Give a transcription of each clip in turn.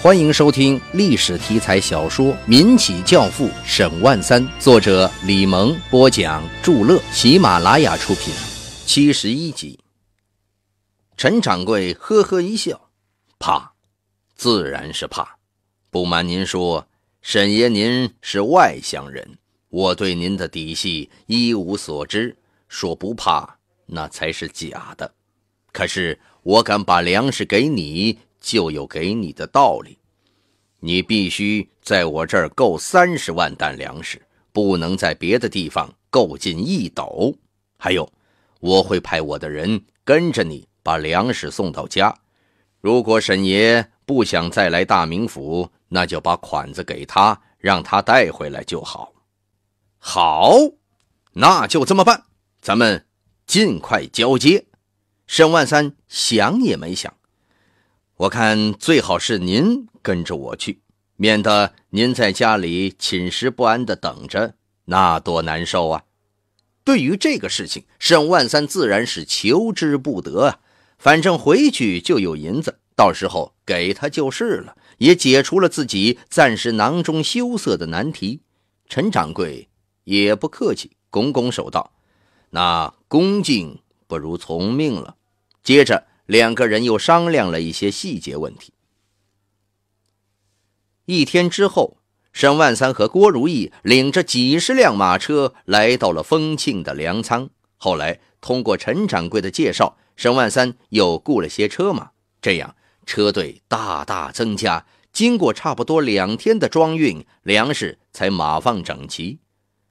欢迎收听历史题材小说《民企教父沈万三》，作者李萌，播讲祝乐，喜马拉雅出品，七十一集。陈掌柜呵呵一笑：“怕，自然是怕。不瞒您说，沈爷您是外乡人，我对您的底细一无所知。说不怕，那才是假的。可是我敢把粮食给你。”就有给你的道理，你必须在我这儿购三十万担粮食，不能在别的地方购进一斗。还有，我会派我的人跟着你，把粮食送到家。如果沈爷不想再来大名府，那就把款子给他，让他带回来就好。好，那就这么办，咱们尽快交接。沈万三想也没想。我看最好是您跟着我去，免得您在家里寝食不安的等着，那多难受啊！对于这个事情，沈万三自然是求之不得啊。反正回去就有银子，到时候给他就是了，也解除了自己暂时囊中羞涩的难题。陈掌柜也不客气，拱拱手道：“那恭敬不如从命了。”接着。两个人又商量了一些细节问题。一天之后，沈万三和郭如意领着几十辆马车来到了丰庆的粮仓。后来，通过陈掌柜的介绍，沈万三又雇了些车马，这样车队大大增加。经过差不多两天的装运，粮食才码放整齐。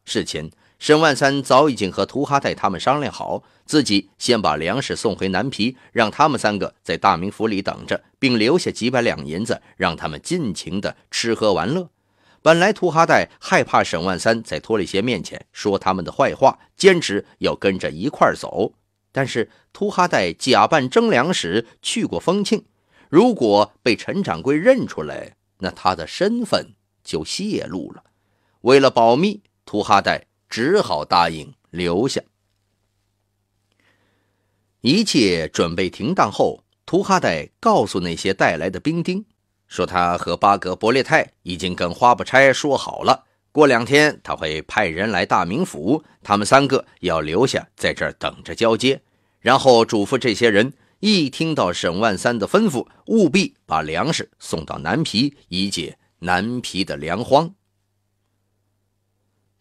事前。沈万三早已经和图哈代他们商量好，自己先把粮食送回南皮，让他们三个在大明府里等着，并留下几百两银子，让他们尽情的吃喝玩乐。本来图哈代害怕沈万三在托里歇面前说他们的坏话，坚持要跟着一块走。但是图哈代假扮征粮时去过丰庆，如果被陈掌柜认出来，那他的身份就泄露了。为了保密，图哈代。只好答应留下。一切准备停当后，图哈代告诉那些带来的兵丁，说他和巴格博列泰已经跟花不差说好了，过两天他会派人来大明府，他们三个要留下在这儿等着交接。然后嘱咐这些人，一听到沈万三的吩咐，务必把粮食送到南皮，以解南皮的粮荒。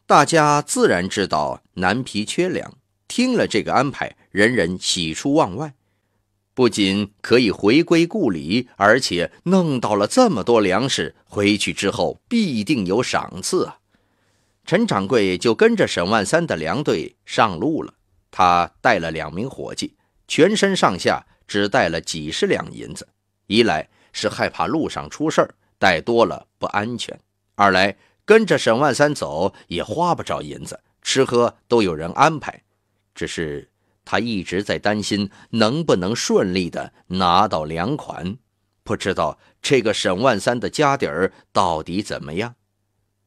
大家自然知道南皮缺粮，听了这个安排，人人喜出望外。不仅可以回归故里，而且弄到了这么多粮食，回去之后必定有赏赐啊！陈掌柜就跟着沈万三的粮队上路了。他带了两名伙计，全身上下只带了几十两银子。一来是害怕路上出事儿，带多了不安全；二来……跟着沈万三走也花不着银子，吃喝都有人安排。只是他一直在担心能不能顺利的拿到粮款，不知道这个沈万三的家底儿到底怎么样。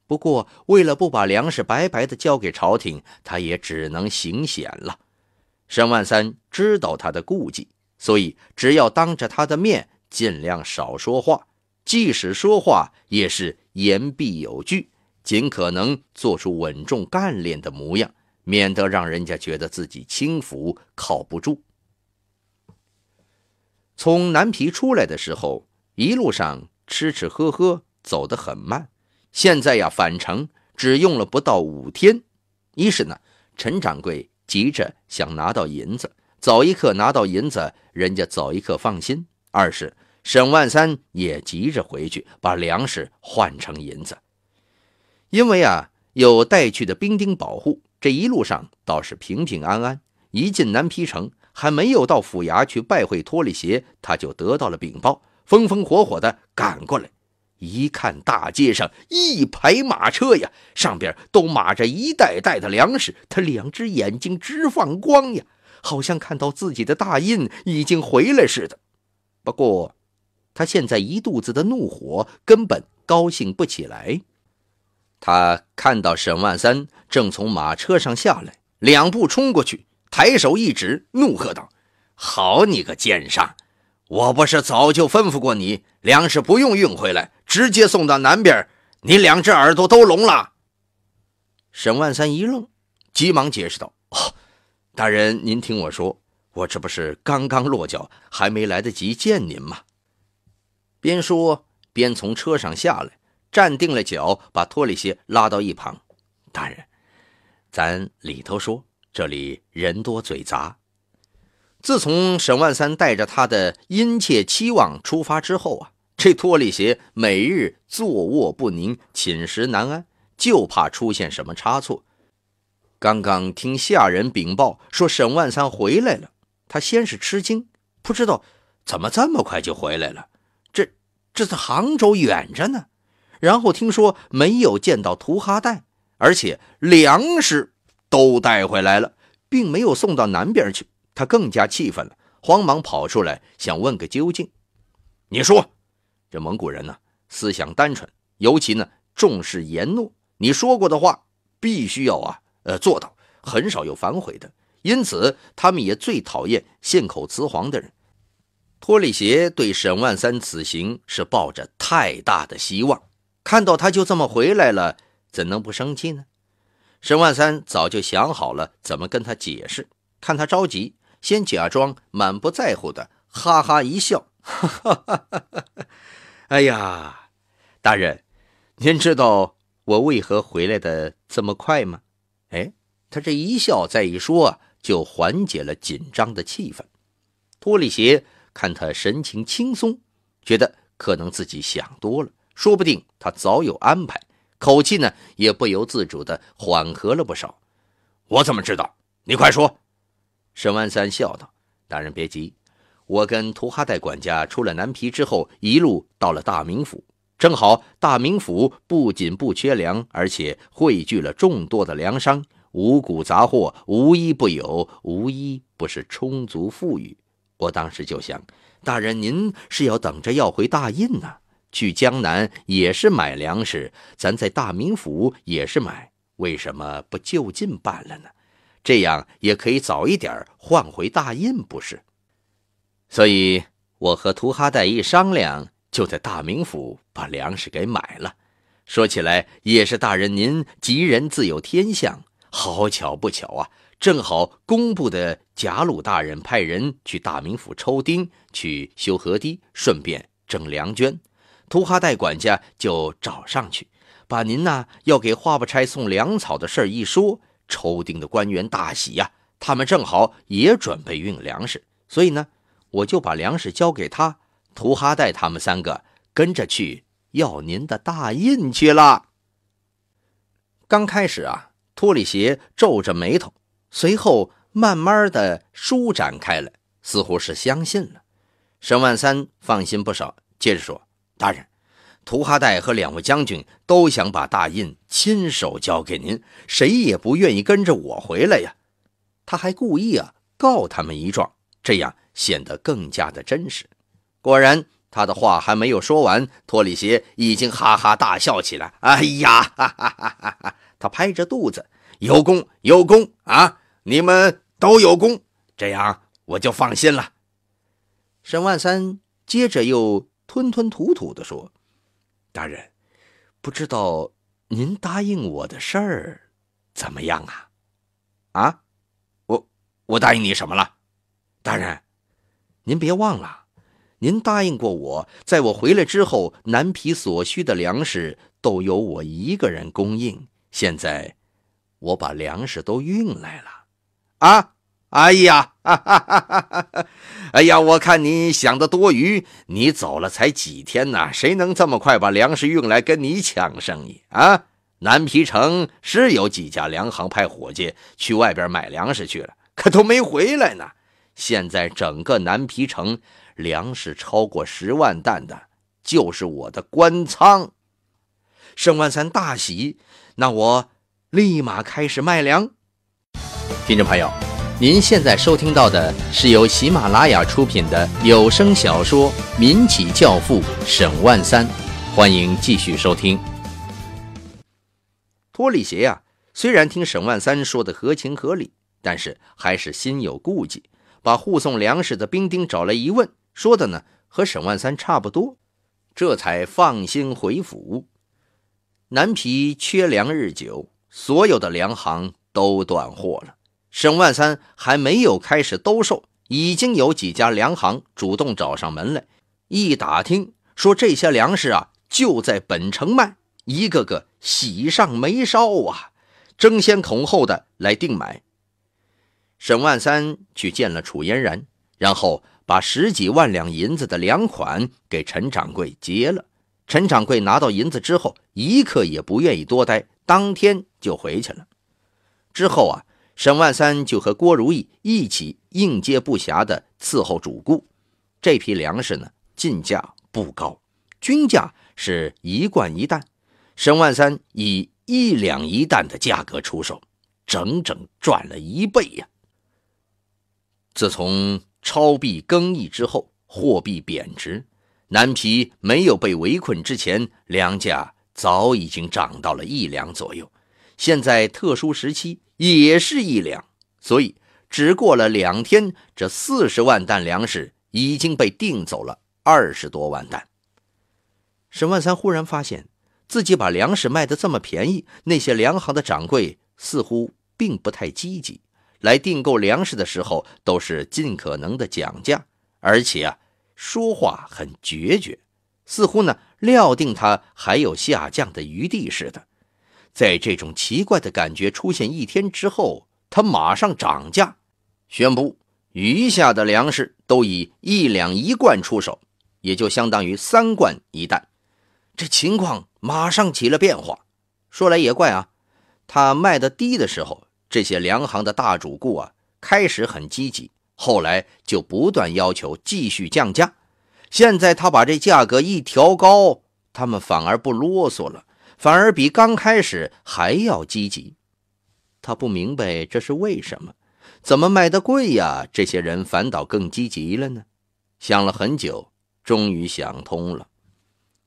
不过为了不把粮食白白的交给朝廷，他也只能行险了。沈万三知道他的顾忌，所以只要当着他的面尽量少说话，即使说话也是。言必有据，尽可能做出稳重干练的模样，免得让人家觉得自己轻浮靠不住。从南皮出来的时候，一路上吃吃喝喝，走得很慢。现在呀，返程只用了不到五天。一是呢，陈掌柜急着想拿到银子，早一刻拿到银子，人家早一刻放心。二是。沈万三也急着回去把粮食换成银子，因为啊有带去的兵丁保护，这一路上倒是平平安安。一进南皮城，还没有到府衙去拜会托里协，他就得到了禀报，风风火火的赶过来。一看大街上一排马车呀，上边都码着一袋袋的粮食，他两只眼睛直放光呀，好像看到自己的大印已经回来似的。不过，他现在一肚子的怒火，根本高兴不起来。他看到沈万三正从马车上下来，两步冲过去，抬手一指，怒喝道：“好你个奸商！我不是早就吩咐过你，粮食不用运回来，直接送到南边。你两只耳朵都聋了？”沈万三一愣，急忙解释道：“哦，大人，您听我说，我这不是刚刚落脚，还没来得及见您吗？”边说边从车上下来，站定了脚，把托里鞋拉到一旁。大人，咱里头说，这里人多嘴杂。自从沈万三带着他的殷切期望出发之后啊，这托里鞋每日坐卧不宁，寝食难安，就怕出现什么差错。刚刚听下人禀报说沈万三回来了，他先是吃惊，不知道怎么这么快就回来了。是在杭州远着呢，然后听说没有见到图哈代，而且粮食都带回来了，并没有送到南边去，他更加气愤了，慌忙跑出来想问个究竟。你说，这蒙古人呢，思想单纯，尤其呢重视言诺，你说过的话必须要啊呃做到，很少有反悔的，因此他们也最讨厌信口雌黄的人。托里鞋对沈万三此行是抱着太大的希望，看到他就这么回来了，怎能不生气呢？沈万三早就想好了怎么跟他解释，看他着急，先假装满不在乎的哈哈一笑，哈哈哈哈！哎呀，大人，您知道我为何回来的这么快吗？哎，他这一笑再一说就缓解了紧张的气氛。托里鞋。看他神情轻松，觉得可能自己想多了，说不定他早有安排。口气呢也不由自主的缓和了不少。我怎么知道？你快说。沈万三笑道：“大人别急，我跟图哈代管家出了南皮之后，一路到了大名府。正好大名府不仅不缺粮，而且汇聚了众多的粮商，五谷杂货无一不有，无一不是充足富裕。”我当时就想，大人您是要等着要回大印呢？去江南也是买粮食，咱在大名府也是买，为什么不就近办了呢？这样也可以早一点换回大印，不是？所以我和图哈代一商量，就在大名府把粮食给买了。说起来也是，大人您吉人自有天相，好巧不巧啊。正好工部的贾鲁大人派人去大名府抽丁去修河堤，顺便征粮捐，图哈代管家就找上去，把您呐要给花不差送粮草的事儿一说，抽丁的官员大喜呀，他们正好也准备运粮食，所以呢，我就把粮食交给他，图哈代他们三个跟着去要您的大印去了。刚开始啊，托里鞋皱着眉头。随后慢慢的舒展开了，似乎是相信了。沈万三放心不少，接着说：“大人，图哈代和两位将军都想把大印亲手交给您，谁也不愿意跟着我回来呀。”他还故意啊告他们一状，这样显得更加的真实。果然，他的话还没有说完，托里协已经哈哈大笑起来。“哎呀，哈哈哈哈他拍着肚子，有功有功啊！”你们都有功，这样我就放心了。沈万三接着又吞吞吐吐地说：“大人，不知道您答应我的事儿怎么样啊？啊，我，我答应你什么了？大人，您别忘了，您答应过我，在我回来之后，南皮所需的粮食都由我一个人供应。现在我把粮食都运来了。”啊，哎呀，哈哈哈哈哎呀！我看你想的多余。你走了才几天呢？谁能这么快把粮食运来跟你抢生意啊？南皮城是有几家粮行派伙计去外边买粮食去了，可都没回来呢。现在整个南皮城，粮食超过十万担的，就是我的官仓。盛万三大喜，那我立马开始卖粮。听众朋友，您现在收听到的是由喜马拉雅出品的有声小说《民企教父沈万三》，欢迎继续收听。托里鞋呀，虽然听沈万三说的合情合理，但是还是心有顾忌，把护送粮食的兵丁找来一问，说的呢和沈万三差不多，这才放心回府。南皮缺粮日久，所有的粮行。都断货了。沈万三还没有开始兜售，已经有几家粮行主动找上门来。一打听，说这些粮食啊就在本城卖，一个个喜上眉梢啊，争先恐后的来订买。沈万三去见了楚嫣然，然后把十几万两银子的粮款给陈掌柜结了。陈掌柜拿到银子之后，一刻也不愿意多待，当天就回去了。之后啊，沈万三就和郭如意一起应接不暇的伺候主顾。这批粮食呢，进价不高，均价是一贯一担，沈万三以一两一担的价格出手，整整赚了一倍呀。自从钞币更易之后，货币贬值，南皮没有被围困之前，粮价早已经涨到了一两左右。现在特殊时期也是一两，所以只过了两天，这四十万担粮食已经被订走了二十多万担。沈万三忽然发现，自己把粮食卖得这么便宜，那些粮行的掌柜似乎并不太积极。来订购粮食的时候，都是尽可能的讲价，而且啊，说话很决绝，似乎呢料定他还有下降的余地似的。在这种奇怪的感觉出现一天之后，他马上涨价，宣布余下的粮食都以一两一罐出手，也就相当于三罐一担。这情况马上起了变化。说来也怪啊，他卖的低的时候，这些粮行的大主顾啊开始很积极，后来就不断要求继续降价。现在他把这价格一调高，他们反而不啰嗦了。反而比刚开始还要积极，他不明白这是为什么，怎么卖的贵呀？这些人反倒更积极了呢？想了很久，终于想通了。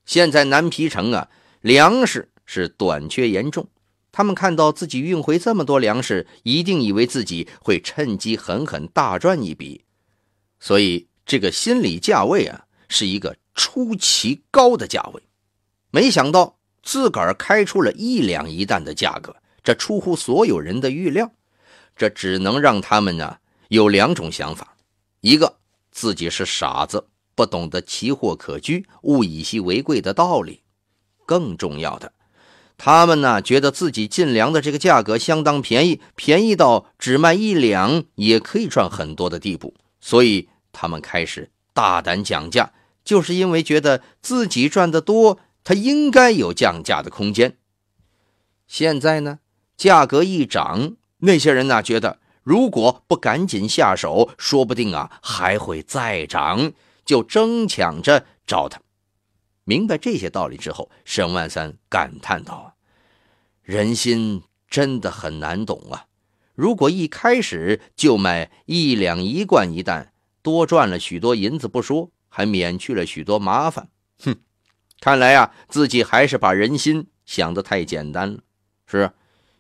现在南皮城啊，粮食是短缺严重，他们看到自己运回这么多粮食，一定以为自己会趁机狠狠大赚一笔，所以这个心理价位啊，是一个出奇高的价位。没想到。自个儿开出了一两一担的价格，这出乎所有人的预料。这只能让他们呢有两种想法：一个自己是傻子，不懂得“奇货可居，物以稀为贵”的道理；更重要的，他们呢觉得自己进粮的这个价格相当便宜，便宜到只卖一两也可以赚很多的地步。所以他们开始大胆讲价，就是因为觉得自己赚得多。他应该有降价的空间。现在呢，价格一涨，那些人呢觉得如果不赶紧下手，说不定啊还会再涨，就争抢着找他。明白这些道理之后，沈万三感叹道：“人心真的很难懂啊！如果一开始就卖一两一罐一担，多赚了许多银子不说，还免去了许多麻烦。”看来啊，自己还是把人心想得太简单了。是，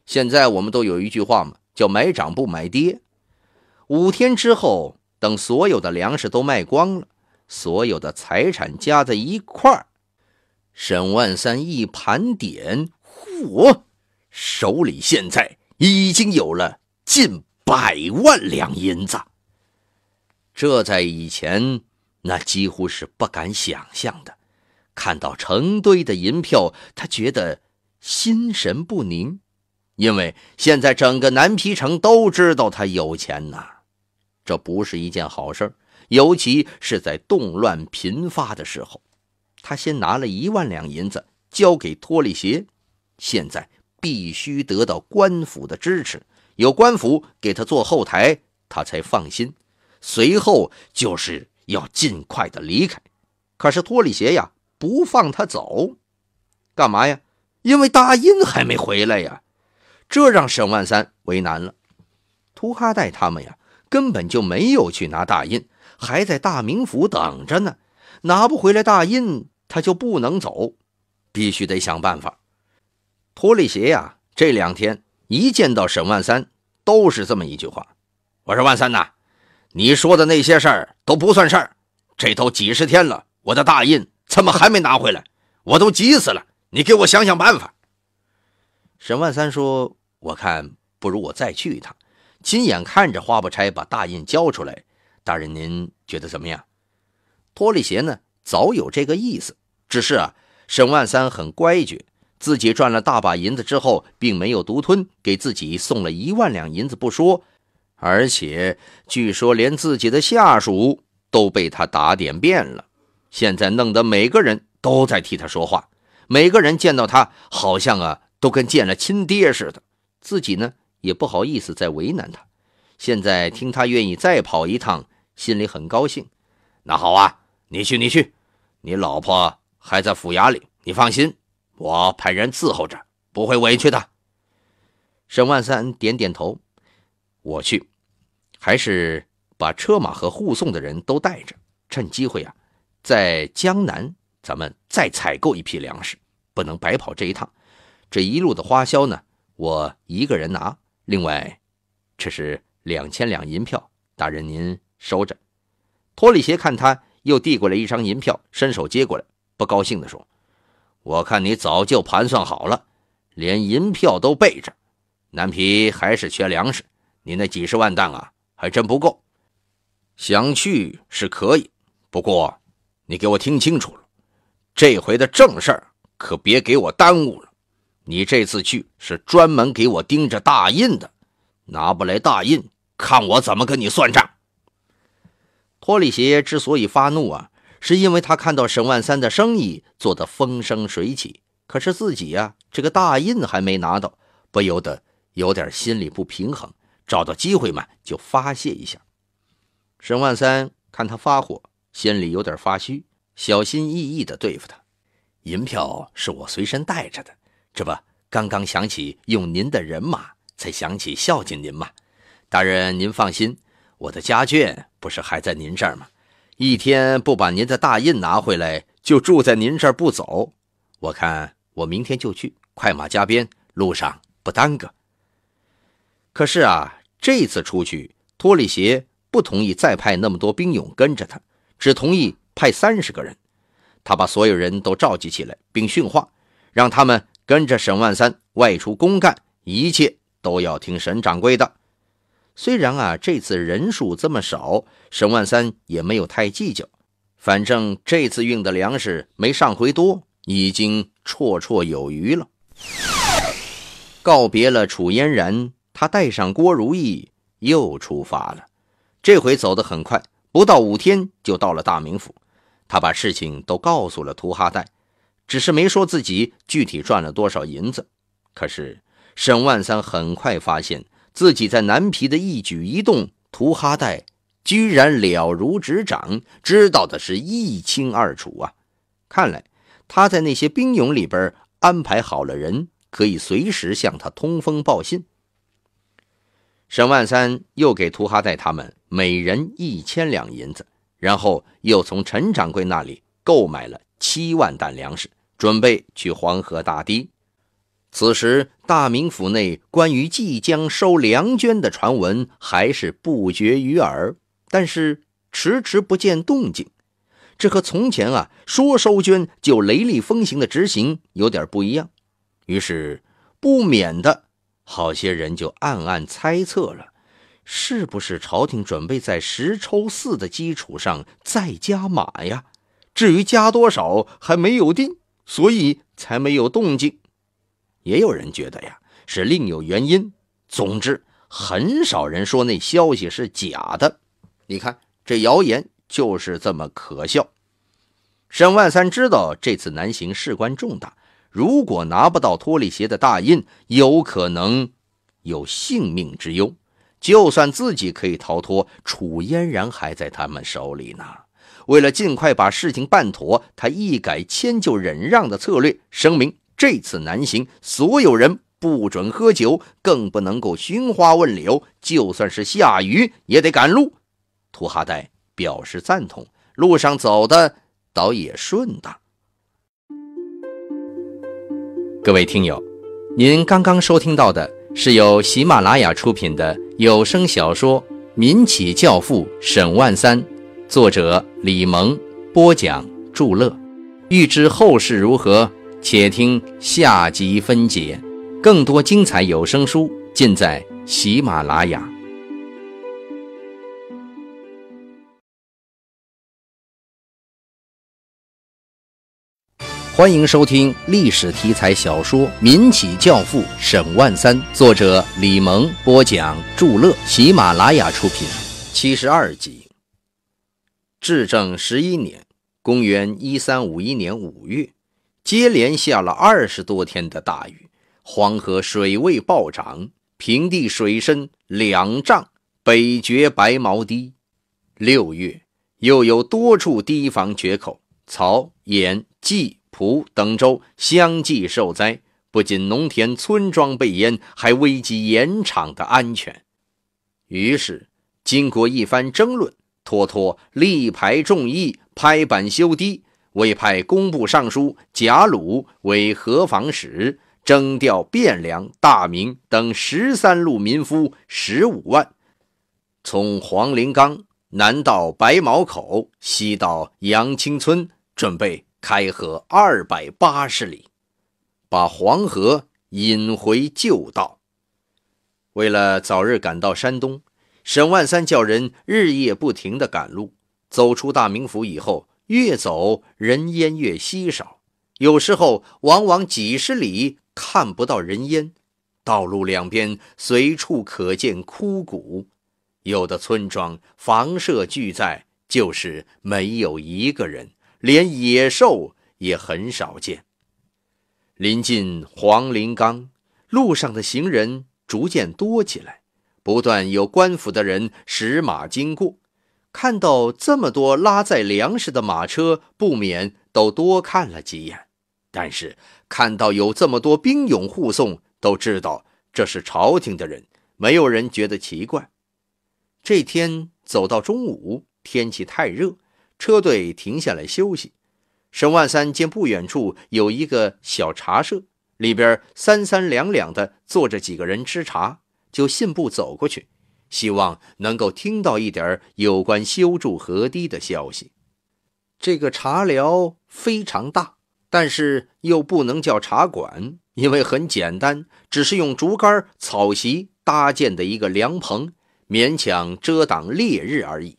现在我们都有一句话嘛，叫“买涨不买跌”。五天之后，等所有的粮食都卖光了，所有的财产加在一块儿，沈万三一盘点，嚯，手里现在已经有了近百万两银子。这在以前，那几乎是不敢想象的。看到成堆的银票，他觉得心神不宁，因为现在整个南皮城都知道他有钱呐，这不是一件好事，尤其是在动乱频发的时候。他先拿了一万两银子交给托里协，现在必须得到官府的支持，有官府给他做后台，他才放心。随后就是要尽快的离开，可是托里协呀。不放他走，干嘛呀？因为大印还没回来呀，这让沈万三为难了。图哈带他们呀，根本就没有去拿大印，还在大明府等着呢。拿不回来大印，他就不能走，必须得想办法。托利鞋呀，这两天一见到沈万三，都是这么一句话：“我说万三呐，你说的那些事儿都不算事儿，这都几十天了，我的大印。”怎么还没拿回来？我都急死了！你给我想想办法。沈万三说：“我看不如我再去一趟，亲眼看着花不差把大印交出来。大人您觉得怎么样？”脱利鞋呢？早有这个意思，只是啊，沈万三很乖觉，自己赚了大把银子之后，并没有独吞，给自己送了一万两银子不说，而且据说连自己的下属都被他打点遍了。现在弄得每个人都在替他说话，每个人见到他好像啊都跟见了亲爹似的，自己呢也不好意思再为难他。现在听他愿意再跑一趟，心里很高兴。那好啊，你去，你去，你老婆还在府衙里，你放心，我派人伺候着，不会委屈的。沈万三点点头，我去，还是把车马和护送的人都带着，趁机会啊。在江南，咱们再采购一批粮食，不能白跑这一趟。这一路的花销呢，我一个人拿。另外，这是两千两银票，大人您收着。托里协看他又递过来一张银票，伸手接过来，不高兴的说：“我看你早就盘算好了，连银票都备着。南皮还是缺粮食，你那几十万担啊，还真不够。想去是可以，不过……”你给我听清楚了，这回的正事儿可别给我耽误了。你这次去是专门给我盯着大印的，拿不来大印，看我怎么跟你算账。托里邪之所以发怒啊，是因为他看到沈万三的生意做得风生水起，可是自己呀，这个大印还没拿到，不由得有点心里不平衡，找到机会嘛就发泄一下。沈万三看他发火。心里有点发虚，小心翼翼地对付他。银票是我随身带着的，这不刚刚想起用您的人马，才想起孝敬您嘛。大人您放心，我的家眷不是还在您这儿吗？一天不把您的大印拿回来，就住在您这儿不走。我看我明天就去，快马加鞭，路上不耽搁。可是啊，这次出去，托里协不同意再派那么多兵勇跟着他。只同意派三十个人，他把所有人都召集起来，并训话，让他们跟着沈万三外出公干，一切都要听沈掌柜的。虽然啊，这次人数这么少，沈万三也没有太计较，反正这次运的粮食没上回多，已经绰绰有余了。告别了楚嫣然，他带上郭如意又出发了，这回走得很快。不到五天就到了大明府，他把事情都告诉了图哈代，只是没说自己具体赚了多少银子。可是沈万三很快发现自己在南皮的一举一动，图哈代居然了如指掌，知道的是一清二楚啊！看来他在那些兵勇里边安排好了人，可以随时向他通风报信。沈万三又给图哈代他们每人一千两银子，然后又从陈掌柜那里购买了七万担粮食，准备去黄河大堤。此时，大明府内关于即将收粮捐的传闻还是不绝于耳，但是迟迟不见动静，这和从前啊说收捐就雷厉风行的执行有点不一样，于是不免的。好些人就暗暗猜测了，是不是朝廷准备在十抽四的基础上再加码呀？至于加多少还没有定，所以才没有动静。也有人觉得呀，是另有原因。总之，很少人说那消息是假的。你看，这谣言就是这么可笑。沈万三知道这次南行事关重大。如果拿不到托利邪的大印，有可能有性命之忧。就算自己可以逃脱，楚嫣然还在他们手里呢。为了尽快把事情办妥，他一改迁就忍让的策略，声明这次南行，所有人不准喝酒，更不能够寻花问柳。就算是下雨，也得赶路。图哈代表示赞同，路上走的倒也顺当。各位听友，您刚刚收听到的是由喜马拉雅出品的有声小说《民企教父沈万三》，作者李萌播讲，祝乐。欲知后事如何，且听下集分解。更多精彩有声书，尽在喜马拉雅。欢迎收听历史题材小说《民企教父沈万三》，作者李萌，播讲祝乐，喜马拉雅出品，七十二集。至正十一年（公元一三五一年）五月，接连下了二十多天的大雨，黄河水位暴涨，平地水深两丈，北决白毛堤。六月，又有多处堤防决口，曹严、季。蒲等州相继受灾，不仅农田、村庄被淹，还危及盐场的安全。于是，经过一番争论，托托力排众议，拍板修堤，委派工部尚书贾鲁为河防使，征调汴梁、大明等十三路民夫十五万，从黄陵冈南到白毛口，西到杨青村，准备。开河二百八十里，把黄河引回旧道。为了早日赶到山东，沈万三叫人日夜不停的赶路。走出大名府以后，越走人烟越稀少，有时候往往几十里看不到人烟，道路两边随处可见枯骨。有的村庄房舍俱在，就是没有一个人。连野兽也很少见。临近黄林岗，路上的行人逐渐多起来，不断有官府的人驶马经过。看到这么多拉载粮食的马车，不免都多看了几眼。但是看到有这么多兵勇护送，都知道这是朝廷的人，没有人觉得奇怪。这天走到中午，天气太热。车队停下来休息，沈万三见不远处有一个小茶社，里边三三两两的坐着几个人吃茶，就信步走过去，希望能够听到一点有关修筑河堤的消息。这个茶寮非常大，但是又不能叫茶馆，因为很简单，只是用竹竿、草席搭建的一个凉棚，勉强遮挡烈日而已。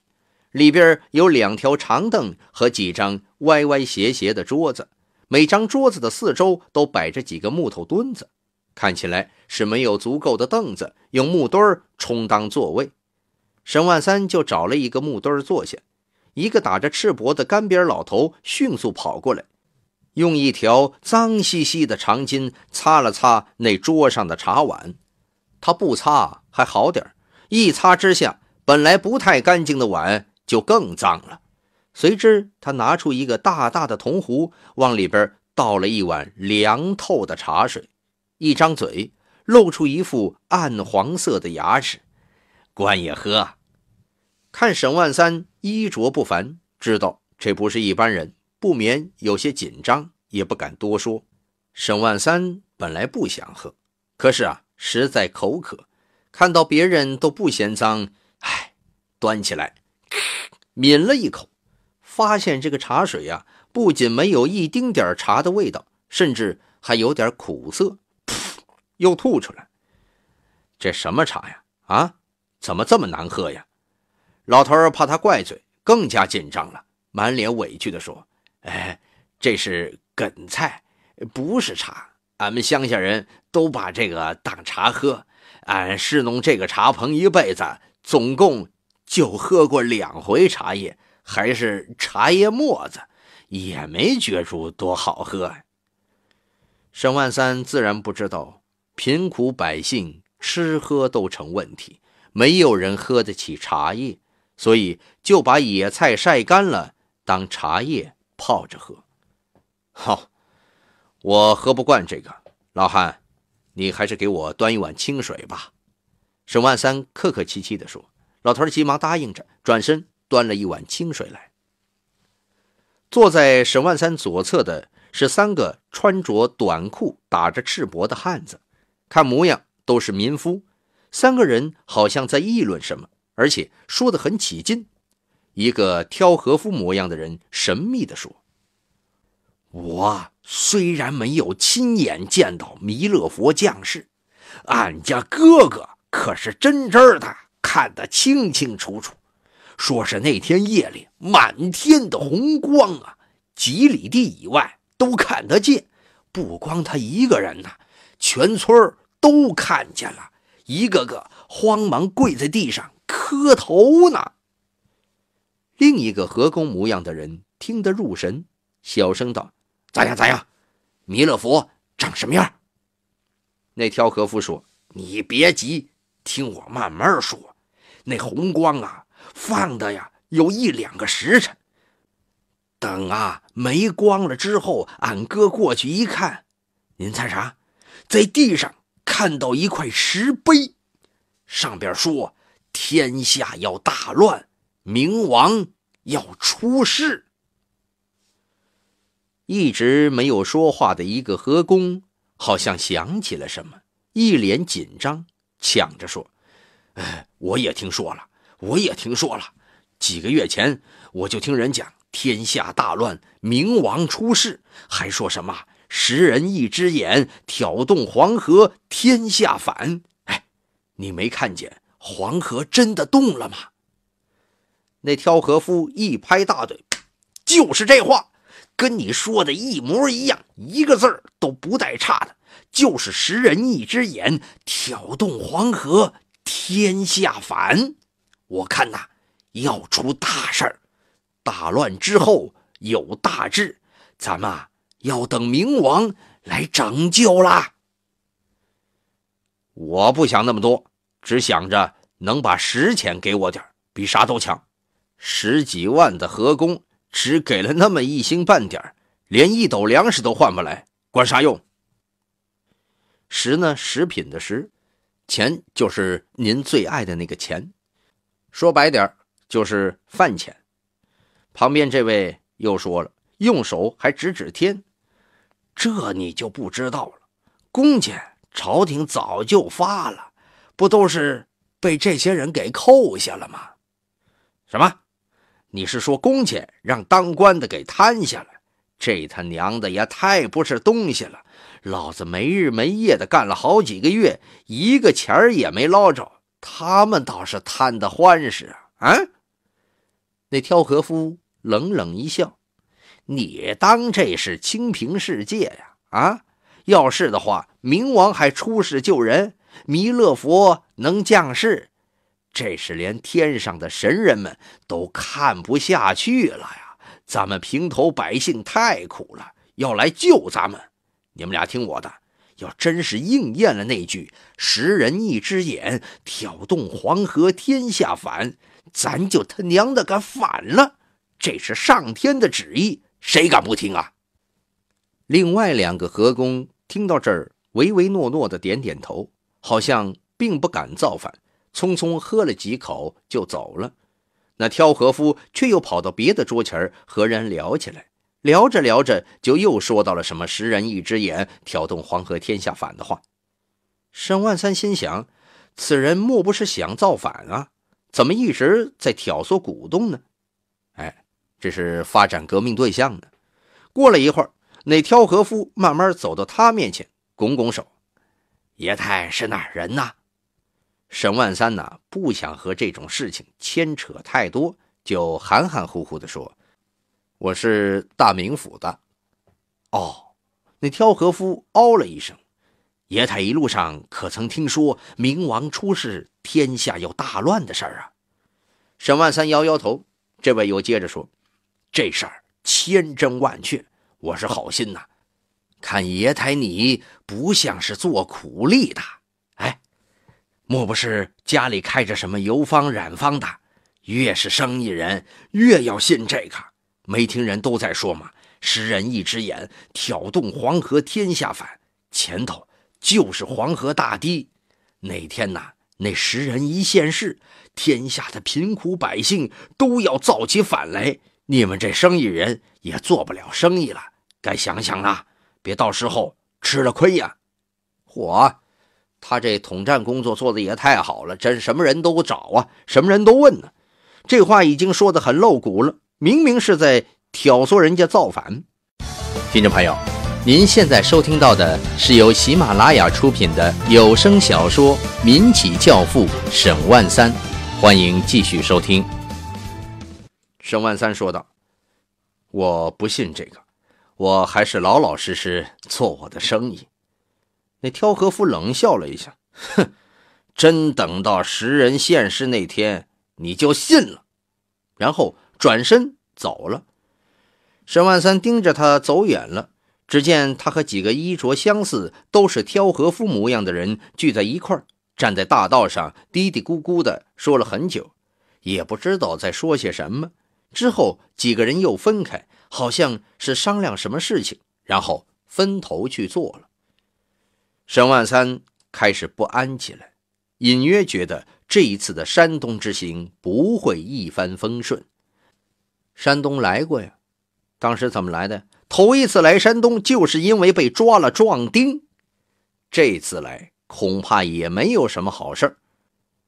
里边有两条长凳和几张歪歪斜斜的桌子，每张桌子的四周都摆着几个木头墩子，看起来是没有足够的凳子，用木墩儿充当座位。沈万三就找了一个木墩儿坐下，一个打着赤膊的干瘪老头迅速跑过来，用一条脏兮兮的长巾擦了擦那桌上的茶碗。他不擦还好点一擦之下，本来不太干净的碗。就更脏了。随之，他拿出一个大大的铜壶，往里边倒了一碗凉透的茶水，一张嘴，露出一副暗黄色的牙齿。官爷喝。看沈万三衣着不凡，知道这不是一般人，不免有些紧张，也不敢多说。沈万三本来不想喝，可是啊，实在口渴，看到别人都不嫌脏，唉，端起来。抿了一口，发现这个茶水呀，不仅没有一丁点茶的味道，甚至还有点苦涩，又吐出来。这什么茶呀？啊，怎么这么难喝呀？老头儿怕他怪罪，更加紧张了，满脸委屈的说：“哎，这是梗菜，不是茶。俺们乡下人都把这个当茶喝。俺侍弄这个茶棚一辈子，总共……”就喝过两回茶叶，还是茶叶沫子，也没觉出多好喝沈万三自然不知道，贫苦百姓吃喝都成问题，没有人喝得起茶叶，所以就把野菜晒干了当茶叶泡着喝。好，我喝不惯这个，老汉，你还是给我端一碗清水吧。沈万三客客气气的说。老头急忙答应着，转身端了一碗清水来。坐在沈万三左侧的是三个穿着短裤、打着赤膊的汉子，看模样都是民夫。三个人好像在议论什么，而且说的很起劲。一个挑和服模样的人神秘的说：“我虽然没有亲眼见到弥勒佛降世，俺家哥哥可是真真的。”看得清清楚楚，说是那天夜里满天的红光啊，几里地以外都看得见。不光他一个人呐，全村都看见了，一个个慌忙跪在地上磕头呢。另一个河工模样的人听得入神，小声道：“咋样咋样？弥勒佛长什么样？”那条和夫说：“你别急，听我慢慢说。”那红光啊，放的呀有一两个时辰。等啊，没光了之后，俺哥过去一看，您猜啥？在地上看到一块石碑，上边说：“天下要大乱，明王要出世。”一直没有说话的一个河工，好像想起了什么，一脸紧张，抢着说。哎，我也听说了，我也听说了。几个月前我就听人讲，天下大乱，明王出世，还说什么“十人一只眼，挑动黄河天下反”。哎，你没看见黄河真的动了吗？那挑河夫一拍大腿：“就是这话，跟你说的一模一样，一个字儿都不带差的，就是‘十人一只眼，挑动黄河’。”天下反，我看呐，要出大事儿。大乱之后有大治，咱们要等明王来拯救啦。我不想那么多，只想着能把十钱给我点儿，比啥都强。十几万的河工，只给了那么一星半点儿，连一斗粮食都换不来，管啥用？十呢？食品的食，钱就是您最爱的那个钱，说白点就是饭钱。旁边这位又说了，用手还指指天，这你就不知道了。工钱朝廷早就发了，不都是被这些人给扣下了吗？什么？你是说工钱让当官的给贪下了？这他娘的也太不是东西了！老子没日没夜的干了好几个月，一个钱儿也没捞着，他们倒是贪得欢实啊！啊！那挑河夫冷冷一笑：“你当这是清平世界呀？啊！要是的话，明王还出世救人，弥勒佛能降世，这是连天上的神人们都看不下去了呀！咱们平头百姓太苦了，要来救咱们。”你们俩听我的，要真是应验了那句“食人一只眼，挑动黄河天下反”，咱就他娘的敢反了！这是上天的旨意，谁敢不听啊？另外两个河工听到这儿，唯唯诺诺的点点头，好像并不敢造反，匆匆喝了几口就走了。那挑河夫却又跑到别的桌前和人聊起来。聊着聊着，就又说到了什么“十人一只眼，挑动黄河天下反”的话。沈万三心想：此人莫不是想造反啊？怎么一直在挑唆鼓动呢？哎，这是发展革命对象呢。过了一会儿，那挑河夫慢慢走到他面前，拱拱手：“爷太是哪人呐？”沈万三呢，不想和这种事情牵扯太多，就含含糊糊地说。我是大名府的，哦，那挑河夫哦了一声，爷台一路上可曾听说明王出事，天下要大乱的事儿啊？沈万三摇摇头，这位又接着说：“这事儿千真万确，我是好心呐。看爷台你不像是做苦力的，哎，莫不是家里开着什么油坊、染坊的？越是生意人，越要信这个。”没听人都在说嘛，十人一只眼，挑动黄河天下反。前头就是黄河大堤，哪天呐，那十人一现世，天下的贫苦百姓都要造起反来。你们这生意人也做不了生意了，该想想啊，别到时候吃了亏呀。嚯，他这统战工作做的也太好了，真什么人都找啊，什么人都问呢。这话已经说的很露骨了。明明是在挑唆人家造反。听众朋友，您现在收听到的是由喜马拉雅出品的有声小说《民企教父沈万三》，欢迎继续收听。沈万三说道：“我不信这个，我还是老老实实做我的生意。”那挑和夫冷笑了一下：“哼，真等到识人现世那天，你就信了。”然后。转身走了，沈万三盯着他走远了。只见他和几个衣着相似、都是挑和服模样的人聚在一块儿，站在大道上嘀嘀咕咕的说了很久，也不知道在说些什么。之后几个人又分开，好像是商量什么事情，然后分头去做了。沈万三开始不安起来，隐约觉得这一次的山东之行不会一帆风顺。山东来过呀，当时怎么来的？头一次来山东，就是因为被抓了壮丁。这次来恐怕也没有什么好事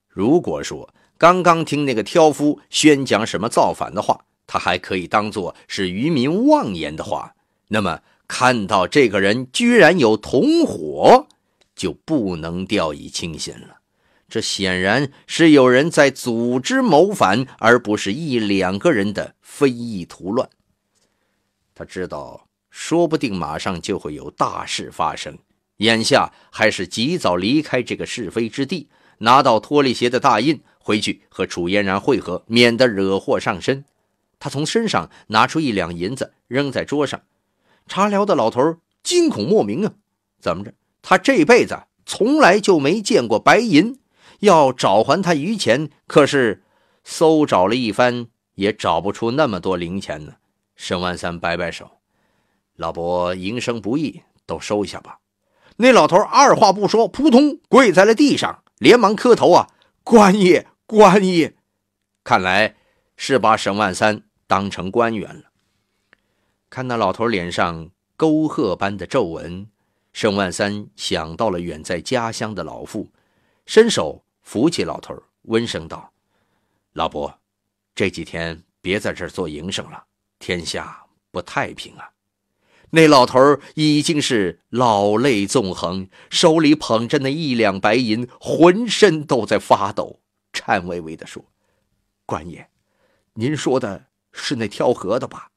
如果说刚刚听那个挑夫宣讲什么造反的话，他还可以当做是渔民妄言的话，那么看到这个人居然有同伙，就不能掉以轻心了。这显然是有人在组织谋反，而不是一两个人的非议图乱。他知道，说不定马上就会有大事发生，眼下还是及早离开这个是非之地，拿到脱力鞋的大印，回去和楚嫣然会合，免得惹祸上身。他从身上拿出一两银子，扔在桌上。茶寮的老头惊恐莫名啊！怎么着？他这辈子从来就没见过白银。要找还他余钱，可是搜找了一番也找不出那么多零钱呢。沈万三摆摆手：“老伯营生不易，都收一下吧。”那老头二话不说，扑通跪在了地上，连忙磕头：“啊，官爷，官爷！”看来是把沈万三当成官员了。看那老头脸上沟壑般的皱纹，沈万三想到了远在家乡的老父，伸手。扶起老头儿，温声道：“老伯，这几天别在这儿做营生了，天下不太平啊。”那老头儿已经是老泪纵横，手里捧着那一两白银，浑身都在发抖，颤巍巍地说：“官爷，您说的是那挑河的吧？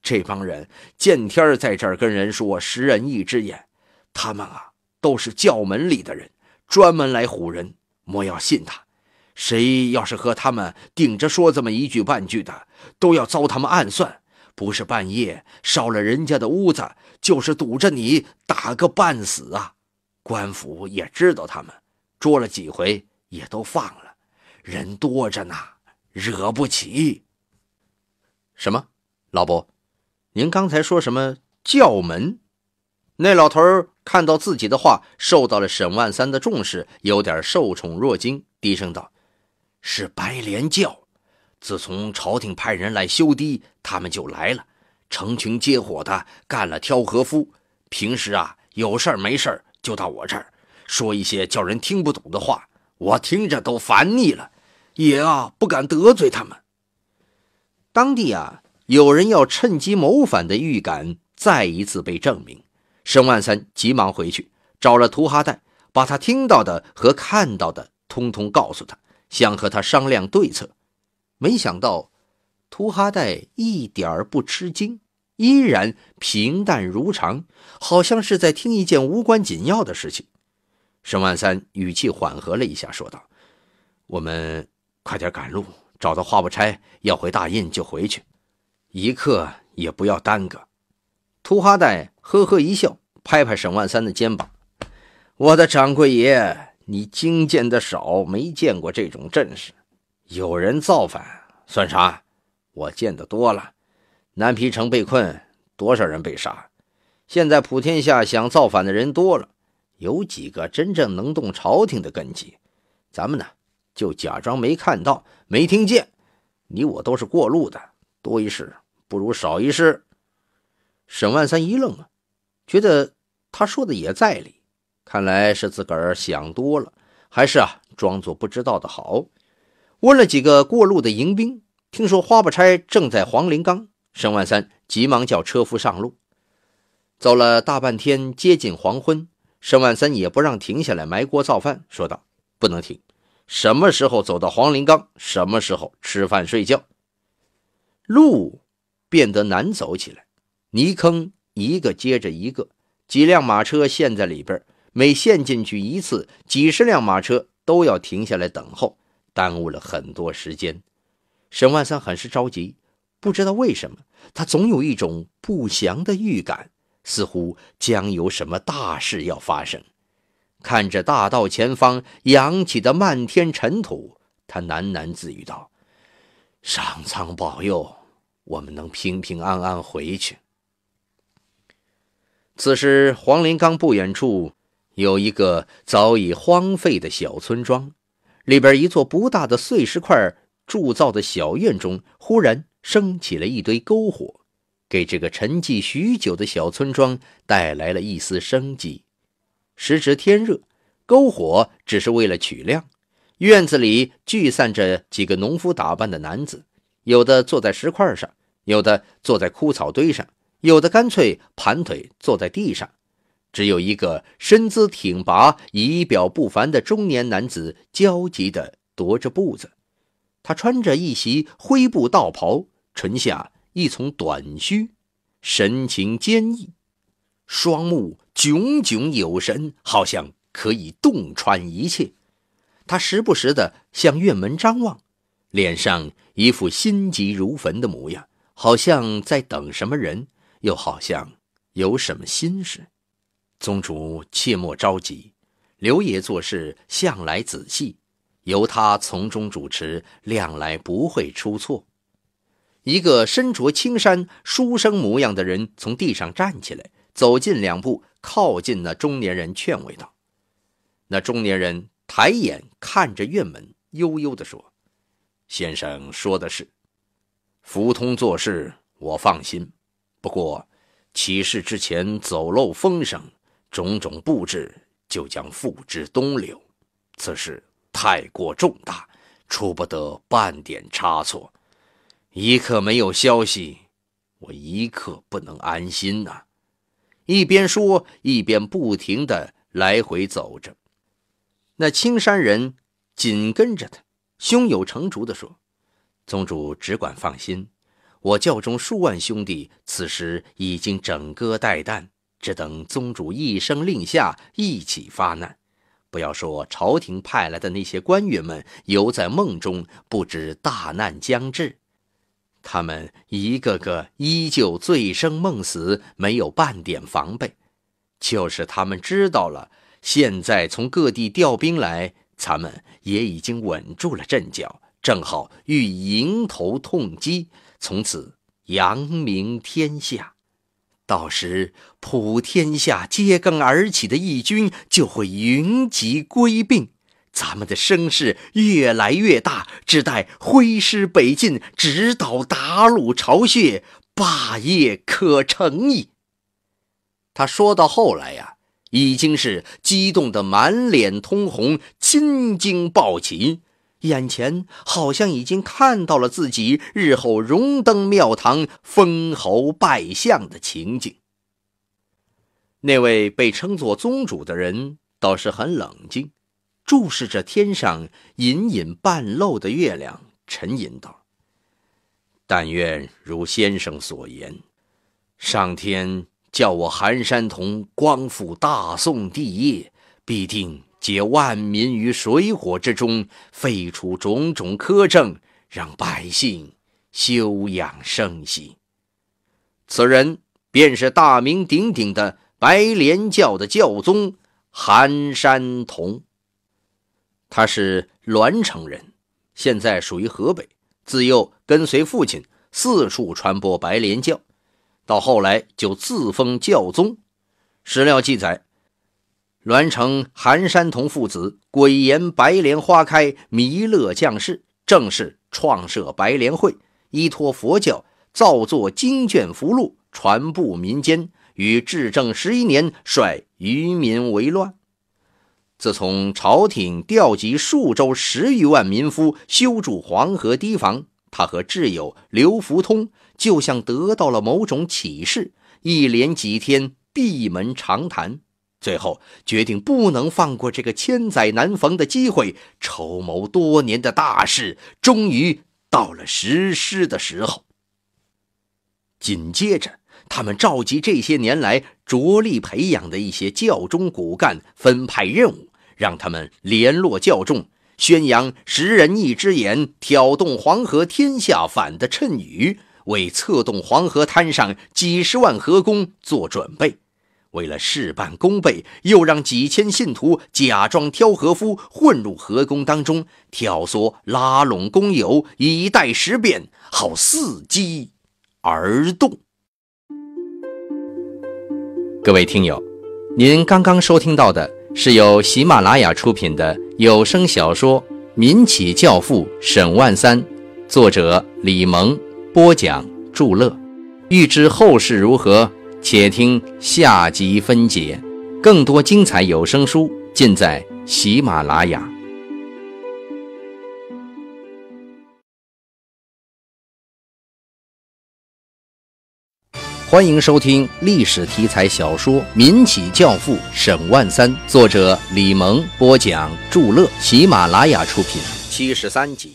这帮人见天在这儿跟人说‘食人一只眼’，他们啊都是教门里的人，专门来唬人。”莫要信他，谁要是和他们顶着说这么一句半句的，都要遭他们暗算，不是半夜烧了人家的屋子，就是堵着你打个半死啊！官府也知道他们，捉了几回也都放了，人多着呢，惹不起。什么，老伯，您刚才说什么叫门？那老头看到自己的话受到了沈万三的重视，有点受宠若惊，低声道：“是白莲教，自从朝廷派人来修堤，他们就来了，成群结伙的干了挑河夫。平时啊，有事儿没事儿就到我这儿，说一些叫人听不懂的话，我听着都烦腻了，也啊不敢得罪他们。当地啊，有人要趁机谋反的预感再一次被证明。”沈万三急忙回去，找了图哈代，把他听到的和看到的通通告诉他，想和他商量对策。没想到，图哈代一点儿不吃惊，依然平淡如常，好像是在听一件无关紧要的事情。沈万三语气缓和了一下，说道：“我们快点赶路，找到花不差，要回大印就回去，一刻也不要耽搁。”秃哈带呵呵一笑，拍拍沈万三的肩膀：“我的掌柜爷，你经见的少，没见过这种阵势。有人造反算啥？我见得多了。南皮城被困，多少人被杀？现在普天下想造反的人多了，有几个真正能动朝廷的根基？咱们呢，就假装没看到，没听见。你我都是过路的，多一事不如少一事。”沈万三一愣啊，觉得他说的也在理，看来是自个儿想多了，还是啊装作不知道的好。问了几个过路的迎宾，听说花不差正在黄陵岗，沈万三急忙叫车夫上路。走了大半天，接近黄昏，沈万三也不让停下来埋锅造饭，说道：“不能停，什么时候走到黄陵岗，什么时候吃饭睡觉。”路变得难走起来。泥坑一个接着一个，几辆马车陷在里边每陷进去一次，几十辆马车都要停下来等候，耽误了很多时间。沈万三很是着急，不知道为什么，他总有一种不祥的预感，似乎将有什么大事要发生。看着大道前方扬起的漫天尘土，他喃喃自语道：“上苍保佑，我们能平平安安回去。”此时，黄连岗不远处有一个早已荒废的小村庄，里边一座不大的碎石块铸造的小院中，忽然升起了一堆篝火，给这个沉寂许久的小村庄带来了一丝生机。时值天热，篝火只是为了取亮，院子里聚散着几个农夫打扮的男子，有的坐在石块上，有的坐在枯草堆上。有的干脆盘腿坐在地上，只有一个身姿挺拔、仪表不凡的中年男子焦急地踱着步子。他穿着一袭灰布道袍，唇下一丛短须，神情坚毅，双目炯炯有神，好像可以洞穿一切。他时不时地向院门张望，脸上一副心急如焚的模样，好像在等什么人。又好像有什么心事，宗主切莫着急。刘爷做事向来仔细，由他从中主持，量来不会出错。一个身着青衫、书生模样的人从地上站起来，走近两步，靠近那中年人，劝慰道：“那中年人抬眼看着院门，悠悠地说：‘先生说的是，福通做事，我放心。’”不过，起事之前走漏风声，种种布置就将付之东流。此事太过重大，出不得半点差错。一刻没有消息，我一刻不能安心啊！一边说，一边不停的来回走着。那青山人紧跟着他，胸有成竹的说：“宗主只管放心。”我教中数万兄弟，此时已经整戈待旦，只等宗主一声令下，一起发难。不要说朝廷派来的那些官员们犹在梦中，不知大难将至，他们一个个依旧醉生梦死，没有半点防备。就是他们知道了，现在从各地调兵来，咱们也已经稳住了阵脚，正好欲迎头痛击。从此扬名天下，到时普天下揭竿而起的义军就会云集归并，咱们的声势越来越大，只待挥师北进，直捣鞑虏巢穴，霸业可成矣。他说到后来呀，已经是激动得满脸通红，青筋暴起。眼前好像已经看到了自己日后荣登庙堂、封侯拜相的情景。那位被称作宗主的人倒是很冷静，注视着天上隐隐半露的月亮，沉吟道：“但愿如先生所言，上天叫我寒山童光复大宋帝业，必定。”解万民于水火之中，废除种种苛政，让百姓休养生息。此人便是大名鼎鼎的白莲教的教宗韩山童。他是栾城人，现在属于河北。自幼跟随父亲四处传播白莲教，到后来就自封教宗。史料记载。栾城韩山童父子，鬼言白莲花开，弥勒降世，正是创设白莲会，依托佛教造作经卷符箓，传布民间。与至正十一年，率渔民为乱。自从朝廷调集数州十余万民夫修筑黄河堤防，他和挚友刘福通就像得到了某种启示，一连几天闭门长谈。最后决定不能放过这个千载难逢的机会，筹谋多年的大事终于到了实施的时候。紧接着，他们召集这些年来着力培养的一些教中骨干，分派任务，让他们联络教众，宣扬“十人一只眼，挑动黄河天下反”的谶语，为策动黄河滩上几十万河工做准备。为了事半功倍，又让几千信徒假装挑河夫，混入河工当中，挑唆拉拢工友，以待时变，好伺机而动。各位听友，您刚刚收听到的是由喜马拉雅出品的有声小说《民企教父沈万三》，作者李萌播讲，祝乐。欲知后事如何？且听下集分解，更多精彩有声书尽在喜马拉雅。欢迎收听历史题材小说《民企教父沈万三》，作者李萌，播讲祝乐，喜马拉雅出品，七十三集。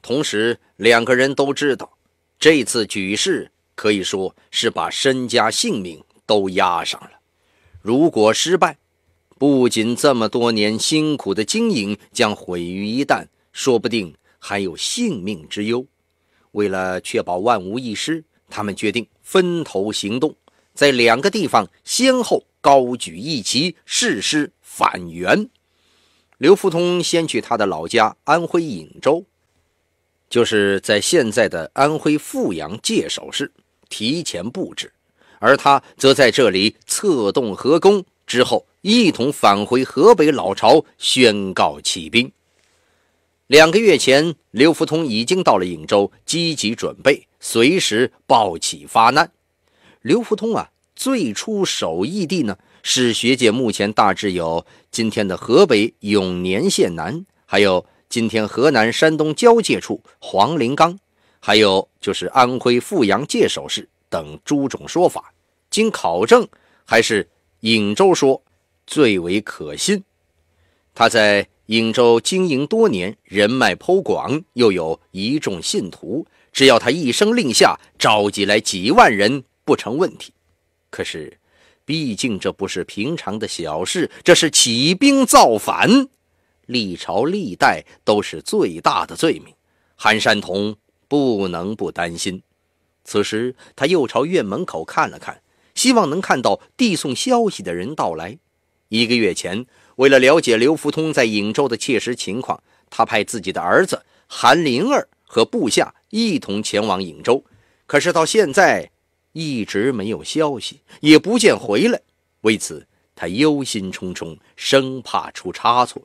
同时，两个人都知道，这次举世。可以说是把身家性命都压上了。如果失败，不仅这么多年辛苦的经营将毁于一旦，说不定还有性命之忧。为了确保万无一失，他们决定分头行动，在两个地方先后高举义旗，誓师反袁。刘福通先去他的老家安徽颍州，就是在现在的安徽阜阳界首市。提前布置，而他则在这里策动河工，之后一同返回河北老巢，宣告起兵。两个月前，刘福通已经到了颍州，积极准备，随时暴起发难。刘福通啊，最初守义地呢，是学界目前大致有今天的河北永年县南，还有今天河南山东交界处黄陵冈。还有就是安徽阜阳界首市等诸种说法，经考证，还是颍州说最为可信。他在颍州经营多年，人脉颇广，又有一众信徒，只要他一声令下，召集来几万人不成问题。可是，毕竟这不是平常的小事，这是起兵造反，历朝历代都是最大的罪名。韩山童。不能不担心。此时，他又朝院门口看了看，希望能看到递送消息的人到来。一个月前，为了了解刘福通在颍州的切实情况，他派自己的儿子韩林儿和部下一同前往颍州，可是到现在一直没有消息，也不见回来。为此，他忧心忡忡，生怕出差错，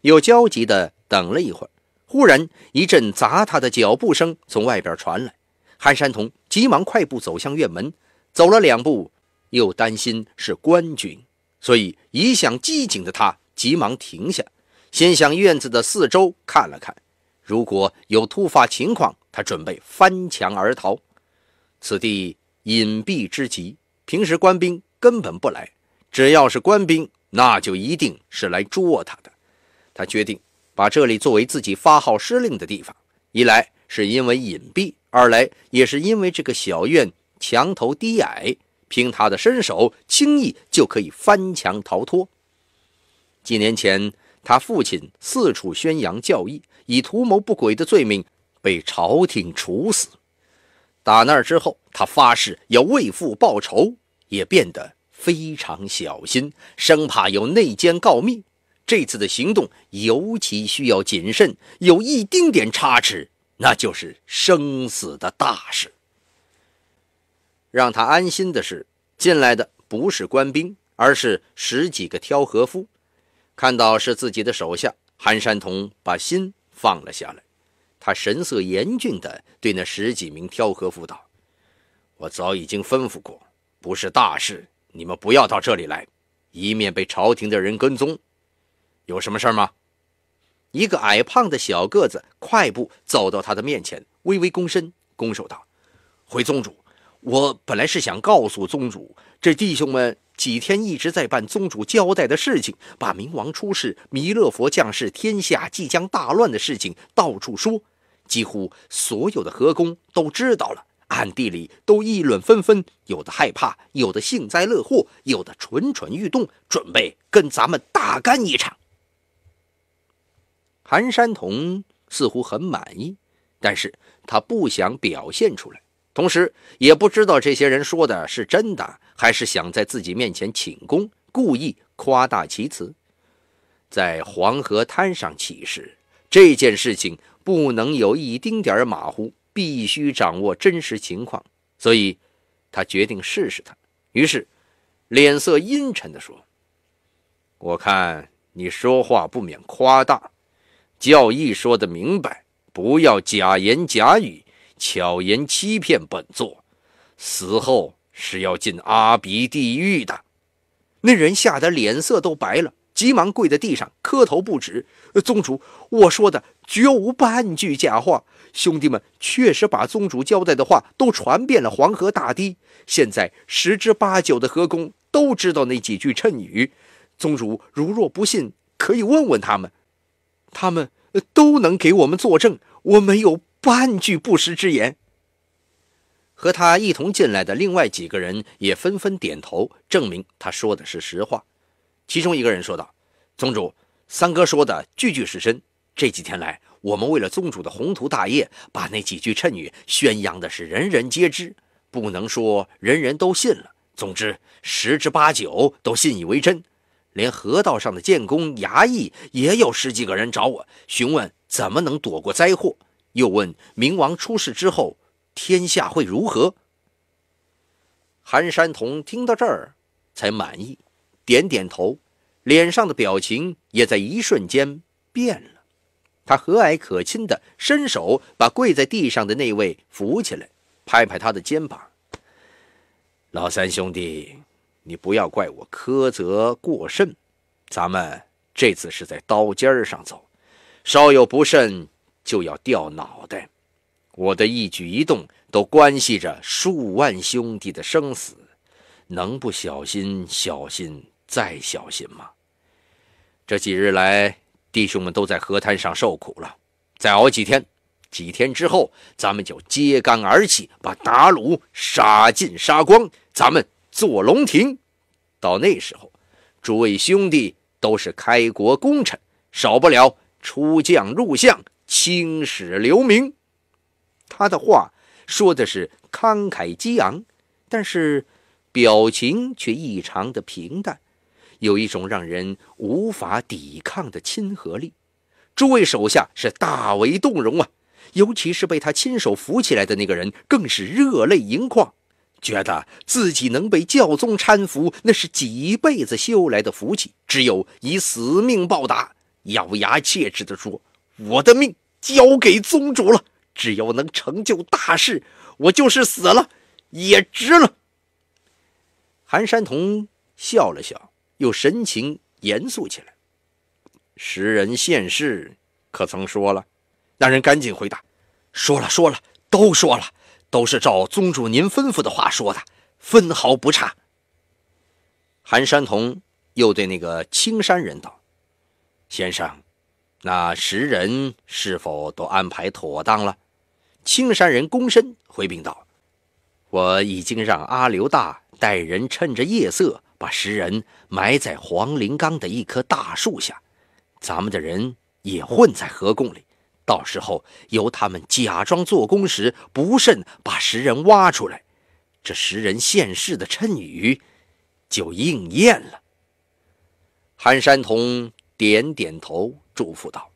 又焦急地等了一会儿。忽然一阵砸他的脚步声从外边传来，韩山童急忙快步走向院门，走了两步，又担心是官军，所以一向机警的他急忙停下，先向院子的四周看了看。如果有突发情况，他准备翻墙而逃。此地隐蔽之极，平时官兵根本不来，只要是官兵，那就一定是来捉他的。他决定。把这里作为自己发号施令的地方，一来是因为隐蔽，二来也是因为这个小院墙头低矮，凭他的身手，轻易就可以翻墙逃脱。几年前，他父亲四处宣扬教义，以图谋不轨的罪名被朝廷处死。打那之后，他发誓要为父报仇，也变得非常小心，生怕有内奸告密。这次的行动尤其需要谨慎，有一丁点差池，那就是生死的大事。让他安心的是，进来的不是官兵，而是十几个挑河夫。看到是自己的手下，韩山童把心放了下来。他神色严峻的对那十几名挑河夫道：“我早已经吩咐过，不是大事，你们不要到这里来，以免被朝廷的人跟踪。”有什么事吗？一个矮胖的小个子快步走到他的面前，微微躬身，拱手道：“回宗主，我本来是想告诉宗主，这弟兄们几天一直在办宗主交代的事情，把冥王出世、弥勒佛降世、天下即将大乱的事情到处说，几乎所有的河工都知道了，暗地里都议论纷纷，有的害怕，有的幸灾乐祸，有的蠢蠢欲动，准备跟咱们大干一场。”韩山童似乎很满意，但是他不想表现出来，同时也不知道这些人说的是真的，还是想在自己面前请功，故意夸大其词。在黄河滩上起事这件事情不能有一丁点儿马虎，必须掌握真实情况，所以他决定试试他。于是，脸色阴沉地说：“我看你说话不免夸大。”教义说的明白，不要假言假语，巧言欺骗本座。死后是要进阿鼻地狱的。那人吓得脸色都白了，急忙跪在地上磕头不止。宗主，我说的绝无半句假话，兄弟们确实把宗主交代的话都传遍了黄河大堤。现在十之八九的河工都知道那几句谶语。宗主如若不信，可以问问他们。他们都能给我们作证，我没有半句不实之言。和他一同进来的另外几个人也纷纷点头，证明他说的是实话。其中一个人说道：“宗主，三哥说的句句是真。这几天来，我们为了宗主的宏图大业，把那几句谶语宣扬的是人人皆知，不能说人人都信了，总之十之八九都信以为真。”连河道上的建工衙役也有十几个人找我询问怎么能躲过灾祸，又问冥王出事之后天下会如何。韩山童听到这儿才满意，点点头，脸上的表情也在一瞬间变了。他和蔼可亲地伸手把跪在地上的那位扶起来，拍拍他的肩膀：“老三兄弟。”你不要怪我苛责过甚，咱们这次是在刀尖上走，稍有不慎就要掉脑袋。我的一举一动都关系着数万兄弟的生死，能不小心、小心再小心吗？这几日来，弟兄们都在河滩上受苦了，再熬几天，几天之后，咱们就揭竿而起，把鞑虏杀尽杀光，咱们。坐龙庭，到那时候，诸位兄弟都是开国功臣，少不了出将入相，青史留名。他的话说的是慷慨激昂，但是表情却异常的平淡，有一种让人无法抵抗的亲和力。诸位手下是大为动容啊，尤其是被他亲手扶起来的那个人，更是热泪盈眶。觉得自己能被教宗搀扶，那是几辈子修来的福气，只有以死命报答。咬牙切齿地说：“我的命交给宗主了，只要能成就大事，我就是死了也值了。”韩山童笑了笑，又神情严肃起来：“识人现世，可曾说了？”那人赶紧回答：“说了，说了，都说了。”都是照宗主您吩咐的话说的，分毫不差。韩山童又对那个青山人道：“先生，那十人是否都安排妥当了？”青山人躬身回禀道：“我已经让阿刘大带人趁着夜色把十人埋在黄陵冈的一棵大树下，咱们的人也混在河共里。”到时候由他们假装做工时不慎把石人挖出来，这石人现世的谶语就应验了。韩山童点点头，嘱咐道：“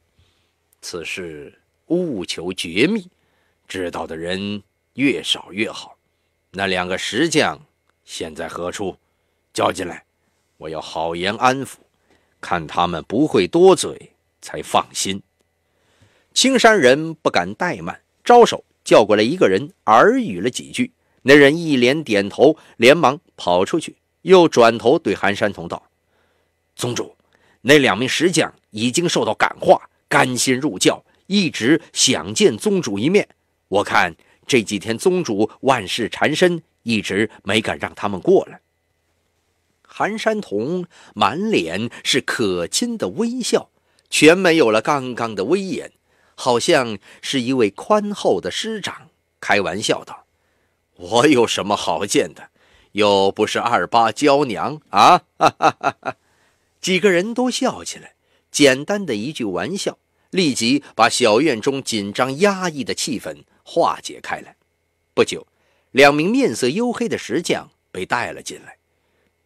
此事务求绝密，知道的人越少越好。那两个石匠现在何处？叫进来，我要好言安抚，看他们不会多嘴才放心。”青山人不敢怠慢，招手叫过来一个人，耳语了几句。那人一连点头，连忙跑出去，又转头对韩山童道：“宗主，那两名石匠已经受到感化，甘心入教，一直想见宗主一面。我看这几天宗主万事缠身，一直没敢让他们过来。”韩山童满脸是可亲的微笑，全没有了刚刚的威严。好像是一位宽厚的师长，开玩笑道：“我有什么好见的？又不是二八娇娘啊！” 几个人都笑起来。简单的一句玩笑，立即把小院中紧张压抑的气氛化解开来。不久，两名面色黝黑的石匠被带了进来。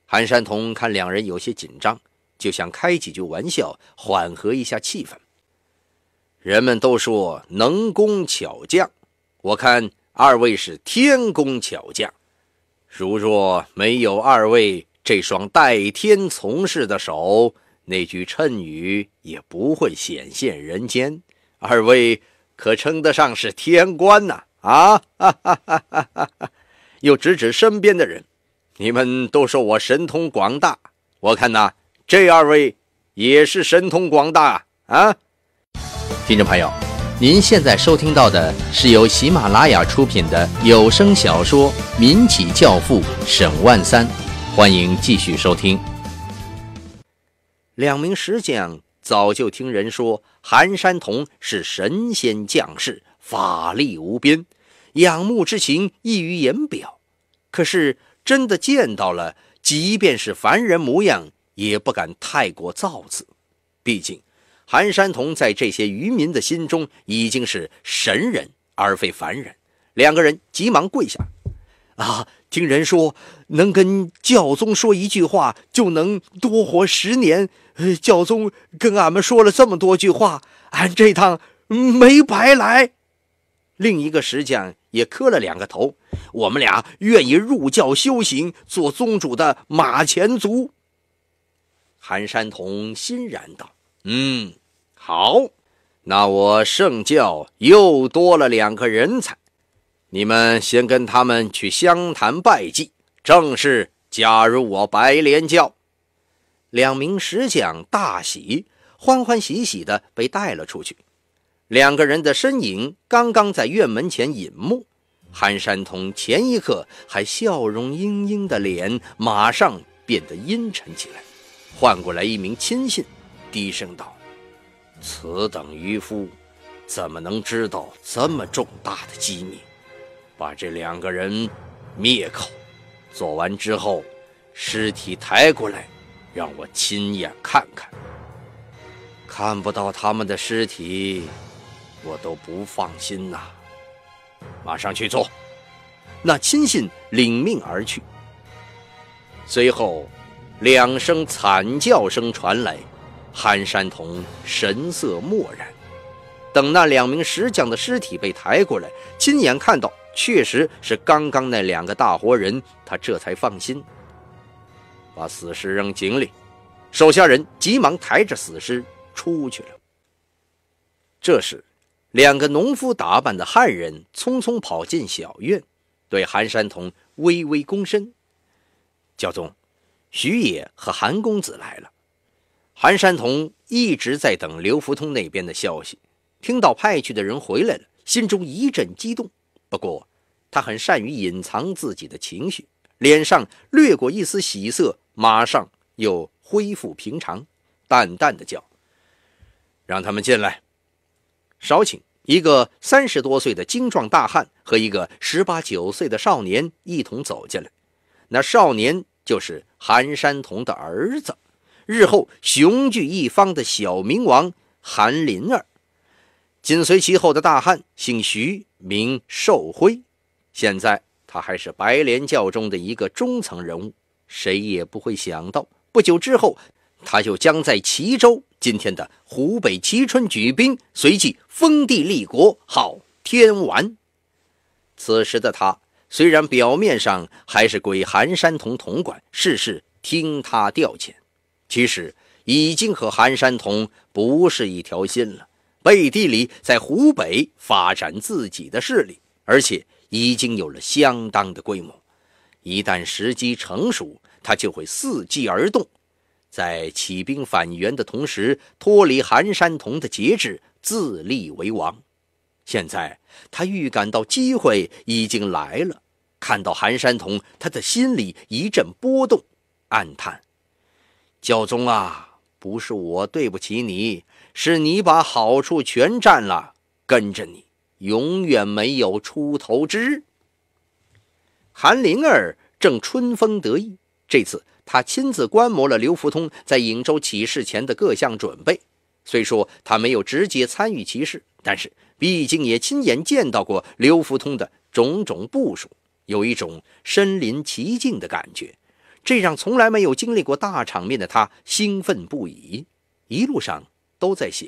韩山童看两人有些紧张，就想开几句玩笑，缓和一下气氛。人们都说能工巧匠，我看二位是天工巧匠。如若没有二位这双代天从事的手，那句谶语也不会显现人间。二位可称得上是天官呐！啊，又指指身边的人，你们都说我神通广大，我看呐，这二位也是神通广大啊。听众朋友，您现在收听到的是由喜马拉雅出品的有声小说《民企教父沈万三》，欢迎继续收听。两名石匠早就听人说韩山童是神仙将士，法力无边，仰慕之情溢于言表。可是真的见到了，即便是凡人模样，也不敢太过造次，毕竟。韩山童在这些渔民的心中已经是神人而非凡人。两个人急忙跪下：“啊，听人说能跟教宗说一句话就能多活十年。教宗跟俺们说了这么多句话，俺这趟没白来。”另一个石匠也磕了两个头：“我们俩愿意入教修行，做宗主的马前卒。”韩山童欣然道：“嗯。”好，那我圣教又多了两个人才。你们先跟他们去湘潭拜祭，正式加入我白莲教。两名石匠大喜，欢欢喜喜的被带了出去。两个人的身影刚刚在院门前隐没，韩山童前一刻还笑容盈盈的脸，马上变得阴沉起来，唤过来一名亲信，低声道。此等渔夫，怎么能知道这么重大的机密？把这两个人灭口，做完之后，尸体抬过来，让我亲眼看看。看不到他们的尸体，我都不放心呐。马上去做。那亲信领命而去。随后，两声惨叫声传来。韩山童神色漠然，等那两名石匠的尸体被抬过来，亲眼看到确实是刚刚那两个大活人，他这才放心。把死尸扔井里，手下人急忙抬着死尸出去了。这时，两个农夫打扮的汉人匆匆跑进小院，对韩山童微微躬身：“教宗，徐野和韩公子来了。”韩山童一直在等刘福通那边的消息，听到派去的人回来了，心中一阵激动。不过，他很善于隐藏自己的情绪，脸上掠过一丝喜色，马上又恢复平常，淡淡的叫：“让他们进来。”少请一个三十多岁的精壮大汉和一个十八九岁的少年一同走进来，那少年就是韩山童的儿子。日后雄踞一方的小明王韩林儿，紧随其后的大汉姓徐名寿辉，现在他还是白莲教中的一个中层人物。谁也不会想到，不久之后，他就将在齐州（今天的湖北蕲春）举兵，随即封地立国，号天完。此时的他虽然表面上还是归韩山童统管，事事听他调遣。其实已经和韩山童不是一条心了，背地里在湖北发展自己的势力，而且已经有了相当的规模。一旦时机成熟，他就会伺机而动，在起兵反元的同时脱离韩山童的节制，自立为王。现在他预感到机会已经来了，看到韩山童，他的心里一阵波动，暗叹。教宗啊，不是我对不起你，是你把好处全占了，跟着你永远没有出头之日。韩灵儿正春风得意，这次她亲自观摩了刘福通在颍州起事前的各项准备。虽说他没有直接参与其事，但是毕竟也亲眼见到过刘福通的种种部署，有一种身临其境的感觉。这让从来没有经历过大场面的他兴奋不已，一路上都在想，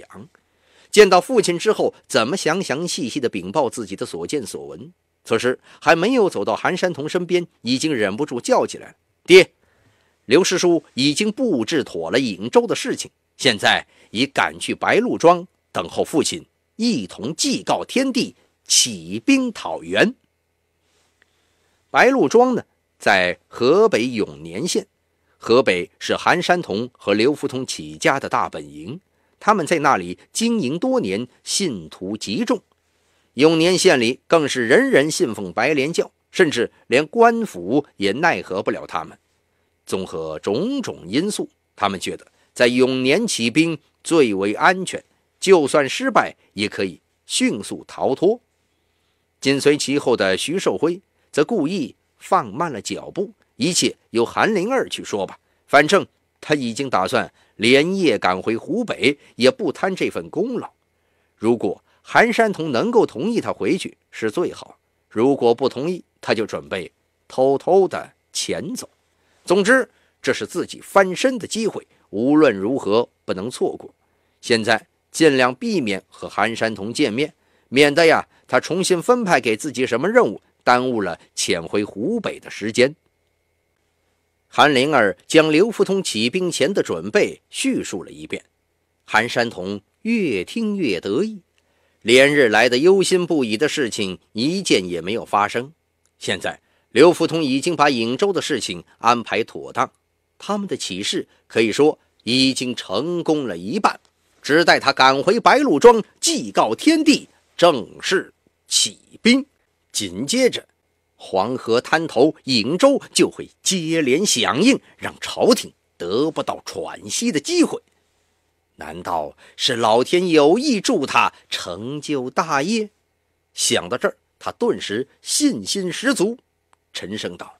见到父亲之后怎么详详细细的禀报自己的所见所闻。此时还没有走到韩山童身边，已经忍不住叫起来：“爹，刘师叔已经布置妥了颍州的事情，现在已赶去白鹿庄等候父亲，一同祭告天地，起兵讨袁。”白鹿庄呢？”在河北永年县，河北是韩山童和刘福通起家的大本营，他们在那里经营多年，信徒极众。永年县里更是人人信奉白莲教，甚至连官府也奈何不了他们。综合种种因素，他们觉得在永年起兵最为安全，就算失败也可以迅速逃脱。紧随其后的徐寿辉则故意。放慢了脚步，一切由韩灵儿去说吧。反正他已经打算连夜赶回湖北，也不贪这份功劳。如果韩山童能够同意他回去，是最好；如果不同意，他就准备偷偷的潜走。总之，这是自己翻身的机会，无论如何不能错过。现在尽量避免和韩山童见面，免得呀他重新分派给自己什么任务。耽误了潜回湖北的时间。韩灵儿将刘福通起兵前的准备叙述了一遍，韩山童越听越得意，连日来的忧心不已的事情一件也没有发生。现在刘福通已经把颍州的事情安排妥当，他们的起事可以说已经成功了一半，只待他赶回白鹿庄祭告天地，正式起兵。紧接着，黄河滩头颍州就会接连响应，让朝廷得不到喘息的机会。难道是老天有意助他成就大业？想到这儿，他顿时信心十足，沉声道：“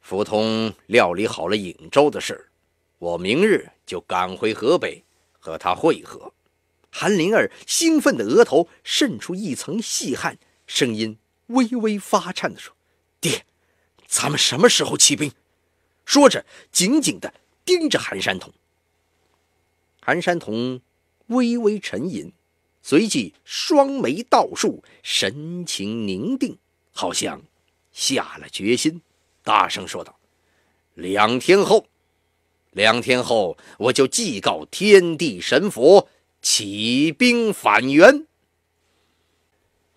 福通料理好了颍州的事儿，我明日就赶回河北和他会合。”韩灵儿兴奋的额头渗出一层细汗。声音微微发颤地说：“爹，咱们什么时候起兵？”说着，紧紧地盯着韩山童。韩山童微微沉吟，随即双眉倒竖，神情凝定，好像下了决心，大声说道：“两天后，两天后，我就祭告天地神佛，起兵反元。”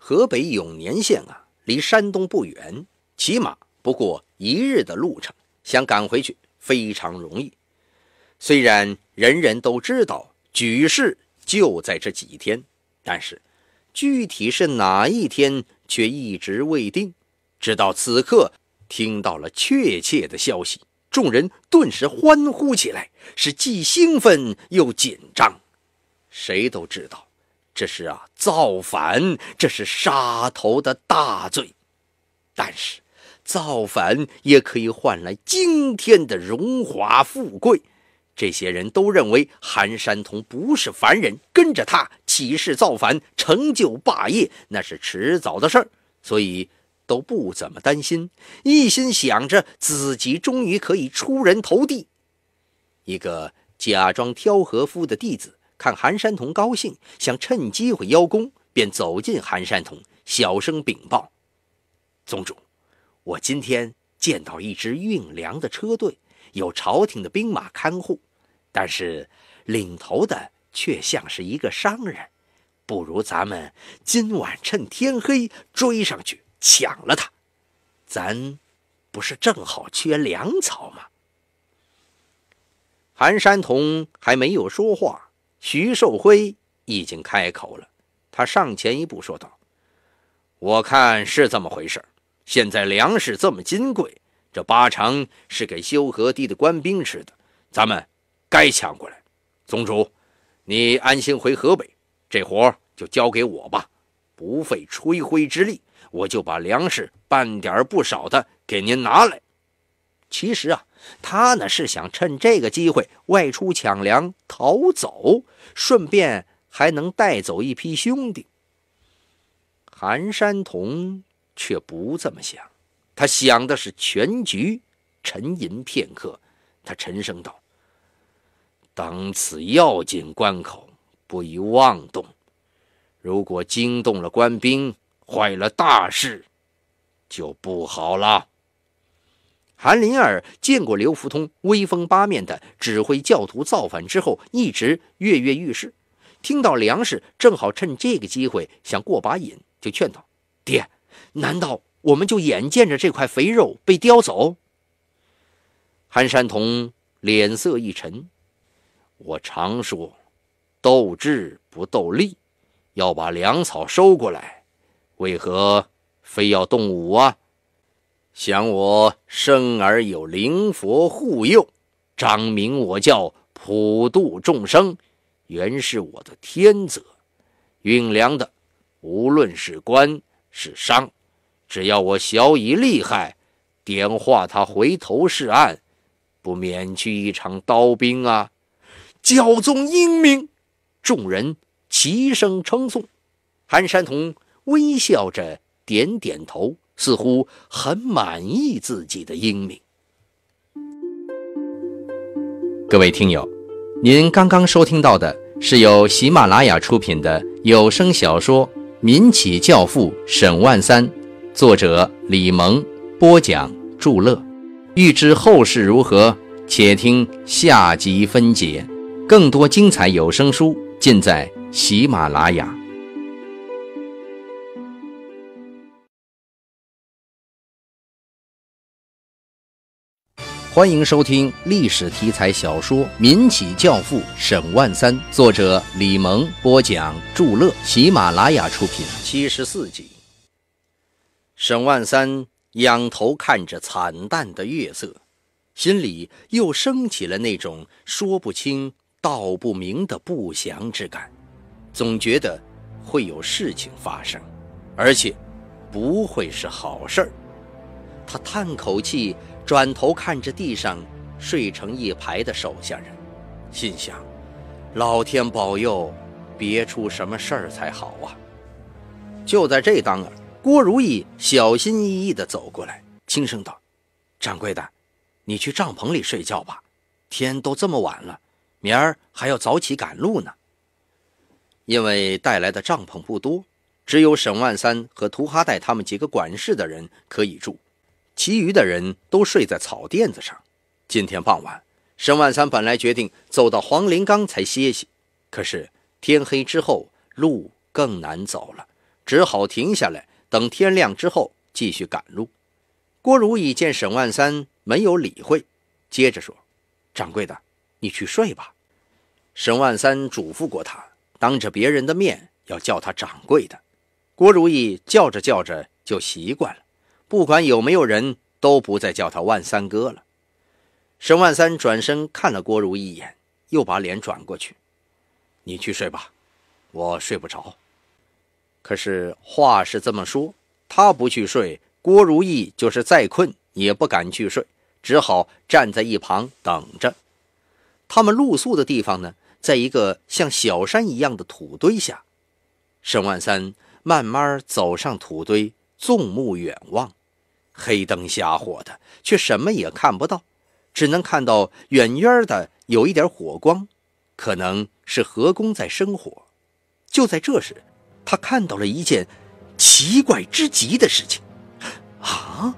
河北永年县啊，离山东不远，起码不过一日的路程，想赶回去非常容易。虽然人人都知道举事就在这几天，但是具体是哪一天却一直未定。直到此刻听到了确切的消息，众人顿时欢呼起来，是既兴奋又紧张。谁都知道。这是啊，造反这是杀头的大罪，但是造反也可以换来惊天的荣华富贵。这些人都认为韩山童不是凡人，跟着他起事造反，成就霸业那是迟早的事儿，所以都不怎么担心，一心想着自己终于可以出人头地。一个假装挑和夫的弟子。看韩山童高兴，想趁机会邀功，便走进韩山童，小声禀报：“宗主，我今天见到一支运粮的车队，有朝廷的兵马看护，但是领头的却像是一个商人。不如咱们今晚趁天黑追上去抢了他，咱不是正好缺粮草吗？”韩山童还没有说话。徐寿辉已经开口了，他上前一步说道：“我看是这么回事现在粮食这么金贵，这八成是给修河堤的官兵吃的，咱们该抢过来。宗主，你安心回河北，这活就交给我吧，不费吹灰之力，我就把粮食半点不少的给您拿来。其实啊。”他呢是想趁这个机会外出抢粮逃走，顺便还能带走一批兄弟。韩山童却不这么想，他想的是全局。沉吟片刻，他沉声道：“当此要紧关口，不宜妄动。如果惊动了官兵，坏了大事，就不好了。”韩林儿见过刘福通威风八面的指挥教徒造反之后，一直跃跃欲试。听到粮食，正好趁这个机会想过把瘾，就劝道：“爹，难道我们就眼见着这块肥肉被叼走？”韩山童脸色一沉：“我常说，斗智不斗力，要把粮草收过来，为何非要动武啊？”想我生而有灵佛护佑，张明我教普度众生，原是我的天责。运粮的，无论是官是商，只要我晓以利害，点化他回头是岸，不免去一场刀兵啊！教宗英明，众人齐声称颂。韩山童微笑着点点头。似乎很满意自己的英明。各位听友，您刚刚收听到的是由喜马拉雅出品的有声小说《民企教父沈万三》，作者李萌播讲，祝乐。欲知后事如何，且听下集分解。更多精彩有声书尽在喜马拉雅。欢迎收听历史题材小说《民企教父沈万三》，作者李萌，播讲祝乐，喜马拉雅出品，七十四集。沈万三仰头看着惨淡的月色，心里又升起了那种说不清道不明的不祥之感，总觉得会有事情发生，而且不会是好事儿。他叹口气。转头看着地上睡成一排的手下人，心想：“老天保佑，别出什么事儿才好啊！”就在这当儿，郭如意小心翼翼地走过来，轻声道：“掌柜的，你去帐篷里睡觉吧，天都这么晚了，明儿还要早起赶路呢。”因为带来的帐篷不多，只有沈万三和图哈代他们几个管事的人可以住。其余的人都睡在草垫子上。今天傍晚，沈万三本来决定走到黄林岗才歇息，可是天黑之后路更难走了，只好停下来等天亮之后继续赶路。郭如意见沈万三没有理会，接着说：“掌柜的，你去睡吧。”沈万三嘱咐过他，当着别人的面要叫他掌柜的。郭如意叫着叫着就习惯了。不管有没有人，都不再叫他万三哥了。沈万三转身看了郭如一眼，又把脸转过去。你去睡吧，我睡不着。可是话是这么说，他不去睡，郭如意就是再困也不敢去睡，只好站在一旁等着。他们露宿的地方呢，在一个像小山一样的土堆下。沈万三慢慢走上土堆，纵目远望。黑灯瞎火的，却什么也看不到，只能看到远远的有一点火光，可能是河工在生火。就在这时，他看到了一件奇怪之极的事情。啊！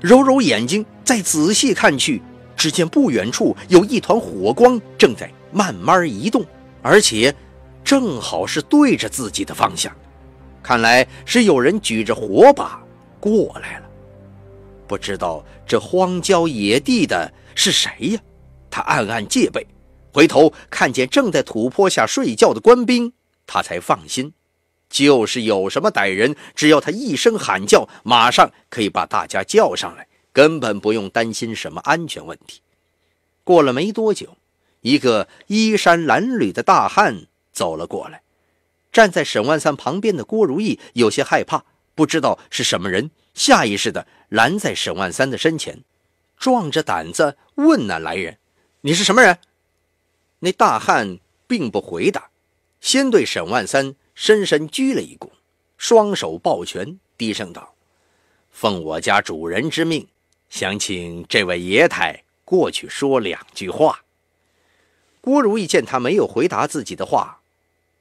揉揉眼睛，再仔细看去，只见不远处有一团火光正在慢慢移动，而且正好是对着自己的方向。看来是有人举着火把过来了。不知道这荒郊野地的是谁呀？他暗暗戒备，回头看见正在土坡下睡觉的官兵，他才放心。就是有什么歹人，只要他一声喊叫，马上可以把大家叫上来，根本不用担心什么安全问题。过了没多久，一个衣衫褴褛的大汉走了过来。站在沈万三旁边的郭如意有些害怕，不知道是什么人，下意识的。拦在沈万三的身前，壮着胆子问那来人：“你是什么人？”那大汉并不回答，先对沈万三深深鞠了一躬，双手抱拳，低声道：“奉我家主人之命，想请这位爷太过去说两句话。”郭如意见他没有回答自己的话，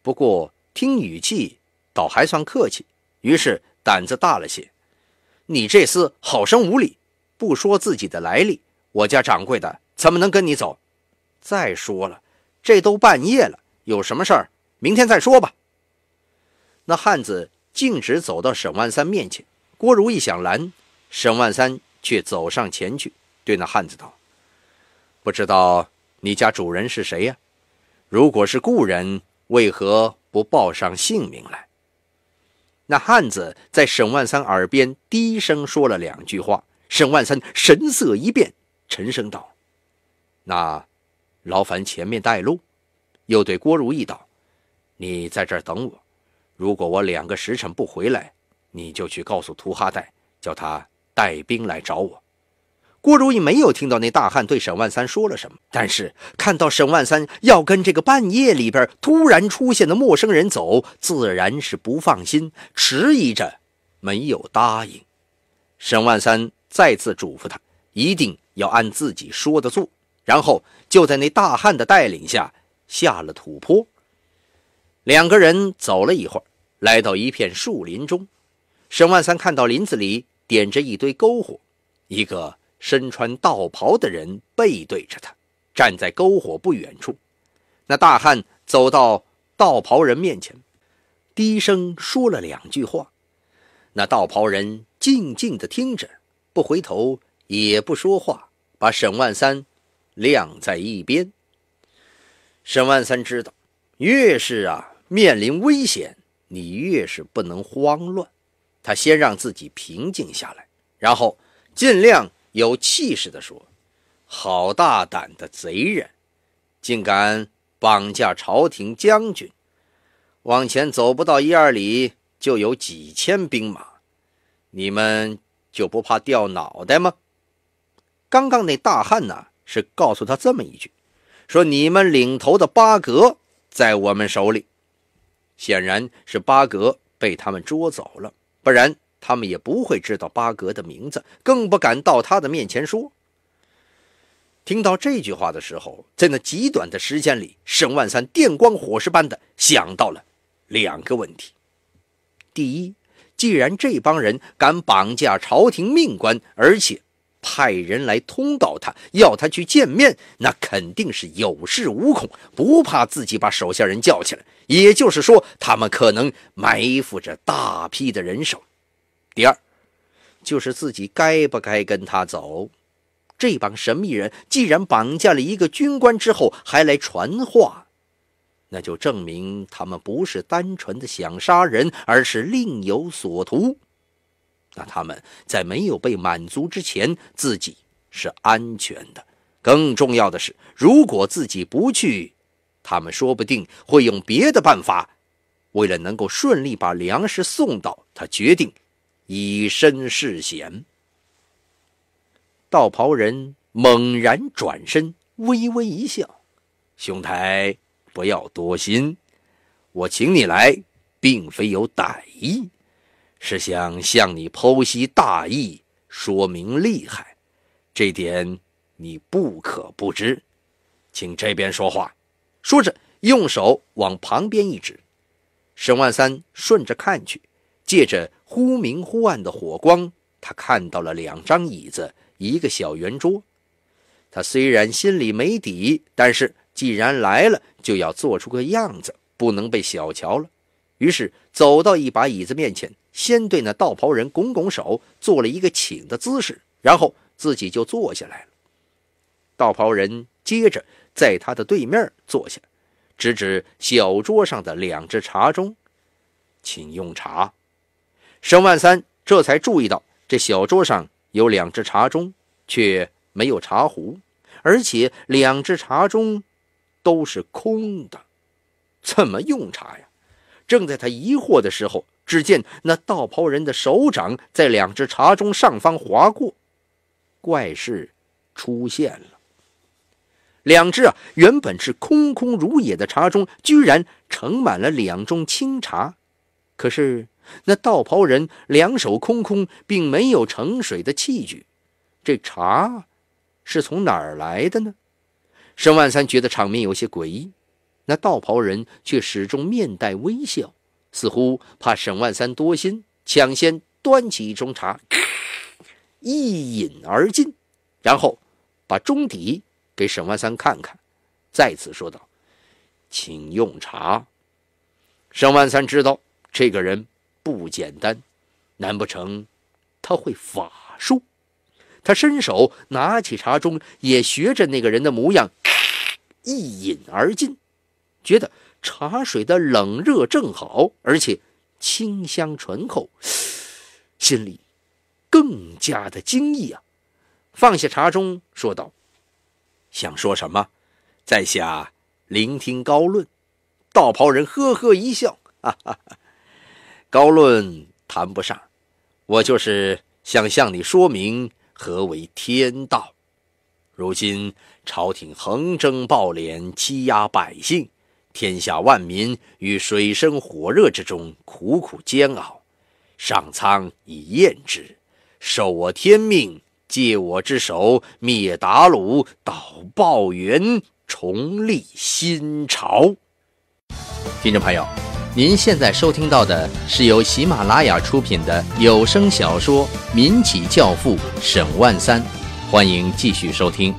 不过听语气倒还算客气，于是胆子大了些。你这厮好生无礼，不说自己的来历，我家掌柜的怎么能跟你走？再说了，这都半夜了，有什么事儿，明天再说吧。那汉子径直走到沈万三面前，郭如意想拦，沈万三却走上前去，对那汉子道：“不知道你家主人是谁呀？如果是故人，为何不报上姓名来？”那汉子在沈万三耳边低声说了两句话，沈万三神色一变，沉声道：“那劳烦前面带路。”又对郭如意道：“你在这儿等我，如果我两个时辰不回来，你就去告诉图哈岱，叫他带兵来找我。”郭如意没有听到那大汉对沈万三说了什么，但是看到沈万三要跟这个半夜里边突然出现的陌生人走，自然是不放心，迟疑着没有答应。沈万三再次嘱咐他一定要按自己说的做，然后就在那大汉的带领下下了土坡。两个人走了一会儿，来到一片树林中。沈万三看到林子里点着一堆篝火，一个。身穿道袍的人背对着他，站在篝火不远处。那大汉走到道袍人面前，低声说了两句话。那道袍人静静的听着，不回头，也不说话，把沈万三晾在一边。沈万三知道，越是啊面临危险，你越是不能慌乱。他先让自己平静下来，然后尽量。有气势地说：“好大胆的贼人，竟敢绑架朝廷将军！往前走不到一二里，就有几千兵马，你们就不怕掉脑袋吗？”刚刚那大汉呢，是告诉他这么一句：“说你们领头的八格在我们手里，显然是八格被他们捉走了，不然。”他们也不会知道八格的名字，更不敢到他的面前说。听到这句话的时候，在那极短的时间里，沈万三电光火石般的想到了两个问题：第一，既然这帮人敢绑架朝廷命官，而且派人来通告他要他去见面，那肯定是有恃无恐，不怕自己把手下人叫起来。也就是说，他们可能埋伏着大批的人手。第二，就是自己该不该跟他走。这帮神秘人既然绑架了一个军官之后还来传话，那就证明他们不是单纯的想杀人，而是另有所图。那他们在没有被满足之前，自己是安全的。更重要的是，如果自己不去，他们说不定会用别的办法。为了能够顺利把粮食送到，他决定。以身试险，道袍人猛然转身，微微一笑：“兄台，不要多心，我请你来，并非有歹意，是想向你剖析大义，说明厉害，这点你不可不知。请这边说话。”说着，用手往旁边一指，沈万三顺着看去。借着忽明忽暗的火光，他看到了两张椅子，一个小圆桌。他虽然心里没底，但是既然来了，就要做出个样子，不能被小瞧了。于是走到一把椅子面前，先对那道袍人拱拱手，做了一个请的姿势，然后自己就坐下来了。道袍人接着在他的对面坐下，指指小桌上的两只茶盅，请用茶。沈万三这才注意到，这小桌上有两只茶盅，却没有茶壶，而且两只茶盅都是空的，怎么用茶呀？正在他疑惑的时候，只见那道袍人的手掌在两只茶盅上方划过，怪事出现了：两只啊，原本是空空如也的茶盅，居然盛满了两盅清茶，可是。那道袍人两手空空，并没有盛水的器具，这茶是从哪儿来的呢？沈万三觉得场面有些诡异，那道袍人却始终面带微笑，似乎怕沈万三多心，抢先端起一盅茶，一饮而尽，然后把盅底给沈万三看看，再次说道：“请用茶。”沈万三知道这个人。不简单，难不成他会法术？他伸手拿起茶盅，也学着那个人的模样，一饮而尽，觉得茶水的冷热正好，而且清香醇厚，心里更加的惊异啊！放下茶盅，说道：“想说什么，在下聆听高论。”道袍人呵呵一笑，哈哈哈。高论谈不上，我就是想向你说明何为天道。如今朝廷横征暴敛，欺压百姓，天下万民于水深火热之中苦苦煎熬。上苍已验之，受我天命，借我之手灭鞑虏，倒暴元，重立新朝。听众朋友。您现在收听到的是由喜马拉雅出品的有声小说《民企教父沈万三》，欢迎继续收听。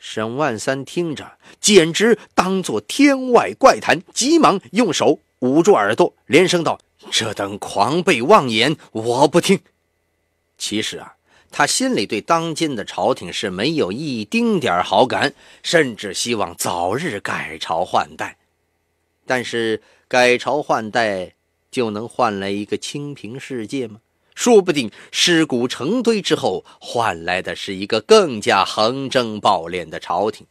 沈万三听着，简直当作天外怪谈，急忙用手捂住耳朵，连声道：“这等狂悖妄言，我不听。”其实啊，他心里对当今的朝廷是没有一丁点好感，甚至希望早日改朝换代。但是改朝换代就能换来一个清平世界吗？说不定尸骨成堆之后，换来的是一个更加横征暴敛的朝廷。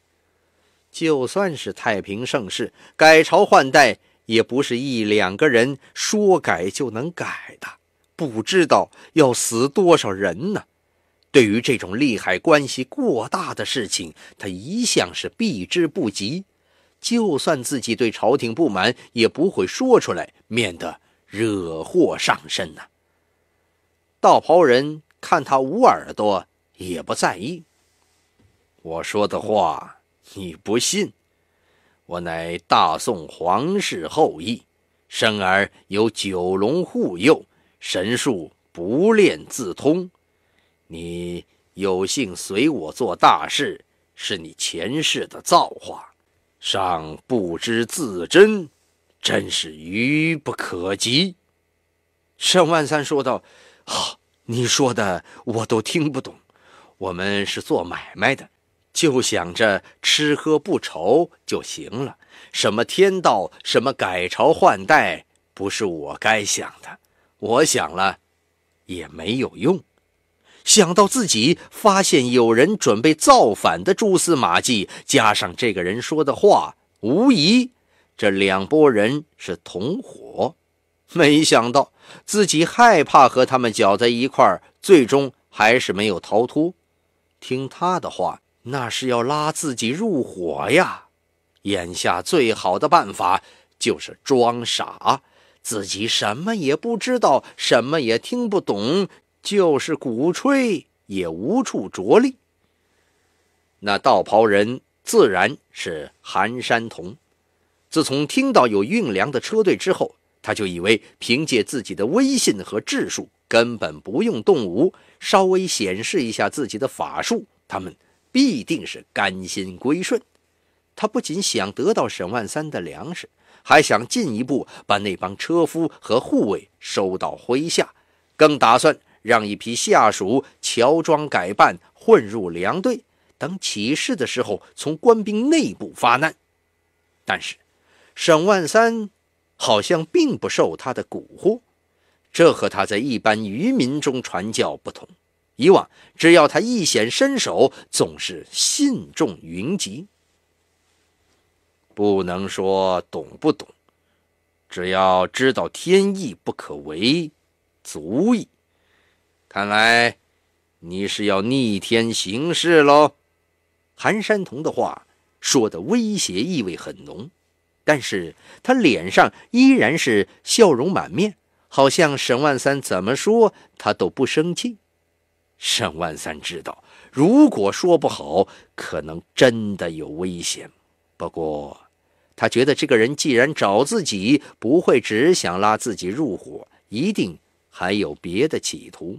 就算是太平盛世，改朝换代也不是一两个人说改就能改的，不知道要死多少人呢。对于这种利害关系过大的事情，他一向是避之不及。就算自己对朝廷不满，也不会说出来，免得惹祸上身呐。道袍人看他捂耳朵，也不在意。我说的话你不信？我乃大宋皇室后裔，生而有九龙护佑，神术不练自通。你有幸随我做大事，是你前世的造化。尚不知自珍，真是愚不可及。”沈万三说道，“哦，你说的我都听不懂。我们是做买卖的，就想着吃喝不愁就行了。什么天道，什么改朝换代，不是我该想的。我想了，也没有用。”想到自己发现有人准备造反的蛛丝马迹，加上这个人说的话，无疑这两拨人是同伙。没想到自己害怕和他们搅在一块儿，最终还是没有逃脱。听他的话，那是要拉自己入伙呀。眼下最好的办法就是装傻，自己什么也不知道，什么也听不懂。就是鼓吹也无处着力。那道袍人自然是寒山童。自从听到有运粮的车队之后，他就以为凭借自己的威信和智术，根本不用动武，稍微显示一下自己的法术，他们必定是甘心归顺。他不仅想得到沈万三的粮食，还想进一步把那帮车夫和护卫收到麾下，更打算。让一批下属乔装改扮混入粮队，等起事的时候从官兵内部发难。但是沈万三好像并不受他的蛊惑，这和他在一般渔民中传教不同。以往只要他一显身手，总是信众云集。不能说懂不懂，只要知道天意不可违，足矣。看来，你是要逆天行事喽！韩山童的话说的威胁意味很浓，但是他脸上依然是笑容满面，好像沈万三怎么说他都不生气。沈万三知道，如果说不好，可能真的有危险。不过，他觉得这个人既然找自己，不会只想拉自己入伙，一定还有别的企图。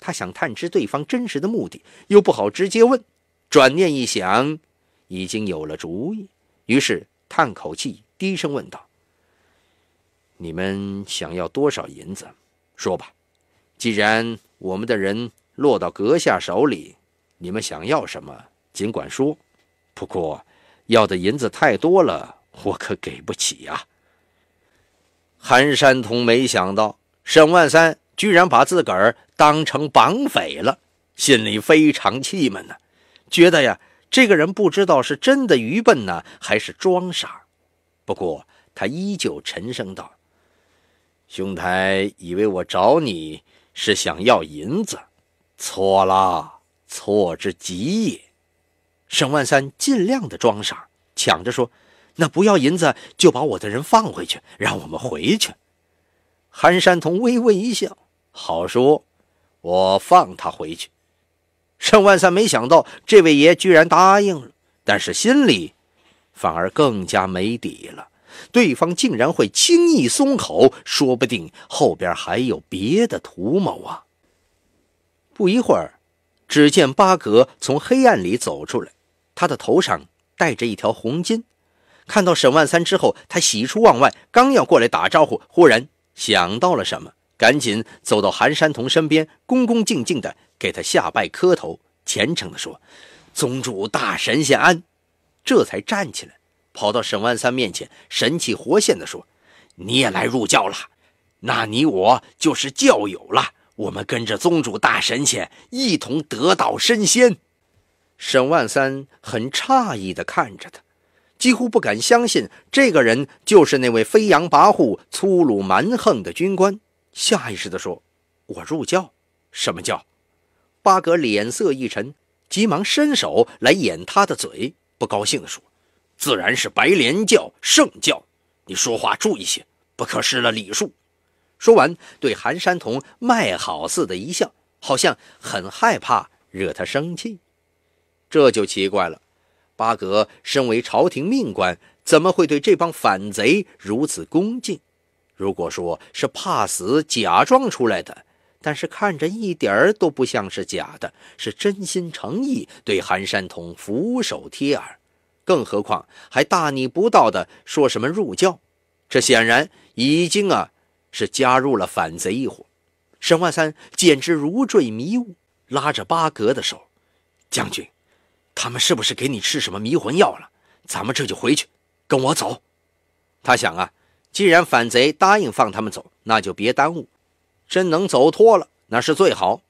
他想探知对方真实的目的，又不好直接问。转念一想，已经有了主意，于是叹口气，低声问道：“你们想要多少银子？说吧。既然我们的人落到阁下手里，你们想要什么尽管说。不过，要的银子太多了，我可给不起呀。”韩山童没想到沈万三。居然把自个儿当成绑匪了，心里非常气闷呢，觉得呀，这个人不知道是真的愚笨呢，还是装傻。不过他依旧沉声道：“兄台以为我找你是想要银子，错了，错之极也。”沈万三尽量的装傻，抢着说：“那不要银子，就把我的人放回去，让我们回去。”韩山童微微一笑。好说，我放他回去。沈万三没想到这位爷居然答应了，但是心里反而更加没底了。对方竟然会轻易松口，说不定后边还有别的图谋啊！不一会儿，只见八格从黑暗里走出来，他的头上戴着一条红巾。看到沈万三之后，他喜出望外，刚要过来打招呼，忽然想到了什么。赶紧走到韩山童身边，恭恭敬敬地给他下拜磕头，虔诚地说：“宗主大神仙安！”这才站起来，跑到沈万三面前，神气活现地说：“你也来入教了，那你我就是教友了。我们跟着宗主大神仙一同得道升仙。”沈万三很诧异地看着他，几乎不敢相信这个人就是那位飞扬跋扈、粗鲁蛮横的军官。下意识地说：“我入教，什么教？”巴格脸色一沉，急忙伸手来掩他的嘴，不高兴地说：“自然是白莲教圣教，你说话注意些，不可失了礼数。”说完，对韩山童卖好似的一笑，好像很害怕惹他生气。这就奇怪了，巴格身为朝廷命官，怎么会对这帮反贼如此恭敬？如果说是怕死假装出来的，但是看着一点儿都不像是假的，是真心诚意对韩山童俯首贴耳，更何况还大逆不道的说什么入教，这显然已经啊是加入了反贼一伙。沈万三简直如坠迷雾，拉着八格的手，将军，他们是不是给你吃什么迷魂药了？咱们这就回去，跟我走。他想啊。既然反贼答应放他们走，那就别耽误。真能走脱了，那是最好。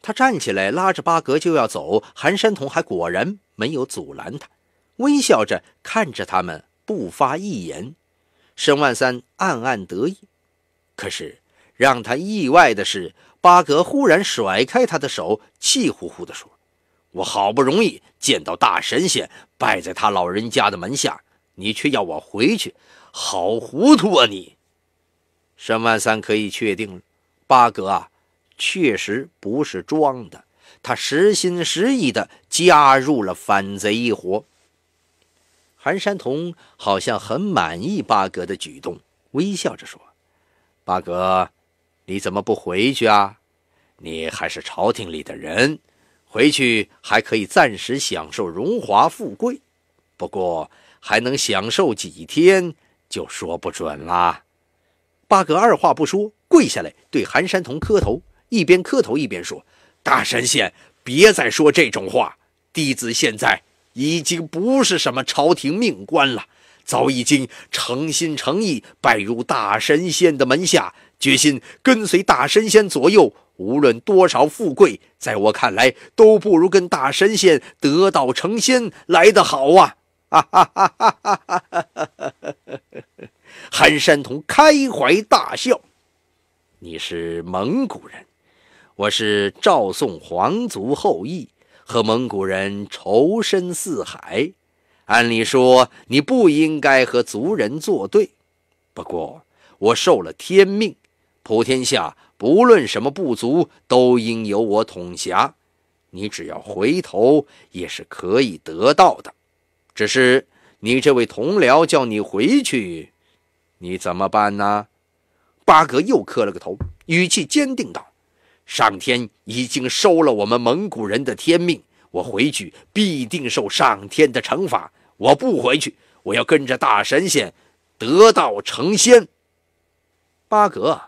他站起来，拉着八格就要走，韩山童还果然没有阻拦他，微笑着看着他们，不发一言。沈万三暗暗得意，可是让他意外的是，八格忽然甩开他的手，气呼呼地说：“我好不容易见到大神仙，拜在他老人家的门下，你却要我回去！”好糊涂啊！你，沈万三可以确定八哥啊，确实不是装的，他实心实意的加入了反贼一伙。韩山童好像很满意八哥的举动，微笑着说：“八哥，你怎么不回去啊？你还是朝廷里的人，回去还可以暂时享受荣华富贵，不过还能享受几天。”就说不准啦！八哥二话不说，跪下来对韩山童磕头，一边磕头一边说：“大神仙，别再说这种话！弟子现在已经不是什么朝廷命官了，早已经诚心诚意拜入大神仙的门下，决心跟随大神仙左右，无论多少富贵，在我看来都不如跟大神仙得道成仙来得好啊！”哈哈哈哈哈！哈韩山童开怀大笑。你是蒙古人，我是赵宋皇族后裔，和蒙古人仇深似海。按理说你不应该和族人作对。不过我受了天命，普天下不论什么部族都应由我统辖。你只要回头，也是可以得到的。只是你这位同僚叫你回去，你怎么办呢？巴格又磕了个头，语气坚定道：“上天已经收了我们蒙古人的天命，我回去必定受上天的惩罚。我不回去，我要跟着大神仙得道成仙。”巴格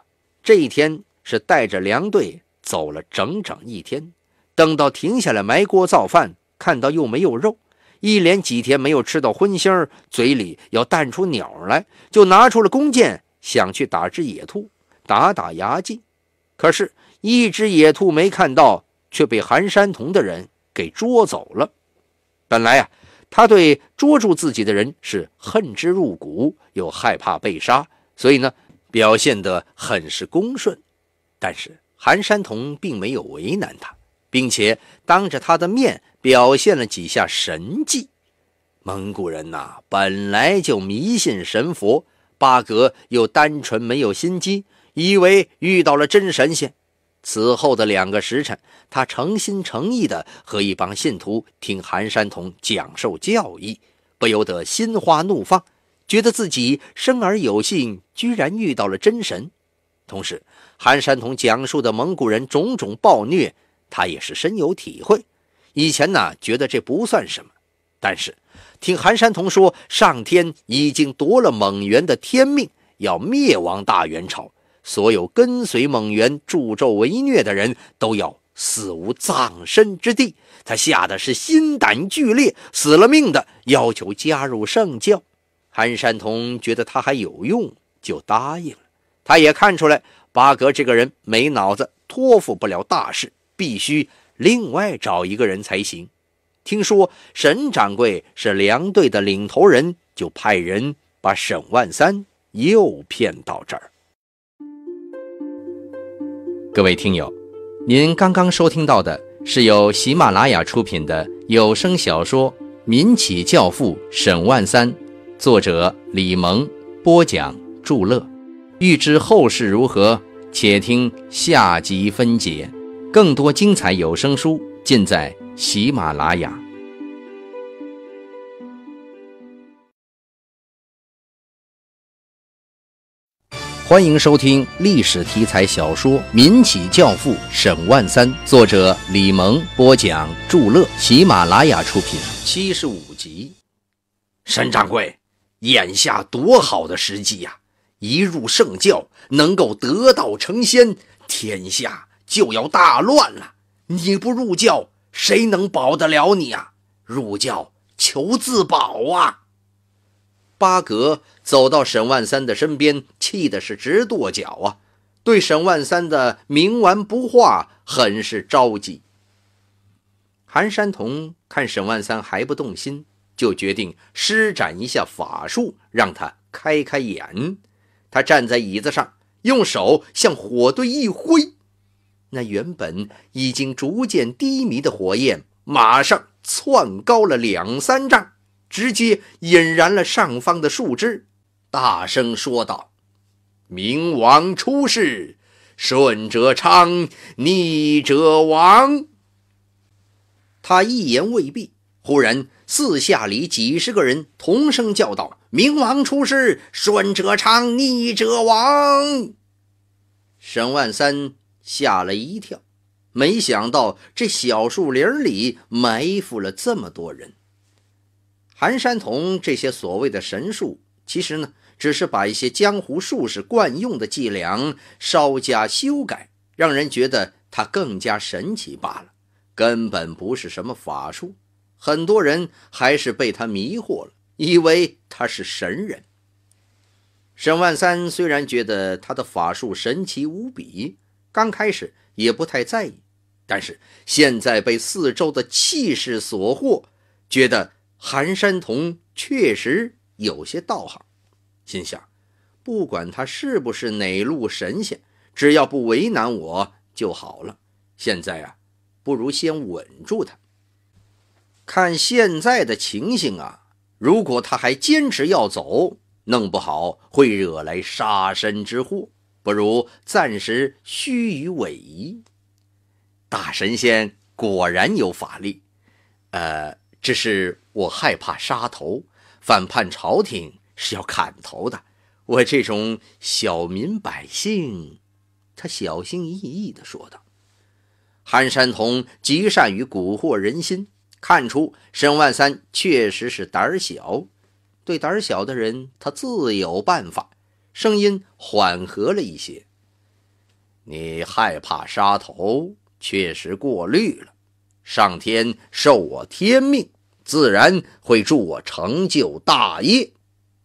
这一天是带着粮队走了整整一天，等到停下来埋锅造饭，看到又没有肉。一连几天没有吃到荤腥嘴里要淡出鸟来，就拿出了弓箭，想去打只野兔，打打牙祭。可是，一只野兔没看到，却被韩山童的人给捉走了。本来啊，他对捉住自己的人是恨之入骨，又害怕被杀，所以呢，表现得很是恭顺。但是，韩山童并没有为难他，并且当着他的面。表现了几下神迹，蒙古人呐本来就迷信神佛，八格又单纯没有心机，以为遇到了真神仙。此后的两个时辰，他诚心诚意地和一帮信徒听韩山童讲授教义，不由得心花怒放，觉得自己生而有幸，居然遇到了真神。同时，韩山童讲述的蒙古人种种暴虐，他也是深有体会。以前呢，觉得这不算什么，但是听韩山童说，上天已经夺了蒙元的天命，要灭亡大元朝，所有跟随蒙元助纣为虐的人都要死无葬身之地。他吓得是心胆俱裂，死了命的要求加入圣教。韩山童觉得他还有用，就答应了。他也看出来八格这个人没脑子，托付不了大事，必须。另外找一个人才行。听说沈掌柜是梁队的领头人，就派人把沈万三诱骗到这儿。各位听友，您刚刚收听到的是由喜马拉雅出品的有声小说《民企教父沈万三》，作者李萌，播讲祝乐。欲知后事如何，且听下集分解。更多精彩有声书尽在喜马拉雅。欢迎收听历史题材小说《民企教父沈万三》，作者李萌播讲，祝乐，喜马拉雅出品，七十五集。沈掌柜，眼下多好的时机呀！一入圣教，能够得道成仙，天下。就要大乱了！你不入教，谁能保得了你啊？入教求自保啊！八格，走到沈万三的身边，气的是直跺脚啊！对沈万三的冥顽不化很是着急。韩山童看沈万三还不动心，就决定施展一下法术，让他开开眼。他站在椅子上，用手向火堆一挥。那原本已经逐渐低迷的火焰，马上窜高了两三丈，直接引燃了上方的树枝。大声说道：“冥王出世，顺者昌，逆者亡。”他一言未毕，忽然四下里几十个人同声叫道：“冥王出世，顺者昌，逆者亡。”沈万三。吓了一跳，没想到这小树林里埋伏了这么多人。韩山童这些所谓的神术，其实呢，只是把一些江湖术士惯用的伎俩稍加修改，让人觉得他更加神奇罢了，根本不是什么法术。很多人还是被他迷惑了，以为他是神人。沈万三虽然觉得他的法术神奇无比。刚开始也不太在意，但是现在被四周的气势所惑，觉得韩山童确实有些道行，心想：不管他是不是哪路神仙，只要不为难我就好了。现在啊，不如先稳住他。看现在的情形啊，如果他还坚持要走，弄不好会惹来杀身之祸。不如暂时虚与委蛇。大神仙果然有法力，呃，只是我害怕杀头，反叛朝廷是要砍头的。我这种小民百姓，他小心翼翼地说道。韩山童极善于蛊惑人心，看出沈万三确实是胆小，对胆小的人，他自有办法。声音缓和了一些。你害怕杀头，确实过虑了。上天授我天命，自然会助我成就大业。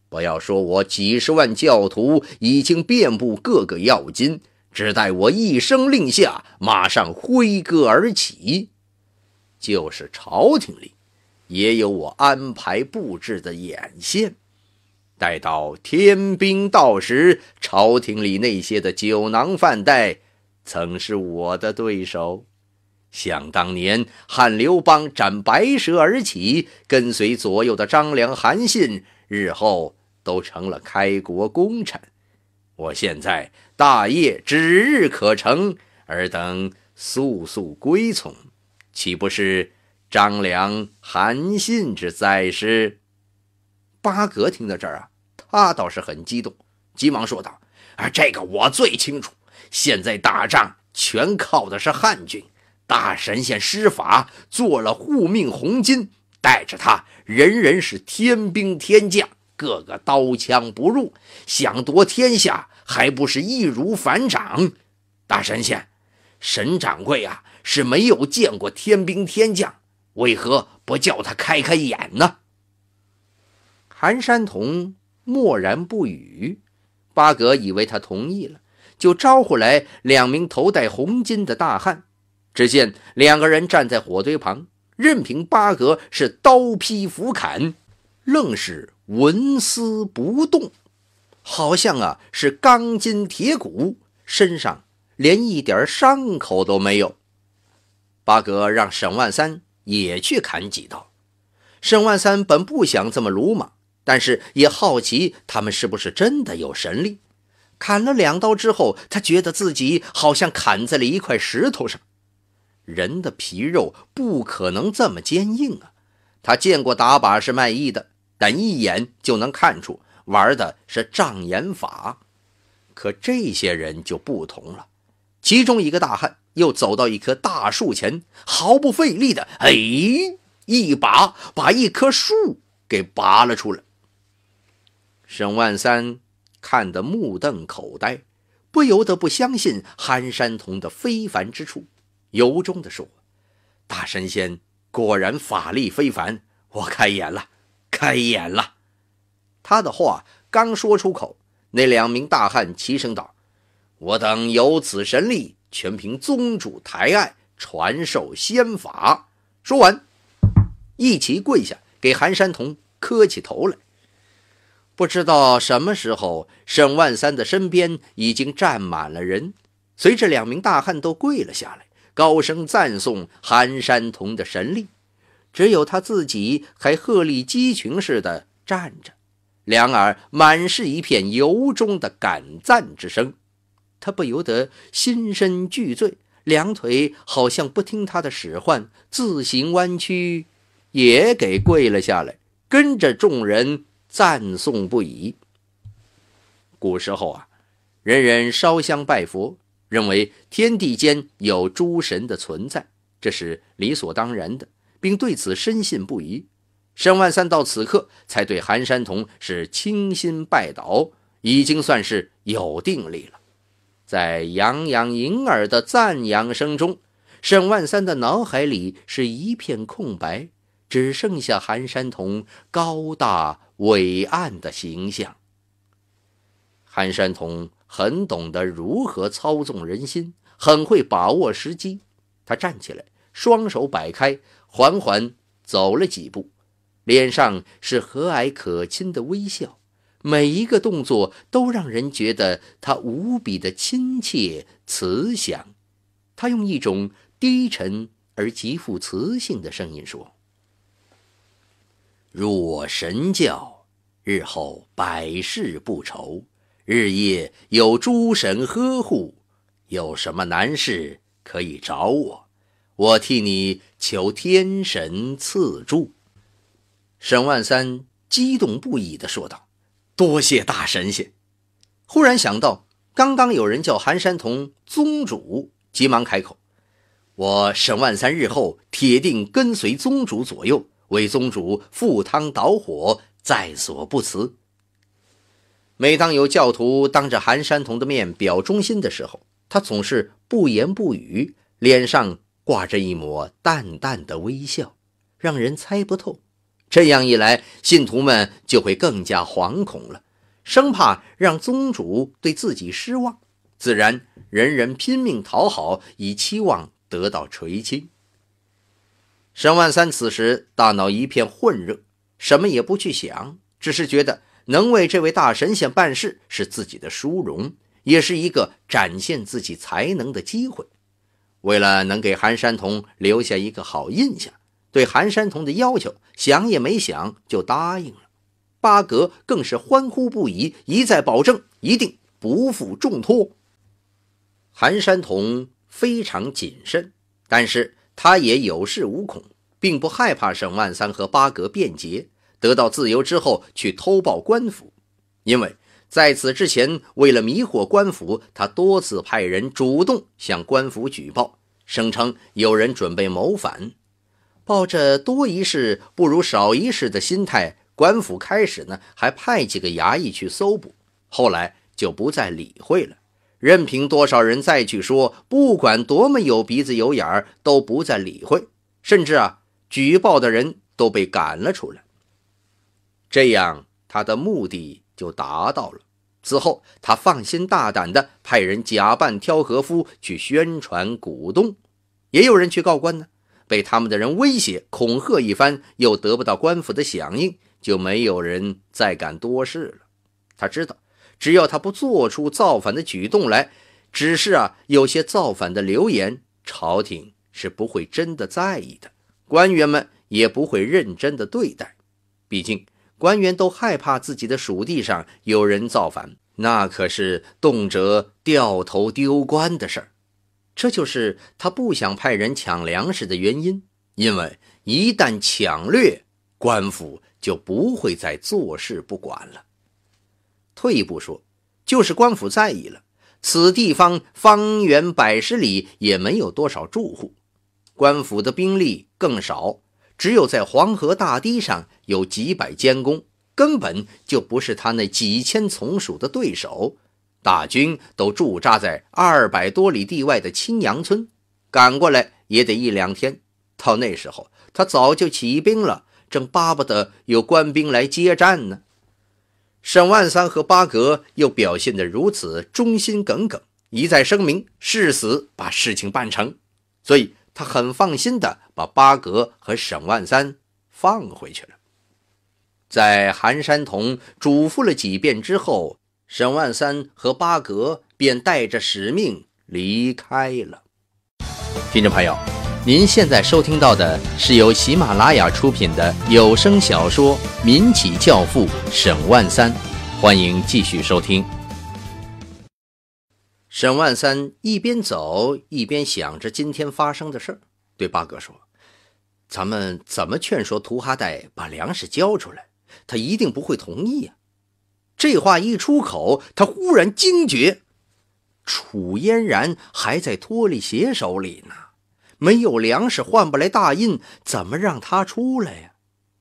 不要说我几十万教徒已经遍布各个要津，只待我一声令下，马上挥戈而起。就是朝廷里，也有我安排布置的眼线。待到天兵到时，朝廷里那些的酒囊饭袋，曾是我的对手。想当年汉刘邦斩白蛇而起，跟随左右的张良、韩信，日后都成了开国功臣。我现在大业指日可成，尔等速速归从，岂不是张良、韩信之灾世？八哥听到这儿啊！他倒是很激动，急忙说道：“啊，这个我最清楚。现在打仗全靠的是汉军。大神仙施法做了护命红巾，带着他人人是天兵天将，个个刀枪不入，想夺天下还不是易如反掌？大神仙，沈掌柜啊，是没有见过天兵天将，为何不叫他开开眼呢？”韩山童。默然不语，巴格以为他同意了，就招呼来两名头戴红巾的大汉。只见两个人站在火堆旁，任凭巴格是刀劈斧砍，愣是纹丝不动，好像啊是钢筋铁骨，身上连一点伤口都没有。巴格让沈万三也去砍几刀，沈万三本不想这么鲁莽。但是也好奇，他们是不是真的有神力？砍了两刀之后，他觉得自己好像砍在了一块石头上。人的皮肉不可能这么坚硬啊！他见过打靶是卖艺的，但一眼就能看出玩的是障眼法。可这些人就不同了。其中一个大汉又走到一棵大树前，毫不费力的，哎，一把把一棵树给拔了出来。沈万三看得目瞪口呆，不由得不相信韩山童的非凡之处，由衷地说：“大神仙果然法力非凡，我开眼了，开眼了。”他的话刚说出口，那两名大汉齐声道：“我等有此神力，全凭宗主抬爱传授仙法。”说完，一齐跪下，给韩山童磕起头来。不知道什么时候，沈万三的身边已经站满了人。随着两名大汉都跪了下来，高声赞颂韩山童的神力，只有他自己还鹤立鸡群似的站着，两耳满是一片由衷的感赞之声。他不由得心身俱醉，两腿好像不听他的使唤，自行弯曲，也给跪了下来，跟着众人。赞颂不已。古时候啊，人人烧香拜佛，认为天地间有诸神的存在，这是理所当然的，并对此深信不疑。沈万三到此刻才对韩山童是倾心拜倒，已经算是有定力了。在洋洋盈耳的赞扬声中，沈万三的脑海里是一片空白。只剩下韩山童高大伟岸的形象。韩山童很懂得如何操纵人心，很会把握时机。他站起来，双手摆开，缓缓走了几步，脸上是和蔼可亲的微笑。每一个动作都让人觉得他无比的亲切慈祥。他用一种低沉而极富磁性的声音说。入我神教，日后百事不愁，日夜有诸神呵护，有什么难事可以找我，我替你求天神赐助。”沈万三激动不已地说道：“多谢大神仙！”忽然想到刚刚有人叫韩山童宗主，急忙开口：“我沈万三日后铁定跟随宗主左右。”为宗主赴汤蹈火，在所不辞。每当有教徒当着韩山童的面表忠心的时候，他总是不言不语，脸上挂着一抹淡淡的微笑，让人猜不透。这样一来，信徒们就会更加惶恐了，生怕让宗主对自己失望，自然人人拼命讨好，以期望得到垂青。沈万三此时大脑一片混热，什么也不去想，只是觉得能为这位大神仙办事是自己的殊荣，也是一个展现自己才能的机会。为了能给韩山童留下一个好印象，对韩山童的要求想也没想就答应了。八格更是欢呼不已，一再保证一定不负重托。韩山童非常谨慎，但是。他也有恃无恐，并不害怕沈万三和八格辩解，得到自由之后去偷报官府，因为在此之前，为了迷惑官府，他多次派人主动向官府举报，声称有人准备谋反。抱着多一事不如少一事的心态，官府开始呢还派几个衙役去搜捕，后来就不再理会了。任凭多少人再去说，不管多么有鼻子有眼儿，都不再理会，甚至啊，举报的人都被赶了出来。这样，他的目的就达到了。此后，他放心大胆地派人假扮挑和夫去宣传鼓动，也有人去告官呢，被他们的人威胁恐吓一番，又得不到官府的响应，就没有人再敢多事了。他知道。只要他不做出造反的举动来，只是啊有些造反的流言，朝廷是不会真的在意的，官员们也不会认真的对待。毕竟官员都害怕自己的属地上有人造反，那可是动辄掉头丢官的事儿。这就是他不想派人抢粮食的原因，因为一旦抢掠，官府就不会再坐视不管了。退一步说，就是官府在意了，此地方方圆百十里也没有多少住户，官府的兵力更少，只有在黄河大堤上有几百监工，根本就不是他那几千从属的对手。大军都驻扎在二百多里地外的青阳村，赶过来也得一两天。到那时候，他早就起兵了，正巴不得有官兵来接战呢。沈万三和八格又表现的如此忠心耿耿，一再声明誓死把事情办成，所以他很放心的把八格和沈万三放回去了。在韩山童嘱咐了几遍之后，沈万三和八格便带着使命离开了。听众朋友。您现在收听到的是由喜马拉雅出品的有声小说《民企教父沈万三》，欢迎继续收听。沈万三一边走一边想着今天发生的事儿，对八哥说：“咱们怎么劝说图哈代把粮食交出来？他一定不会同意呀！”这话一出口，他忽然惊觉，楚嫣然还在托里鞋手里呢。没有粮食换不来大印，怎么让他出来呀？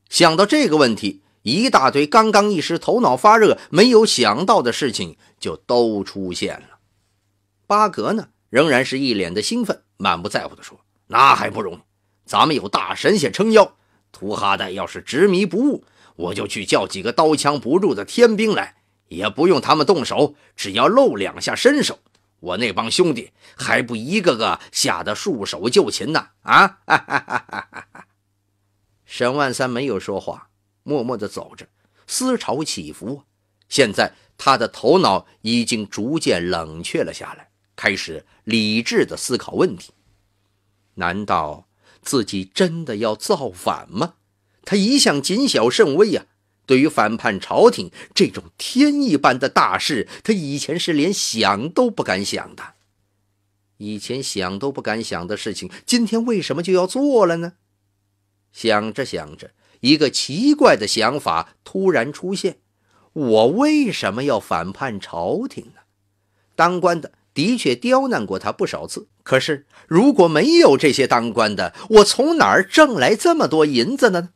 想到这个问题，一大堆刚刚一时头脑发热没有想到的事情就都出现了。巴格呢，仍然是一脸的兴奋，满不在乎地说：“那还不容易？咱们有大神仙撑腰，图哈代要是执迷不悟，我就去叫几个刀枪不入的天兵来，也不用他们动手，只要露两下身手。”我那帮兄弟还不一个个吓得束手就擒呢！啊，沈万三没有说话，默默地走着，思潮起伏。现在他的头脑已经逐渐冷却了下来，开始理智地思考问题。难道自己真的要造反吗？他一向谨小慎微啊。对于反叛朝廷这种天一般的大事，他以前是连想都不敢想的。以前想都不敢想的事情，今天为什么就要做了呢？想着想着，一个奇怪的想法突然出现：我为什么要反叛朝廷呢？当官的的确刁难过他不少次，可是如果没有这些当官的，我从哪儿挣来这么多银子呢？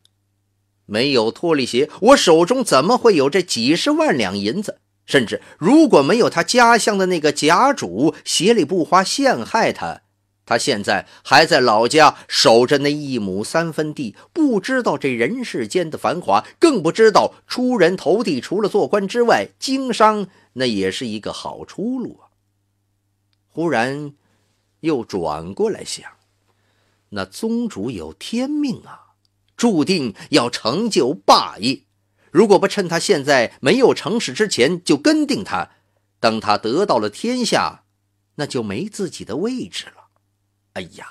没有脱离邪，我手中怎么会有这几十万两银子？甚至如果没有他家乡的那个贾主协理不花陷害他，他现在还在老家守着那一亩三分地，不知道这人世间的繁华，更不知道出人头地。除了做官之外，经商那也是一个好出路啊。忽然，又转过来想，那宗主有天命啊。注定要成就霸业，如果不趁他现在没有成事之前就跟定他，等他得到了天下，那就没自己的位置了。哎呀，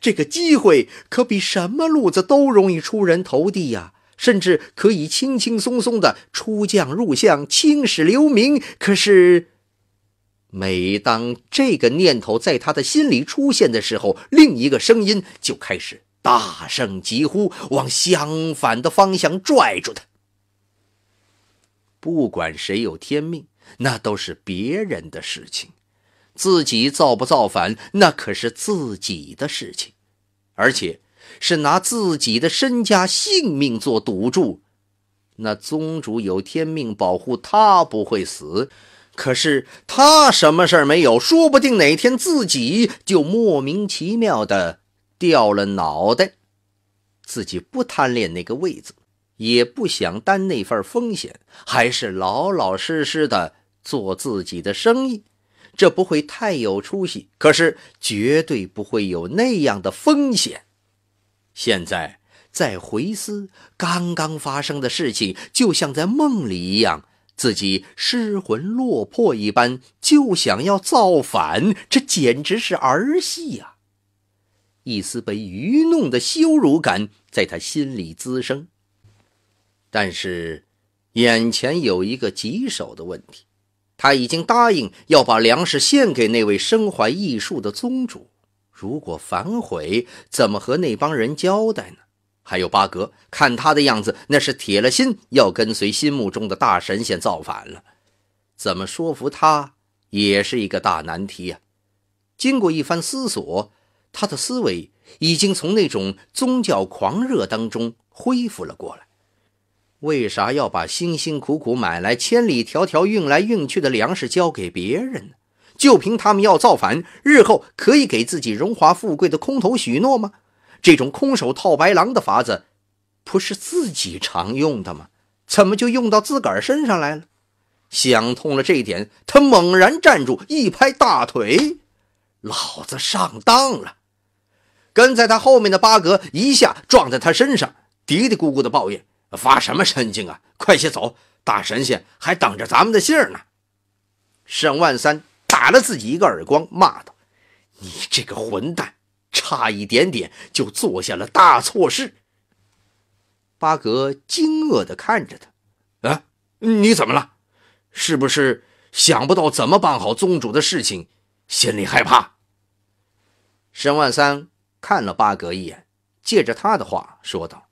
这个机会可比什么路子都容易出人头地呀，甚至可以轻轻松松的出将入相，青史留名。可是，每当这个念头在他的心里出现的时候，另一个声音就开始。大圣急呼，往相反的方向拽住他。不管谁有天命，那都是别人的事情；自己造不造反，那可是自己的事情，而且是拿自己的身家性命做赌注。那宗主有天命保护他不会死，可是他什么事儿没有，说不定哪天自己就莫名其妙的。掉了脑袋，自己不贪恋那个位子，也不想担那份风险，还是老老实实的做自己的生意。这不会太有出息，可是绝对不会有那样的风险。现在再回思刚刚发生的事情，就像在梦里一样，自己失魂落魄一般，就想要造反，这简直是儿戏呀！一丝被愚弄的羞辱感在他心里滋生，但是眼前有一个棘手的问题：他已经答应要把粮食献给那位身怀异术的宗主，如果反悔，怎么和那帮人交代呢？还有八格，看他的样子，那是铁了心要跟随心目中的大神仙造反了，怎么说服他也是一个大难题啊！经过一番思索。他的思维已经从那种宗教狂热当中恢复了过来。为啥要把辛辛苦苦买来、千里迢迢运来运去的粮食交给别人呢？就凭他们要造反，日后可以给自己荣华富贵的空头许诺吗？这种空手套白狼的法子，不是自己常用的吗？怎么就用到自个儿身上来了？想通了这一点，他猛然站住，一拍大腿：“老子上当了！”跟在他后面的八格一下撞在他身上，嘀嘀咕咕的抱怨：“发什么神经啊！快些走，大神仙还等着咱们的信儿呢。”沈万三打了自己一个耳光，骂道：“你这个混蛋，差一点点就做下了大错事。”八格惊愕地看着他：“啊，你怎么了？是不是想不到怎么办好宗主的事情，心里害怕？”沈万三。看了八格一眼，借着他的话说道：“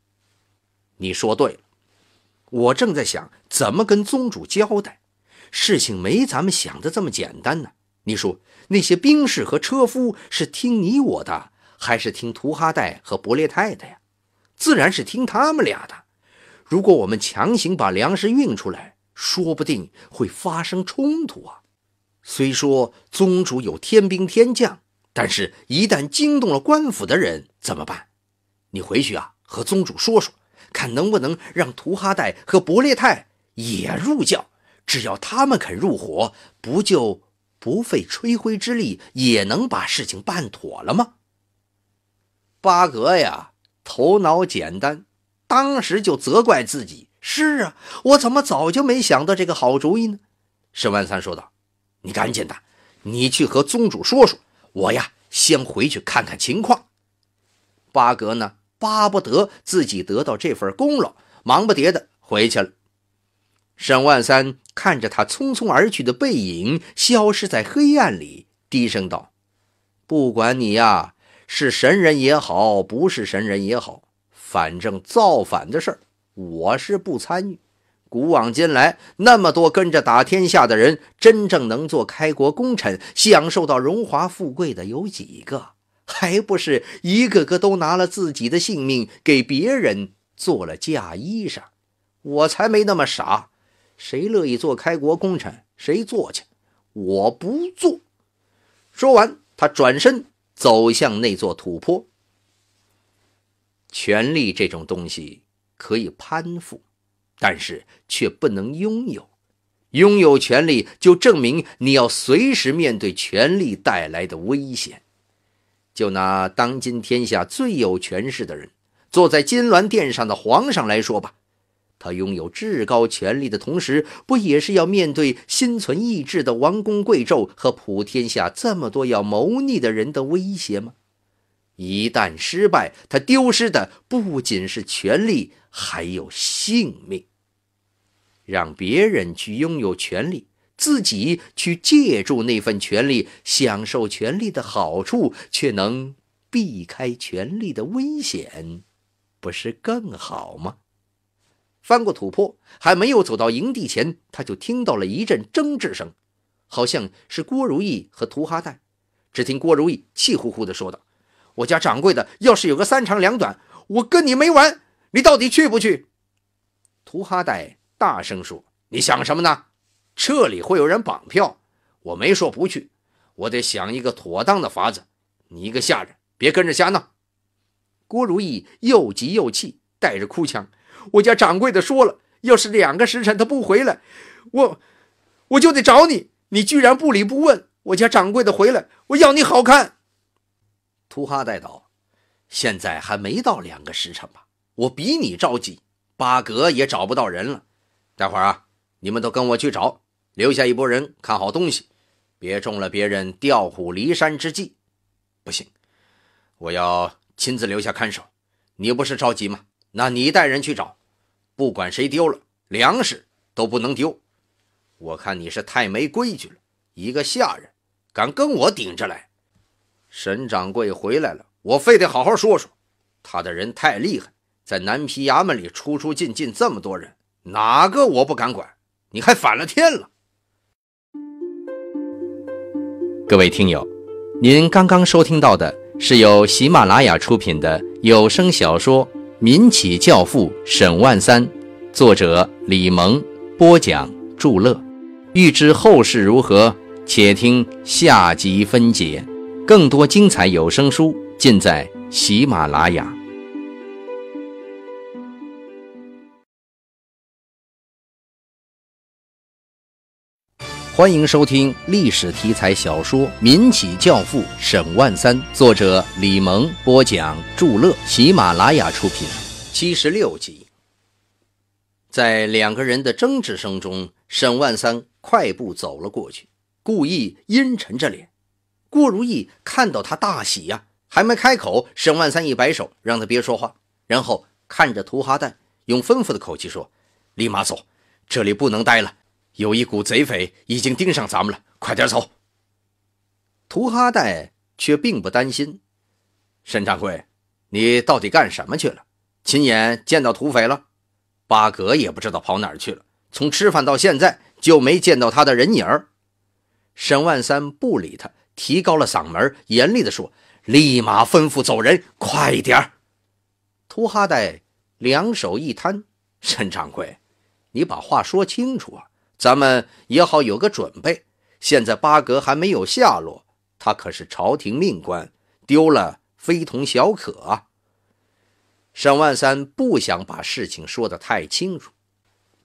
你说对了，我正在想怎么跟宗主交代。事情没咱们想的这么简单呢。你说那些兵士和车夫是听你我的，还是听图哈代和伯列泰的呀？自然是听他们俩的。如果我们强行把粮食运出来，说不定会发生冲突啊。虽说宗主有天兵天将。”但是，一旦惊动了官府的人，怎么办？你回去啊，和宗主说说，看能不能让图哈代和博列泰也入教。只要他们肯入伙，不就不费吹灰之力也能把事情办妥了吗？八格呀，头脑简单，当时就责怪自己。是啊，我怎么早就没想到这个好主意呢？沈万三说道：“你赶紧的，你去和宗主说说。”我呀，先回去看看情况。八格呢，巴不得自己得到这份功劳，忙不迭的回去了。沈万三看着他匆匆而去的背影，消失在黑暗里，低声道：“不管你呀是神人也好，不是神人也好，反正造反的事儿，我是不参与。”古往今来，那么多跟着打天下的人，真正能做开国功臣、享受到荣华富贵的有几个？还不是一个个都拿了自己的性命给别人做了嫁衣裳？我才没那么傻！谁乐意做开国功臣，谁做去，我不做。说完，他转身走向那座土坡。权力这种东西，可以攀附。但是却不能拥有，拥有权力就证明你要随时面对权力带来的危险。就拿当今天下最有权势的人，坐在金銮殿上的皇上来说吧，他拥有至高权力的同时，不也是要面对心存意志的王公贵胄和普天下这么多要谋逆的人的威胁吗？一旦失败，他丢失的不仅是权力，还有性命。让别人去拥有权利，自己去借助那份权利，享受权利的好处，却能避开权力的危险，不是更好吗？翻过土坡，还没有走到营地前，他就听到了一阵争执声，好像是郭如意和图哈岱。只听郭如意气呼呼地说道：“我家掌柜的要是有个三长两短，我跟你没完！你到底去不去？”图哈岱。大声说：“你想什么呢？这里会有人绑票。我没说不去，我得想一个妥当的法子。你一个下人，别跟着瞎闹。”郭如意又急又气，带着哭腔：“我家掌柜的说了，要是两个时辰他不回来，我我就得找你。你居然不理不问，我家掌柜的回来，我要你好看。”图哈代道：“现在还没到两个时辰吧？我比你着急。八格也找不到人了。待会儿啊，你们都跟我去找，留下一拨人看好东西，别中了别人调虎离山之计。不行，我要亲自留下看守。你不是着急吗？那你带人去找，不管谁丢了粮食都不能丢。我看你是太没规矩了，一个下人敢跟我顶着来。沈掌柜回来了，我非得好好说说。他的人太厉害，在南皮衙门里出出进进这么多人。哪个我不敢管，你还反了天了！各位听友，您刚刚收听到的是由喜马拉雅出品的有声小说《民企教父沈万三》，作者李萌播讲，祝乐。欲知后事如何，且听下集分解。更多精彩有声书，尽在喜马拉雅。欢迎收听历史题材小说《民企教父沈万三》，作者李萌，播讲祝乐，喜马拉雅出品，七十六集。在两个人的争执声中，沈万三快步走了过去，故意阴沉着脸。郭如意看到他大喜呀，还没开口，沈万三一摆手，让他别说话，然后看着涂哈蛋，用吩咐的口气说：“立马走，这里不能待了。”有一股贼匪已经盯上咱们了，快点走！图哈代却并不担心。沈掌柜，你到底干什么去了？亲眼见到土匪了？八哥也不知道跑哪儿去了，从吃饭到现在就没见到他的人影儿。沈万三不理他，提高了嗓门，严厉地说：“立马吩咐走人，快点图哈代两手一摊：“沈掌柜，你把话说清楚啊！”咱们也好有个准备。现在八格还没有下落，他可是朝廷命官，丢了非同小可啊。沈万三不想把事情说得太清楚，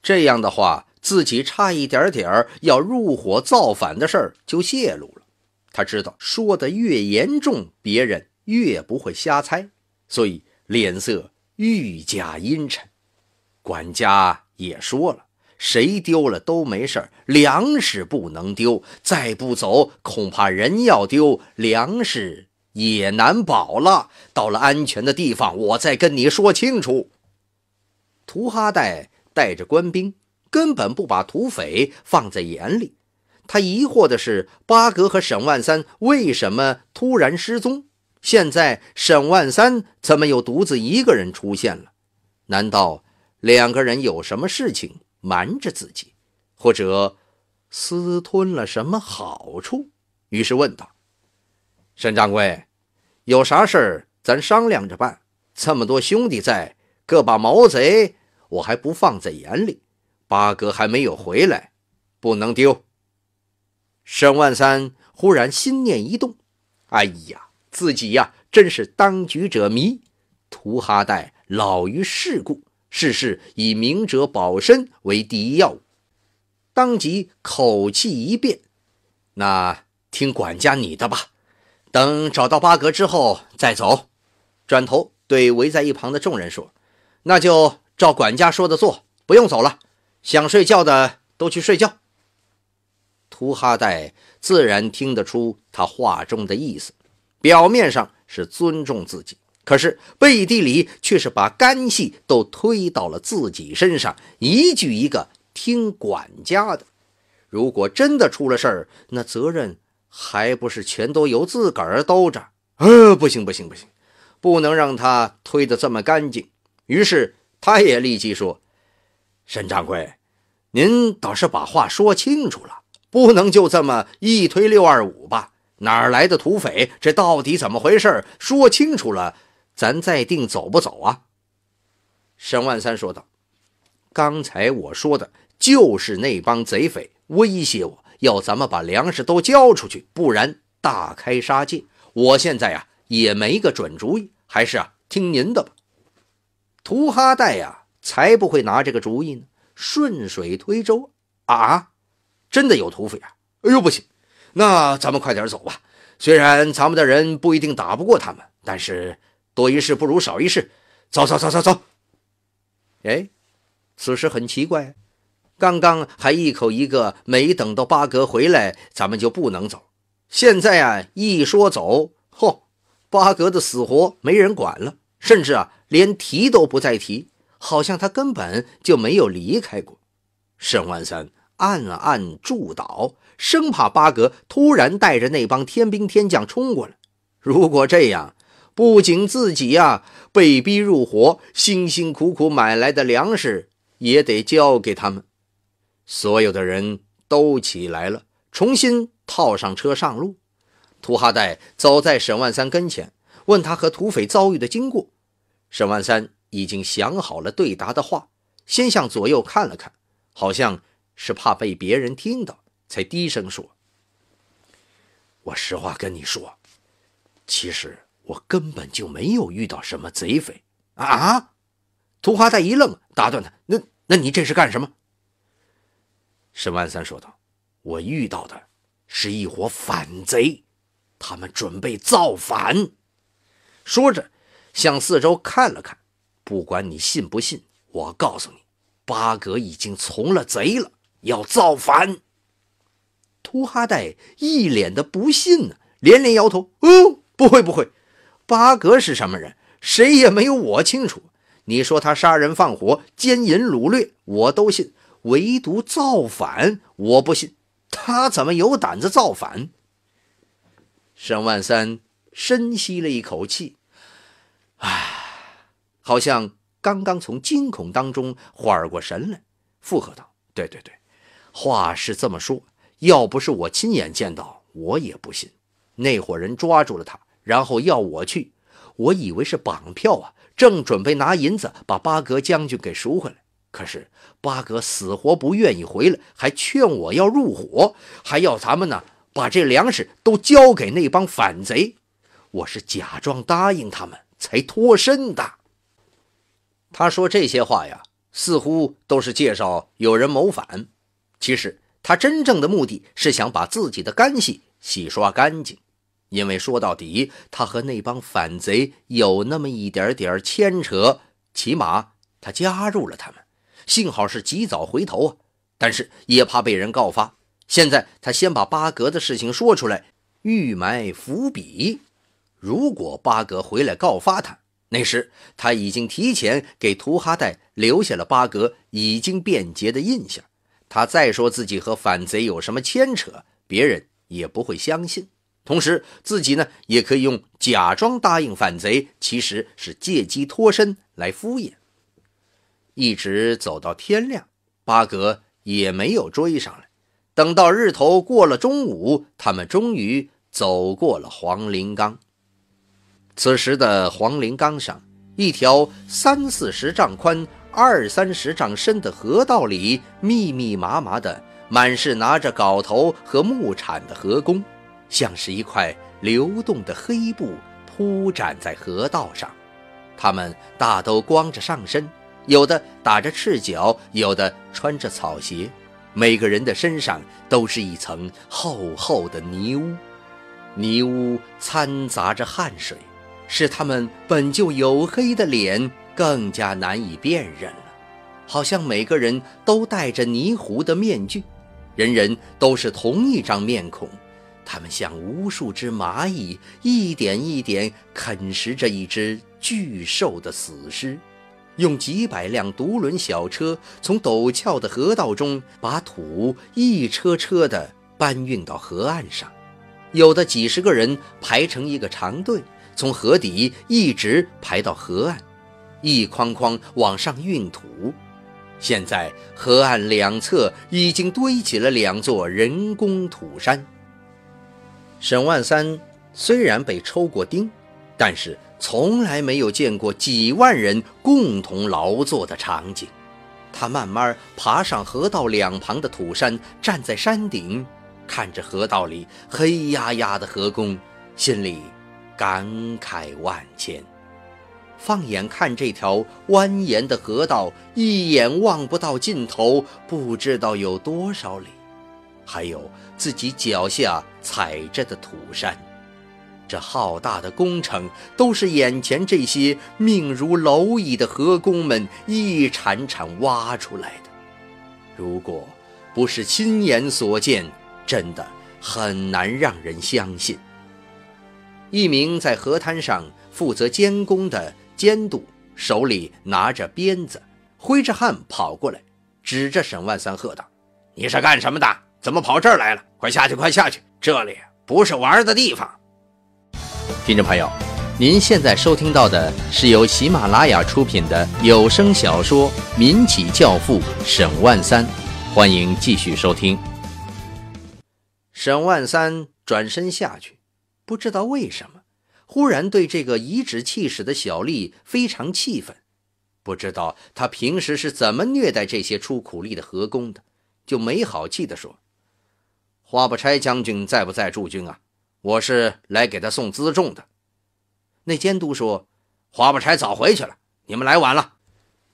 这样的话，自己差一点点要入伙造反的事儿就泄露了。他知道说的越严重，别人越不会瞎猜，所以脸色愈加阴沉。管家也说了。谁丢了都没事儿，粮食不能丢。再不走，恐怕人要丢，粮食也难保了。到了安全的地方，我再跟你说清楚。图哈代带着官兵，根本不把土匪放在眼里。他疑惑的是，八格和沈万三为什么突然失踪？现在沈万三怎么又独自一个人出现了？难道两个人有什么事情？瞒着自己，或者私吞了什么好处，于是问道：“沈掌柜，有啥事儿咱商量着办。这么多兄弟在，各把毛贼我还不放在眼里。八哥还没有回来，不能丢。”沈万三忽然心念一动：“哎呀，自己呀，真是当局者迷，图哈代老于世故。”事事以明哲保身为第一要务，当即口气一变：“那听管家你的吧，等找到巴格之后再走。”转头对围在一旁的众人说：“那就照管家说的做，不用走了。想睡觉的都去睡觉。”图哈代自然听得出他话中的意思，表面上是尊重自己。可是背地里却是把干系都推到了自己身上，一句一个听管家的。如果真的出了事儿，那责任还不是全都由自个儿兜着？呃，不行不行不行，不能让他推得这么干净。于是他也立即说：“沈掌柜，您倒是把话说清楚了，不能就这么一推六二五吧？哪儿来的土匪？这到底怎么回事？说清楚了。”咱再定走不走啊？沈万三说道：“刚才我说的就是那帮贼匪威胁我要咱们把粮食都交出去，不然大开杀戒。我现在呀也没个准主意，还是啊听您的吧。”图哈代呀，才不会拿这个主意呢，顺水推舟啊！真的有土匪啊？哎呦不行，那咱们快点走吧。虽然咱们的人不一定打不过他们，但是。多一事不如少一事，走走走走走。哎，此时很奇怪，刚刚还一口一个没等到八格回来，咱们就不能走。现在啊，一说走，嚯，八格的死活没人管了，甚至啊，连提都不再提，好像他根本就没有离开过。沈万三暗暗祝祷，生怕八格突然带着那帮天兵天将冲过来。如果这样，不仅自己呀被逼入伙，辛辛苦苦买来的粮食也得交给他们。所有的人都起来了，重新套上车上路。图哈代走在沈万三跟前，问他和土匪遭遇的经过。沈万三已经想好了对答的话，先向左右看了看，好像是怕被别人听到，才低声说：“我实话跟你说，其实……”我根本就没有遇到什么贼匪，啊！图哈带一愣，打断他：“那那你这是干什么？”沈万三说道：“我遇到的是一伙反贼，他们准备造反。”说着，向四周看了看。不管你信不信，我告诉你，八哥已经从了贼了，要造反。图哈代一脸的不信呢，连连摇头：“嗯，不会，不会。”八格是什么人？谁也没有我清楚。你说他杀人放火、奸淫掳掠，我都信；唯独造反，我不信。他怎么有胆子造反？沈万三深吸了一口气，唉，好像刚刚从惊恐当中缓过神来，附和道：“对对对，话是这么说，要不是我亲眼见到，我也不信。那伙人抓住了他。”然后要我去，我以为是绑票啊，正准备拿银子把巴格将军给赎回来，可是巴格死活不愿意回来，还劝我要入伙，还要咱们呢把这粮食都交给那帮反贼。我是假装答应他们才脱身的。他说这些话呀，似乎都是介绍有人谋反，其实他真正的目的是想把自己的干系洗刷干净。因为说到底，他和那帮反贼有那么一点点牵扯，起码他加入了他们。幸好是及早回头啊，但是也怕被人告发。现在他先把八格的事情说出来，预埋伏笔。如果八格回来告发他，那时他已经提前给图哈代留下了八格已经变节的印象。他再说自己和反贼有什么牵扯，别人也不会相信。同时，自己呢也可以用假装答应反贼，其实是借机脱身来敷衍。一直走到天亮，巴格也没有追上来。等到日头过了中午，他们终于走过了黄陵冈。此时的黄陵冈上，一条三四十丈宽、二三十丈深的河道里，密密麻麻的满是拿着镐头和木铲的河工。像是一块流动的黑布铺展在河道上，他们大都光着上身，有的打着赤脚，有的穿着草鞋。每个人的身上都是一层厚厚的泥污，泥污掺杂着汗水，使他们本就黝黑的脸更加难以辨认了。好像每个人都戴着泥糊的面具，人人都是同一张面孔。他们像无数只蚂蚁，一点一点啃食着一只巨兽的死尸，用几百辆独轮小车从陡峭的河道中把土一车车地搬运到河岸上。有的几十个人排成一个长队，从河底一直排到河岸，一筐筐往上运土。现在，河岸两侧已经堆起了两座人工土山。沈万三虽然被抽过钉，但是从来没有见过几万人共同劳作的场景。他慢慢爬上河道两旁的土山，站在山顶，看着河道里黑压压的河工，心里感慨万千。放眼看这条蜿蜒的河道，一眼望不到尽头，不知道有多少里。还有自己脚下。踩着的土山，这浩大的工程都是眼前这些命如蝼蚁的河工们一铲铲挖出来的。如果不是亲眼所见，真的很难让人相信。一名在河滩上负责监工的监督，手里拿着鞭子，挥着汗跑过来，指着沈万三喝道：“你是干什么的？”怎么跑这儿来了？快下去，快下去！这里不是玩儿的地方。听众朋友，您现在收听到的是由喜马拉雅出品的有声小说《民企教父沈万三》，欢迎继续收听。沈万三转身下去，不知道为什么，忽然对这个颐指气使的小丽非常气愤，不知道他平时是怎么虐待这些出苦力的河工的，就没好气地说。花不差将军在不在驻军啊？我是来给他送辎重的。那监督说：“花不差早回去了，你们来晚了，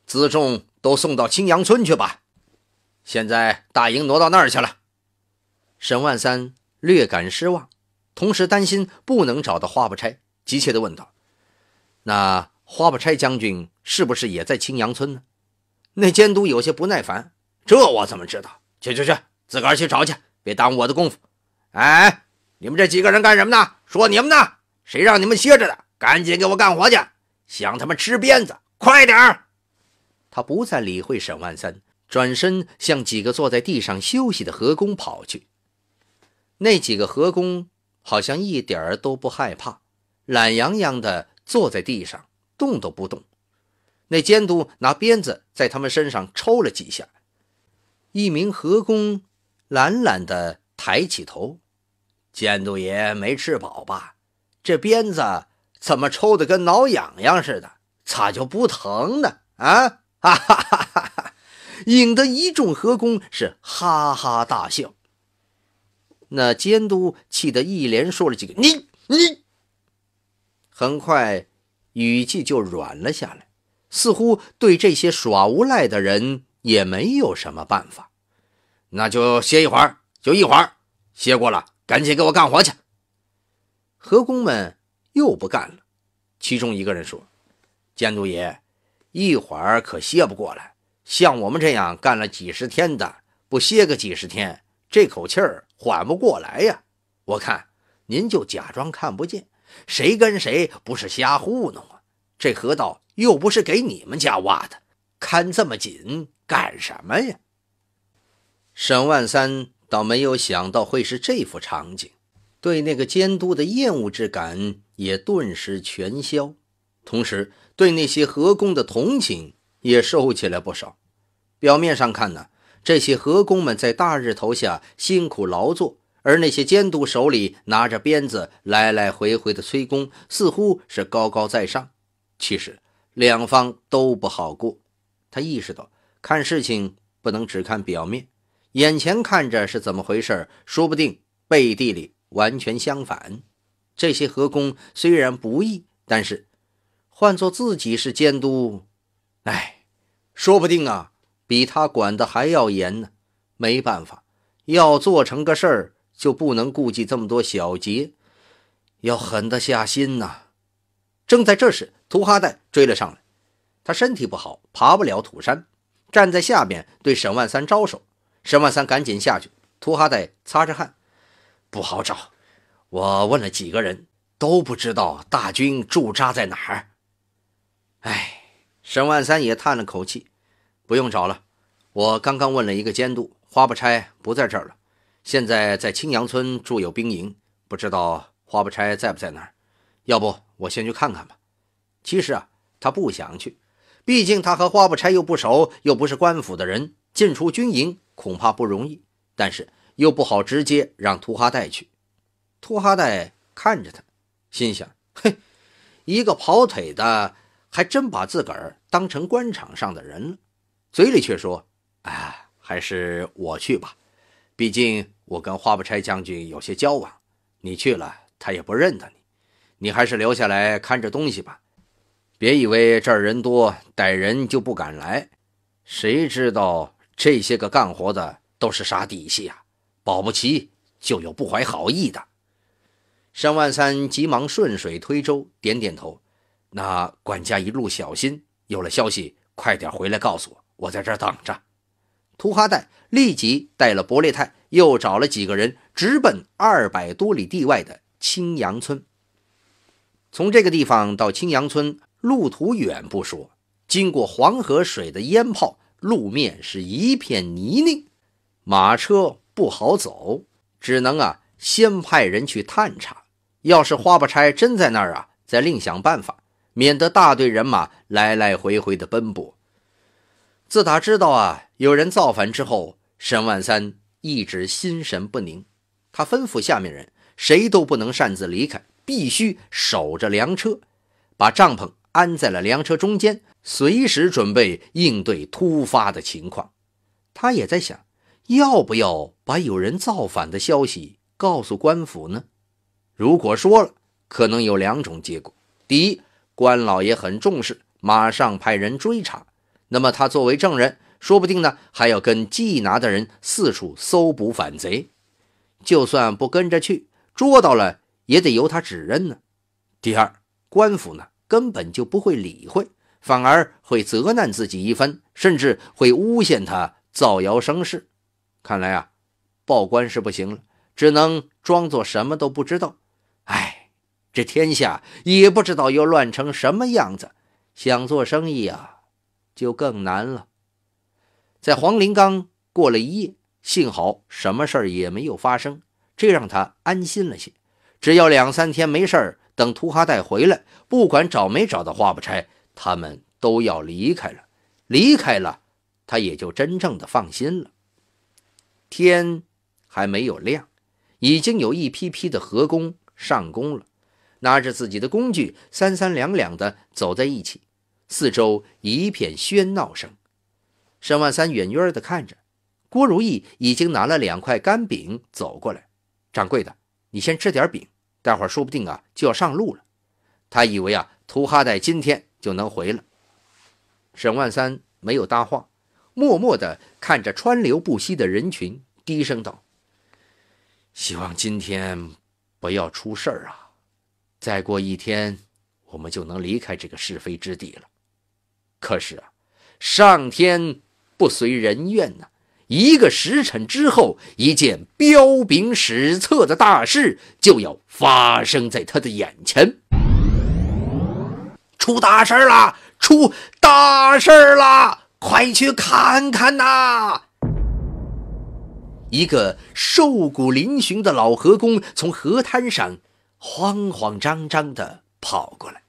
辎重都送到青阳村去吧。现在大营挪到那儿去了。”沈万三略感失望，同时担心不能找到花不差，急切地问道：“那花不差将军是不是也在青阳村呢？”那监督有些不耐烦：“这我怎么知道？去去去，自个儿去找去。”别耽误我的功夫！哎，你们这几个人干什么呢？说你们呢，谁让你们歇着的？赶紧给我干活去！想他们吃鞭子，快点儿！他不再理会沈万三，转身向几个坐在地上休息的河工跑去。那几个河工好像一点儿都不害怕，懒洋洋地坐在地上，动都不动。那监督拿鞭子在他们身上抽了几下，一名河工。懒懒的抬起头，监督爷没吃饱吧？这鞭子怎么抽的跟挠痒痒似的？咋就不疼呢？啊！哈哈哈哈哈，引得一众和工是哈哈大笑。那监督气得一连说了几个“你你”，很快语气就软了下来，似乎对这些耍无赖的人也没有什么办法。那就歇一会儿，就一会儿，歇过了，赶紧给我干活去。河工们又不干了。其中一个人说：“监督爷，一会儿可歇不过来。像我们这样干了几十天的，不歇个几十天，这口气儿缓不过来呀。我看您就假装看不见，谁跟谁不是瞎糊弄啊？这河道又不是给你们家挖的，看这么紧干什么呀？”沈万三倒没有想到会是这幅场景，对那个监督的厌恶之感也顿时全消，同时对那些河工的同情也收起来不少。表面上看呢，这些河工们在大日头下辛苦劳作，而那些监督手里拿着鞭子来来回回的催工，似乎是高高在上。其实两方都不好过。他意识到，看事情不能只看表面。眼前看着是怎么回事说不定背地里完全相反。这些和工虽然不易，但是换做自己是监督，哎，说不定啊，比他管的还要严呢。没办法，要做成个事儿，就不能顾忌这么多小节，要狠得下心呐。正在这时，图哈代追了上来，他身体不好，爬不了土山，站在下面对沈万三招手。沈万三赶紧下去，秃哈歹擦着汗，不好找。我问了几个人，都不知道大军驻扎在哪儿。哎，沈万三也叹了口气，不用找了。我刚刚问了一个监督花不差，不在这儿了，现在在青阳村驻有兵营，不知道花不差在不在那儿。要不我先去看看吧。其实啊，他不想去，毕竟他和花不差又不熟，又不是官府的人，进出军营。恐怕不容易，但是又不好直接让图哈代去。图哈代看着他，心想：“嘿，一个跑腿的，还真把自个儿当成官场上的人了。”嘴里却说：“哎，还是我去吧，毕竟我跟花不差将军有些交往。你去了，他也不认得你，你还是留下来看着东西吧。别以为这儿人多，歹人就不敢来，谁知道？”这些个干活的都是啥底细啊？保不齐就有不怀好意的。沈万三急忙顺水推舟，点点头。那管家一路小心，有了消息快点回来告诉我，我在这儿等着。秃哈代立即带了伯列泰，又找了几个人，直奔二百多里地外的青阳村。从这个地方到青阳村，路途远不说，经过黄河水的淹泡。路面是一片泥泞，马车不好走，只能啊先派人去探查。要是花不差真在那儿啊，再另想办法，免得大队人马来来回回的奔波。自打知道啊有人造反之后，沈万三一直心神不宁。他吩咐下面人，谁都不能擅自离开，必须守着粮车，把帐篷安在了粮车中间。随时准备应对突发的情况，他也在想，要不要把有人造反的消息告诉官府呢？如果说了，可能有两种结果：第一，官老爷很重视，马上派人追查，那么他作为证人，说不定呢还要跟缉拿的人四处搜捕反贼；就算不跟着去，捉到了也得由他指认呢。第二，官府呢根本就不会理会。反而会责难自己一番，甚至会诬陷他造谣生事。看来啊，报官是不行了，只能装作什么都不知道。唉，这天下也不知道又乱成什么样子，想做生意啊，就更难了。在黄陵岗过了一夜，幸好什么事儿也没有发生，这让他安心了些。只要两三天没事儿，等图哈带回来，不管找没找到花不拆。他们都要离开了，离开了，他也就真正的放心了。天还没有亮，已经有一批批的河工上工了，拿着自己的工具，三三两两的走在一起，四周一片喧闹声。沈万三远远的看着，郭如意已经拿了两块干饼走过来：“掌柜的，你先吃点饼，待会儿说不定啊就要上路了。”他以为啊。图哈代今天就能回了。沈万三没有搭话，默默的看着川流不息的人群，低声道：“希望今天不要出事儿啊！再过一天，我们就能离开这个是非之地了。”可是啊，上天不随人愿呐！一个时辰之后，一件彪炳史册的大事就要发生在他的眼前。出大事了！出大事了！快去看看呐！一个瘦骨嶙峋的老河工从河滩上慌慌张张地跑过来。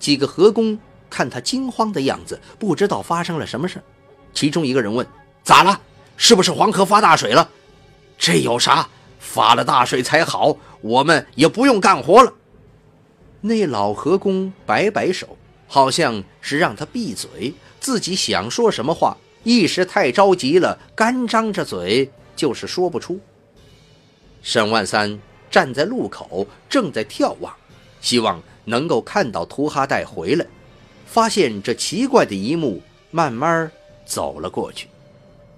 几个河工看他惊慌的样子，不知道发生了什么事其中一个人问：“咋了？是不是黄河发大水了？”“这有啥？发了大水才好，我们也不用干活了。”那老和公摆摆手，好像是让他闭嘴。自己想说什么话，一时太着急了，干张着嘴就是说不出。沈万三站在路口，正在眺望，希望能够看到图哈代回来，发现这奇怪的一幕，慢慢走了过去。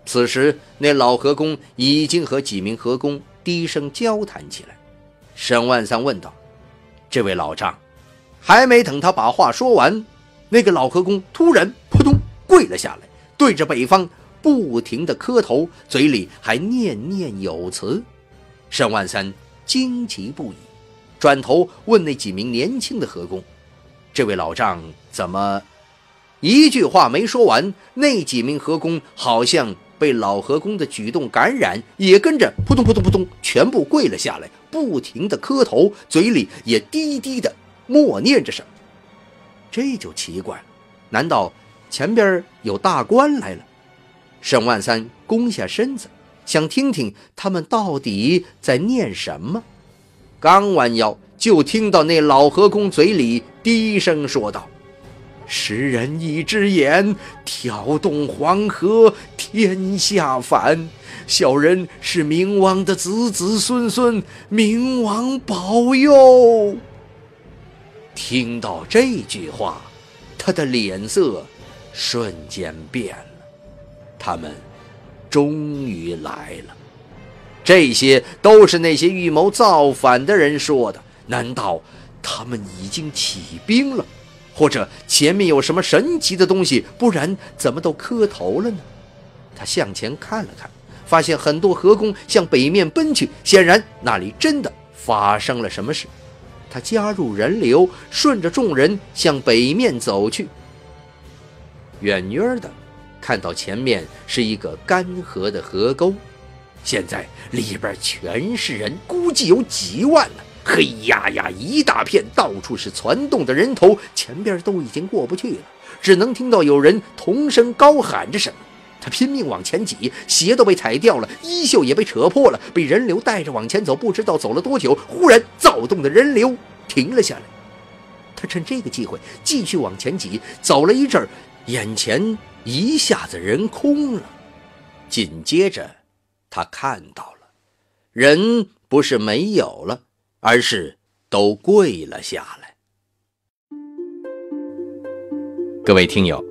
此时，那老和公已经和几名和工低声交谈起来。沈万三问道。这位老丈，还没等他把话说完，那个老河工突然扑通跪了下来，对着北方不停的磕头，嘴里还念念有词。沈万三惊奇不已，转头问那几名年轻的河工：“这位老丈怎么？”一句话没说完，那几名河工好像被老河工的举动感染，也跟着扑通扑通扑通全部跪了下来。不停的磕头，嘴里也低低的默念着什么。这就奇怪了，难道前边有大官来了？沈万三弓下身子，想听听他们到底在念什么。刚弯腰，就听到那老和公嘴里低声说道：“食人一只眼，挑动黄河天下反。”小人是冥王的子子孙孙，冥王保佑。听到这句话，他的脸色瞬间变了。他们终于来了，这些都是那些预谋造反的人说的。难道他们已经起兵了？或者前面有什么神奇的东西？不然怎么都磕头了呢？他向前看了看。发现很多河工向北面奔去，显然那里真的发生了什么事。他加入人流，顺着众人向北面走去。远远的，看到前面是一个干涸的河沟，现在里边全是人，估计有几万了，黑压压一大片，到处是攒动的人头，前边都已经过不去了，只能听到有人同声高喊着什么。他拼命往前挤，鞋都被踩掉了，衣袖也被扯破了，被人流带着往前走。不知道走了多久，忽然躁动的人流停了下来。他趁这个机会继续往前挤，走了一阵儿，眼前一下子人空了。紧接着，他看到了，人不是没有了，而是都跪了下来。各位听友，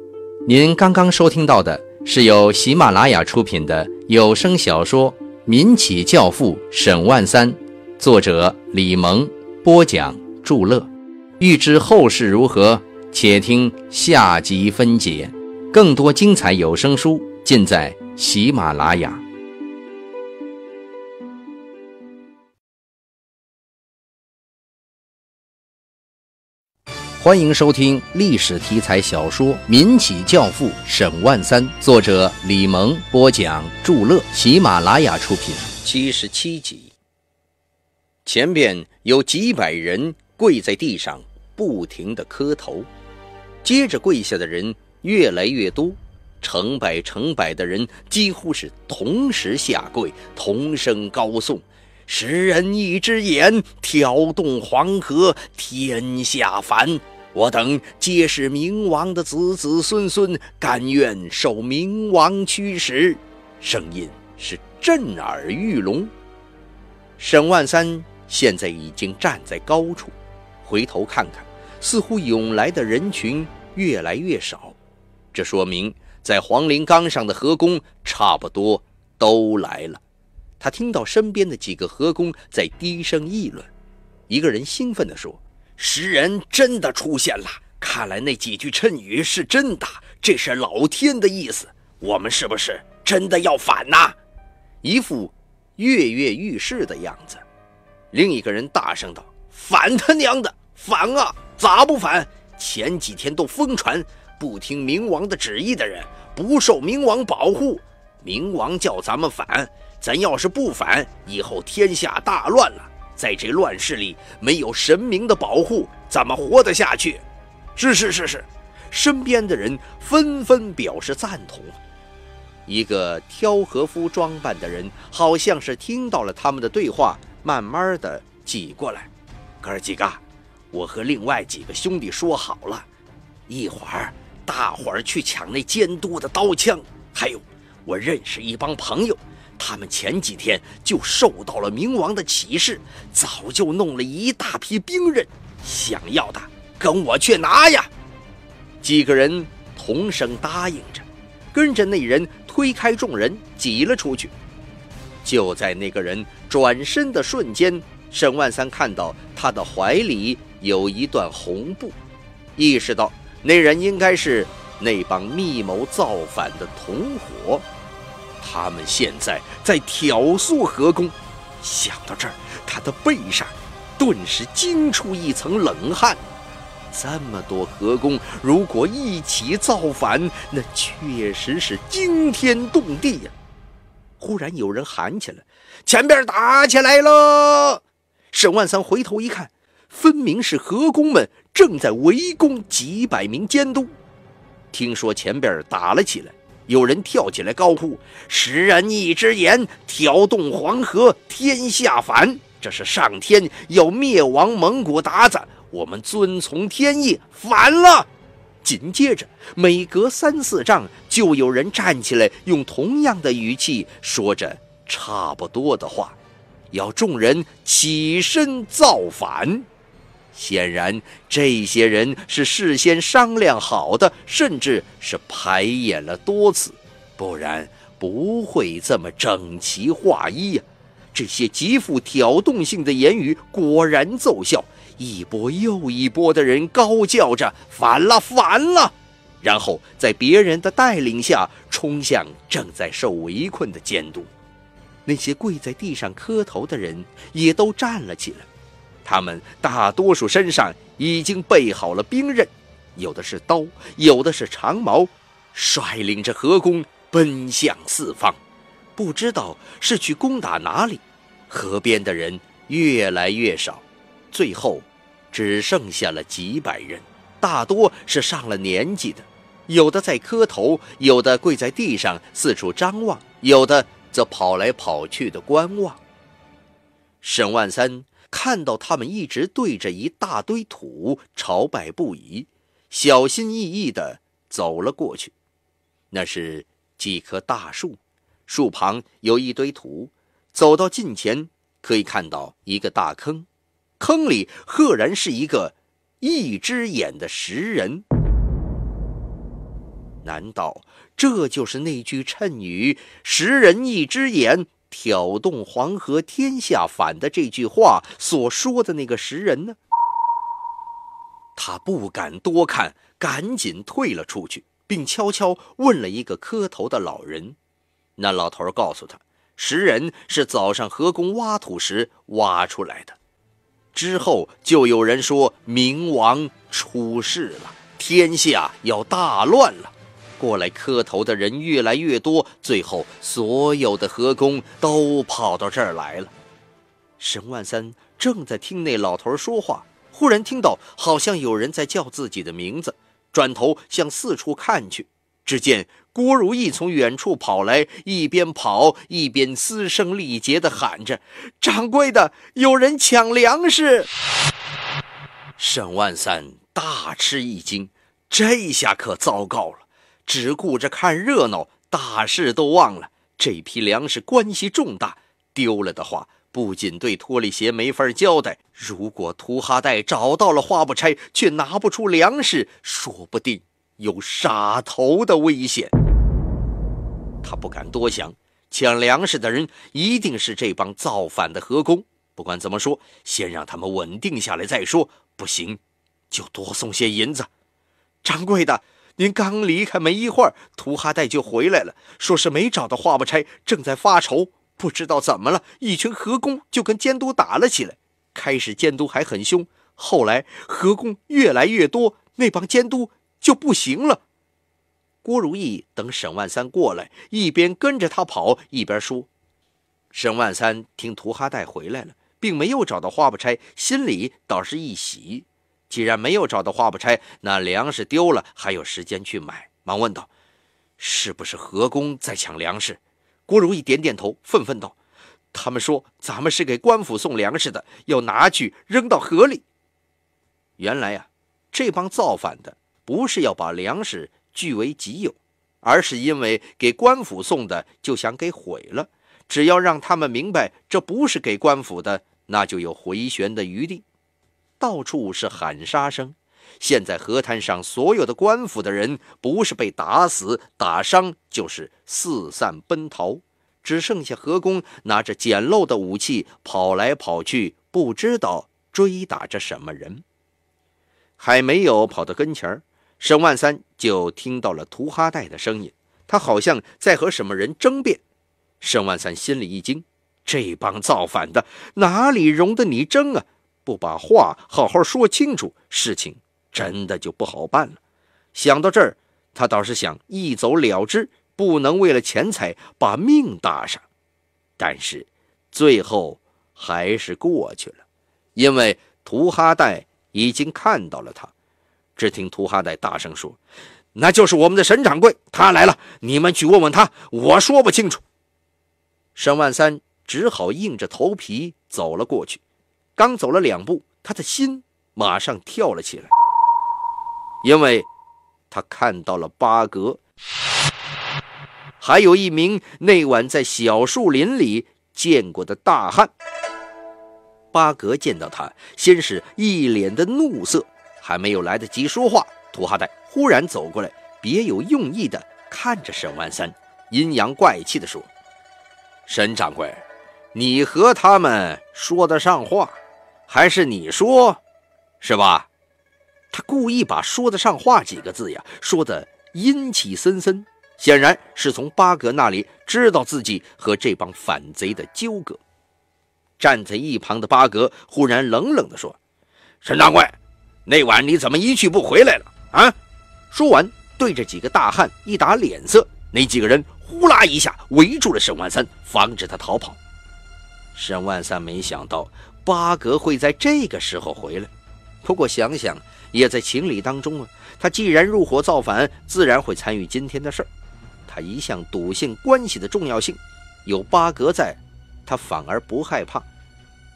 您刚刚收听到的。是由喜马拉雅出品的有声小说《民企教父沈万三》，作者李萌播讲，祝乐。欲知后事如何，且听下集分解。更多精彩有声书，尽在喜马拉雅。欢迎收听历史题材小说《民企教父沈万三》，作者李萌，播讲祝乐，喜马拉雅出品，七十七集。前边有几百人跪在地上，不停的磕头，接着跪下的人越来越多，成百成百的人几乎是同时下跪，同声高颂。十人一只眼，挑动黄河天下凡。我等皆是冥王的子子孙孙，甘愿受冥王驱使。声音是震耳欲聋。沈万三现在已经站在高处，回头看看，似乎涌来的人群越来越少。这说明在黄陵冈上的河工差不多都来了。他听到身边的几个河工在低声议论，一个人兴奋地说：“石人真的出现了！看来那几句谶语是真的，这是老天的意思。我们是不是真的要反呐？”一副跃跃欲试的样子。另一个人大声道：“反他娘的反啊！咋不反？前几天都疯传，不听冥王的旨意的人不受冥王保护，冥王叫咱们反。”咱要是不反，以后天下大乱了，在这乱世里，没有神明的保护，怎么活得下去？是是是是，身边的人纷纷表示赞同。一个挑和夫装扮的人，好像是听到了他们的对话，慢慢的挤过来。哥儿几个，我和另外几个兄弟说好了，一会儿大伙儿去抢那监督的刀枪。还有，我认识一帮朋友。他们前几天就受到了冥王的启示，早就弄了一大批兵刃，想要的跟我去拿呀！几个人同声答应着，跟着那人推开众人挤了出去。就在那个人转身的瞬间，沈万三看到他的怀里有一段红布，意识到那人应该是那帮密谋造反的同伙。他们现在在挑唆河工，想到这儿，他的背上顿时惊出一层冷汗。这么多河工如果一起造反，那确实是惊天动地呀！忽然有人喊起来：“前边打起来了！”沈万三回头一看，分明是河工们正在围攻几百名监督。听说前边打了起来。有人跳起来高呼：“十人一只眼，挑动黄河天下反。”这是上天要灭亡蒙古鞑子，我们遵从天意反了。紧接着，每隔三四丈，就有人站起来，用同样的语气说着差不多的话，要众人起身造反。显然，这些人是事先商量好的，甚至是排演了多次，不然不会这么整齐划一呀。这些极富挑动性的言语果然奏效，一波又一波的人高叫着“反了，反了”，然后在别人的带领下冲向正在受围困的监督。那些跪在地上磕头的人也都站了起来。他们大多数身上已经备好了兵刃，有的是刀，有的是长矛，率领着河工奔向四方，不知道是去攻打哪里。河边的人越来越少，最后只剩下了几百人，大多是上了年纪的，有的在磕头，有的跪在地上四处张望，有的则跑来跑去的观望。沈万三。看到他们一直对着一大堆土朝拜不已，小心翼翼的走了过去。那是几棵大树，树旁有一堆土，走到近前可以看到一个大坑，坑里赫然是一个一只眼的石人。难道这就是那句谶语“石人一只眼”？挑动黄河天下反的这句话所说的那个石人呢？他不敢多看，赶紧退了出去，并悄悄问了一个磕头的老人。那老头告诉他，石人是早上河工挖土时挖出来的，之后就有人说冥王出世了，天下要大乱了。过来磕头的人越来越多，最后所有的河工都跑到这儿来了。沈万三正在听那老头说话，忽然听到好像有人在叫自己的名字，转头向四处看去，只见郭如意从远处跑来，一边跑一边嘶声力竭地喊着：“掌柜的，有人抢粮食！”沈万三大吃一惊，这下可糟糕了。只顾着看热闹，大事都忘了。这批粮食关系重大，丢了的话，不仅对托里协没法交代。如果图哈代找到了花不拆，却拿不出粮食，说不定有杀头的危险。他不敢多想，抢粮食的人一定是这帮造反的河工。不管怎么说，先让他们稳定下来再说。不行，就多送些银子。掌柜的。您刚离开没一会儿，图哈代就回来了，说是没找到花不差，正在发愁，不知道怎么了，一群河工就跟监督打了起来。开始监督还很凶，后来河工越来越多，那帮监督就不行了。郭如意等沈万三过来，一边跟着他跑，一边说。沈万三听图哈代回来了，并没有找到花不差，心里倒是一喜。既然没有找到花不拆，那粮食丢了还有时间去买。忙问道：“是不是河工在抢粮食？”郭如意点点头，愤愤道：“他们说咱们是给官府送粮食的，要拿去扔到河里。”原来啊，这帮造反的不是要把粮食据为己有，而是因为给官府送的就想给毁了。只要让他们明白这不是给官府的，那就有回旋的余地。到处是喊杀声，现在河滩上所有的官府的人，不是被打死、打伤，就是四散奔逃，只剩下河工拿着简陋的武器跑来跑去，不知道追打着什么人。还没有跑到跟前沈万三就听到了图哈代的声音，他好像在和什么人争辩。沈万三心里一惊，这帮造反的哪里容得你争啊！不把话好好说清楚，事情真的就不好办了。想到这儿，他倒是想一走了之，不能为了钱财把命搭上。但是，最后还是过去了，因为图哈代已经看到了他。只听图哈代大声说：“那就是我们的沈掌柜，他来了，你们去问问他。我说不清楚。”沈万三只好硬着头皮走了过去。刚走了两步，他的心马上跳了起来，因为他看到了巴格，还有一名那晚在小树林里见过的大汉。巴格见到他，先是一脸的怒色，还没有来得及说话，土哈代忽然走过来，别有用意的看着沈万三，阴阳怪气的说：“沈掌柜，你和他们说得上话？”还是你说，是吧？他故意把“说得上话”几个字呀，说得阴气森森，显然是从八格那里知道自己和这帮反贼的纠葛。站在一旁的八格忽然冷冷地说：“沈掌柜，那晚你怎么一去不回来了？啊！”说完，对着几个大汉一打脸色，那几个人呼啦一下围住了沈万三，防止他逃跑。沈万三没想到。巴格会在这个时候回来，不过想想也在情理当中啊。他既然入伙造反，自然会参与今天的事儿。他一向笃信关系的重要性，有巴格在，他反而不害怕。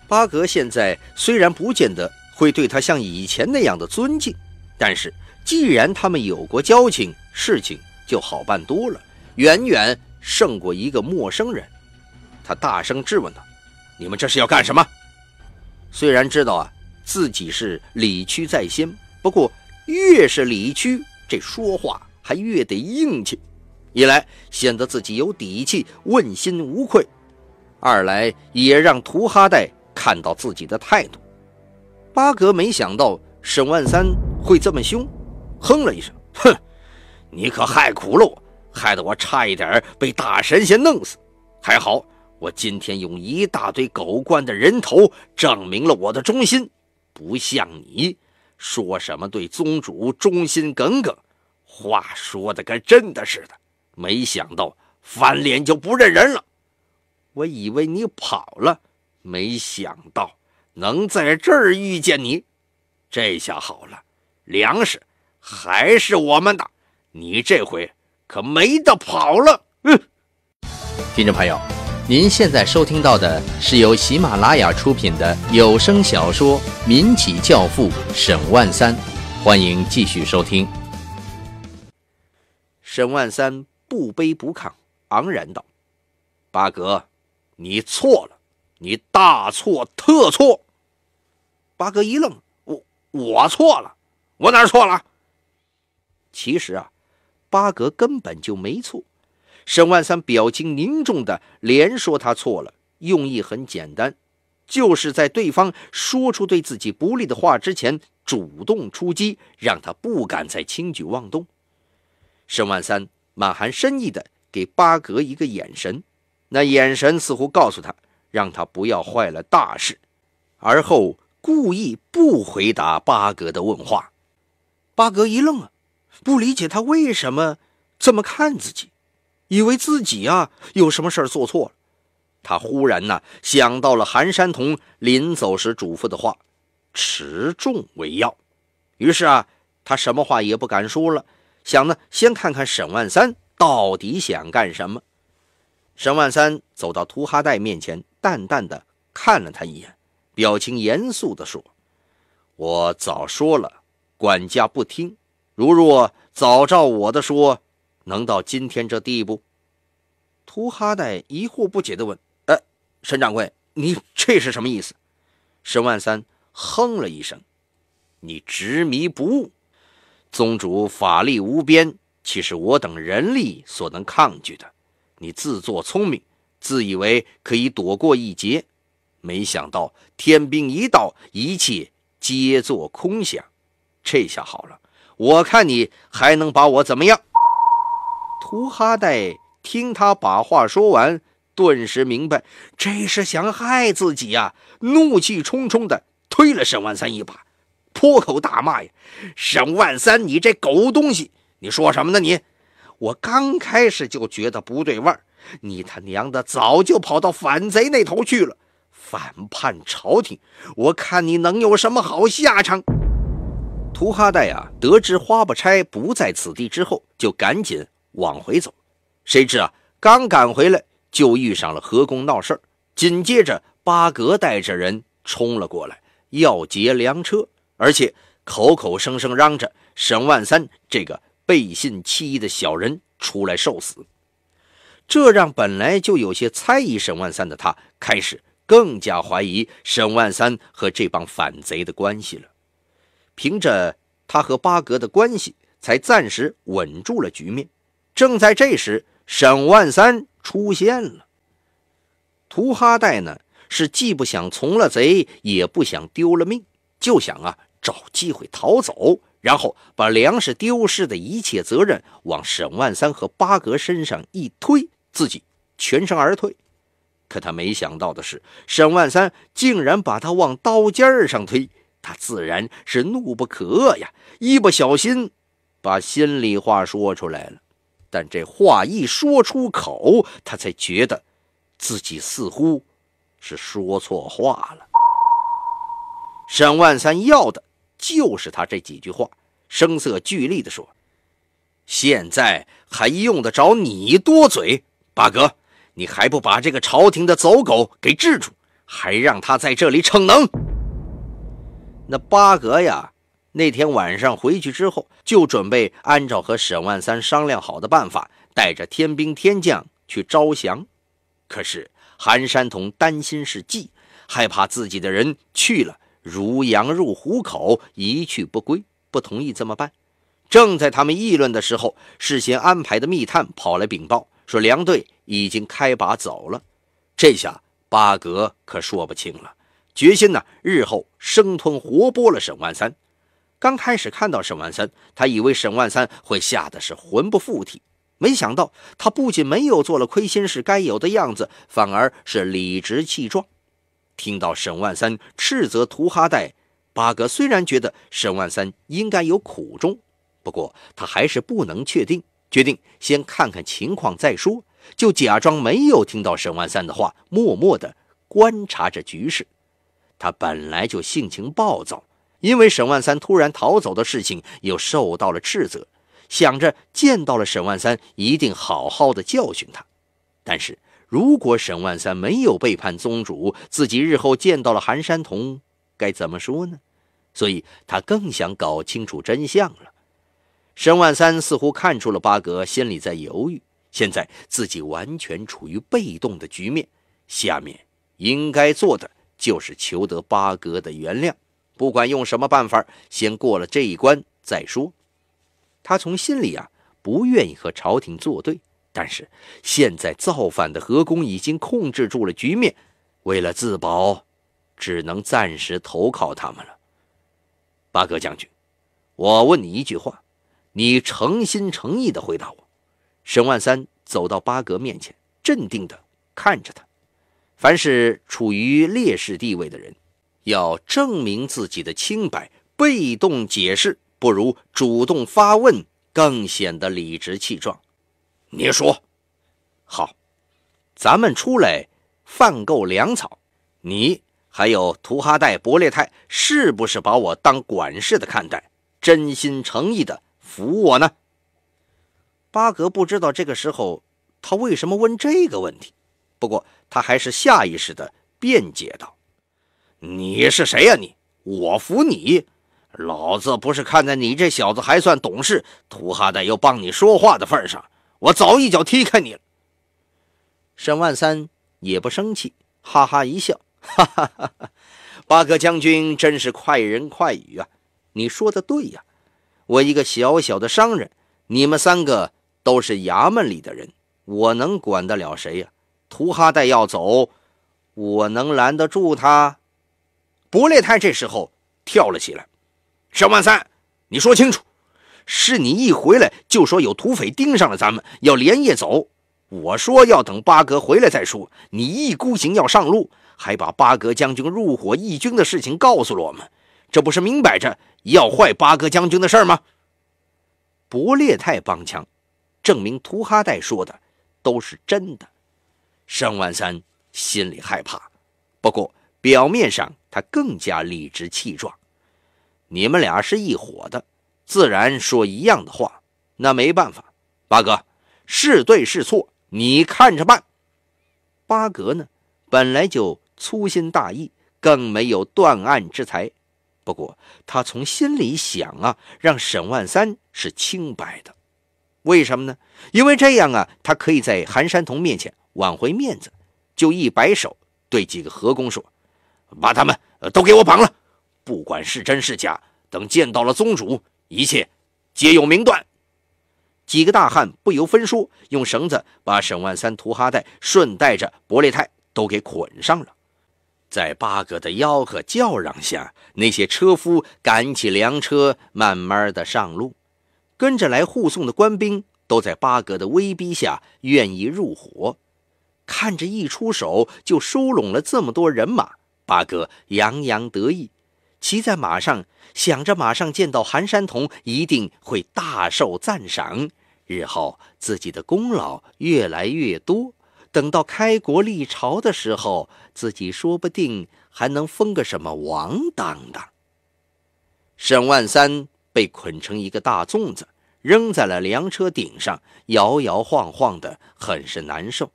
巴格现在虽然不见得会对他像以前那样的尊敬，但是既然他们有过交情，事情就好办多了，远远胜过一个陌生人。他大声质问道：“你们这是要干什么？”虽然知道啊，自己是理屈在先，不过越是理屈，这说话还越得硬气。一来显得自己有底气、问心无愧；二来也让图哈代看到自己的态度。巴格没想到沈万三会这么凶，哼了一声：“哼，你可害苦了我，害得我差一点被大神仙弄死，还好。”我今天用一大堆狗官的人头证明了我的忠心，不像你说什么对宗主忠心耿耿，话说的跟真的似的，没想到翻脸就不认人了。我以为你跑了，没想到能在这儿遇见你，这下好了，粮食还是我们的，你这回可没得跑了。嗯，听众朋友。您现在收听到的是由喜马拉雅出品的有声小说《民企教父沈万三》，欢迎继续收听。沈万三不卑不亢，昂然道：“八哥，你错了，你大错特错。”八哥一愣：“我我错了，我哪错了？”其实啊，八哥根本就没错。沈万三表情凝重的连说他错了，用意很简单，就是在对方说出对自己不利的话之前主动出击，让他不敢再轻举妄动。沈万三满含深意的给八格一个眼神，那眼神似乎告诉他，让他不要坏了大事。而后故意不回答八格的问话。八格一愣啊，不理解他为什么这么看自己。以为自己啊有什么事儿做错了，他忽然呢想到了韩山童临走时嘱咐的话，“持重为要”，于是啊他什么话也不敢说了，想呢先看看沈万三到底想干什么。沈万三走到图哈代面前，淡淡的看了他一眼，表情严肃的说：“我早说了，管家不听，如若早照我的说。”能到今天这地步？图哈代疑惑不解地问：“呃，沈掌柜，你这是什么意思？”沈万三哼了一声：“你执迷不悟，宗主法力无边，岂是我等人力所能抗拒的？你自作聪明，自以为可以躲过一劫，没想到天兵一到，一切皆作空想。这下好了，我看你还能把我怎么样？”图哈岱听他把话说完，顿时明白这是想害自己呀！怒气冲冲的推了沈万三一把，破口大骂：“呀，沈万三，你这狗东西，你说什么呢你？我刚开始就觉得不对味儿，你他娘的早就跑到反贼那头去了，反叛朝廷，我看你能有什么好下场！”图哈岱啊，得知花不差不在此地之后，就赶紧。往回走，谁知啊，刚赶回来就遇上了河工闹事紧接着八格带着人冲了过来，要劫粮车，而且口口声声嚷着沈万三这个背信弃义的小人出来受死，这让本来就有些猜疑沈万三的他开始更加怀疑沈万三和这帮反贼的关系了。凭着他和八格的关系，才暂时稳住了局面。正在这时，沈万三出现了。图哈代呢，是既不想从了贼，也不想丢了命，就想啊找机会逃走，然后把粮食丢失的一切责任往沈万三和八格身上一推，自己全身而退。可他没想到的是，沈万三竟然把他往刀尖儿上推，他自然是怒不可遏呀！一不小心，把心里话说出来了。但这话一说出口，他才觉得，自己似乎是说错话了。沈万三要的就是他这几句话，声色俱厉地说：“现在还用得着你多嘴？八哥，你还不把这个朝廷的走狗给治住，还让他在这里逞能？那八哥呀！”那天晚上回去之后，就准备按照和沈万三商量好的办法，带着天兵天将去招降。可是韩山童担心是计，害怕自己的人去了如羊入虎口，一去不归，不同意怎么办？正在他们议论的时候，事先安排的密探跑来禀报，说梁队已经开拔走了。这下八格可说不清了，决心呢日后生吞活剥了沈万三。刚开始看到沈万三，他以为沈万三会吓得是魂不附体，没想到他不仅没有做了亏心事该有的样子，反而是理直气壮。听到沈万三斥责图哈代，八哥虽然觉得沈万三应该有苦衷，不过他还是不能确定，决定先看看情况再说，就假装没有听到沈万三的话，默默的观察着局势。他本来就性情暴躁。因为沈万三突然逃走的事情又受到了斥责，想着见到了沈万三一定好好的教训他。但是如果沈万三没有背叛宗主，自己日后见到了韩山童该怎么说呢？所以他更想搞清楚真相了。沈万三似乎看出了八哥心里在犹豫，现在自己完全处于被动的局面，下面应该做的就是求得八哥的原谅。不管用什么办法，先过了这一关再说。他从心里啊不愿意和朝廷作对，但是现在造反的河工已经控制住了局面，为了自保，只能暂时投靠他们了。八哥将军，我问你一句话，你诚心诚意的回答我。沈万三走到八哥面前，镇定的看着他。凡是处于劣势地位的人。要证明自己的清白，被动解释不如主动发问，更显得理直气壮。你说，好，咱们出来贩购粮草，你还有图哈代伯列泰，是不是把我当管事的看待，真心诚意的服我呢？巴格不知道这个时候他为什么问这个问题，不过他还是下意识的辩解道。你是谁呀？你我服你！老子不是看在你这小子还算懂事，图哈代又帮你说话的份上，我早一脚踢开你了。沈万三也不生气，哈哈一笑，哈哈哈！八哥将军真是快人快语啊！你说的对呀，我一个小小的商人，你们三个都是衙门里的人，我能管得了谁呀？图哈代要走，我能拦得住他？博列泰这时候跳了起来：“沈万三，你说清楚，是你一回来就说有土匪盯上了咱们，要连夜走。我说要等八哥回来再说，你一意孤行要上路，还把八哥将军入伙义军的事情告诉了我们，这不是明摆着要坏八哥将军的事吗？”博列泰帮腔，证明图哈代说的都是真的。沈万三心里害怕，不过表面上。他更加理直气壮：“你们俩是一伙的，自然说一样的话。那没办法，八哥是对是错，你看着办。”八哥呢，本来就粗心大意，更没有断案之才。不过他从心里想啊，让沈万三是清白的，为什么呢？因为这样啊，他可以在韩山童面前挽回面子。就一摆手，对几个河工说。把他们都给我绑了，不管是真是假，等见到了宗主，一切皆有明断。几个大汉不由分说，用绳子把沈万三、屠哈代、顺带着伯利泰都给捆上了。在八哥的吆喝叫嚷下，那些车夫赶起粮车，慢慢的上路。跟着来护送的官兵，都在八哥的威逼下愿意入伙。看着一出手就收拢了这么多人马。八哥洋洋得意，骑在马上，想着马上见到韩山童，一定会大受赞赏。日后自己的功劳越来越多，等到开国立朝的时候，自己说不定还能封个什么王当当。沈万三被捆成一个大粽子，扔在了粮车顶上，摇摇晃晃的，很是难受，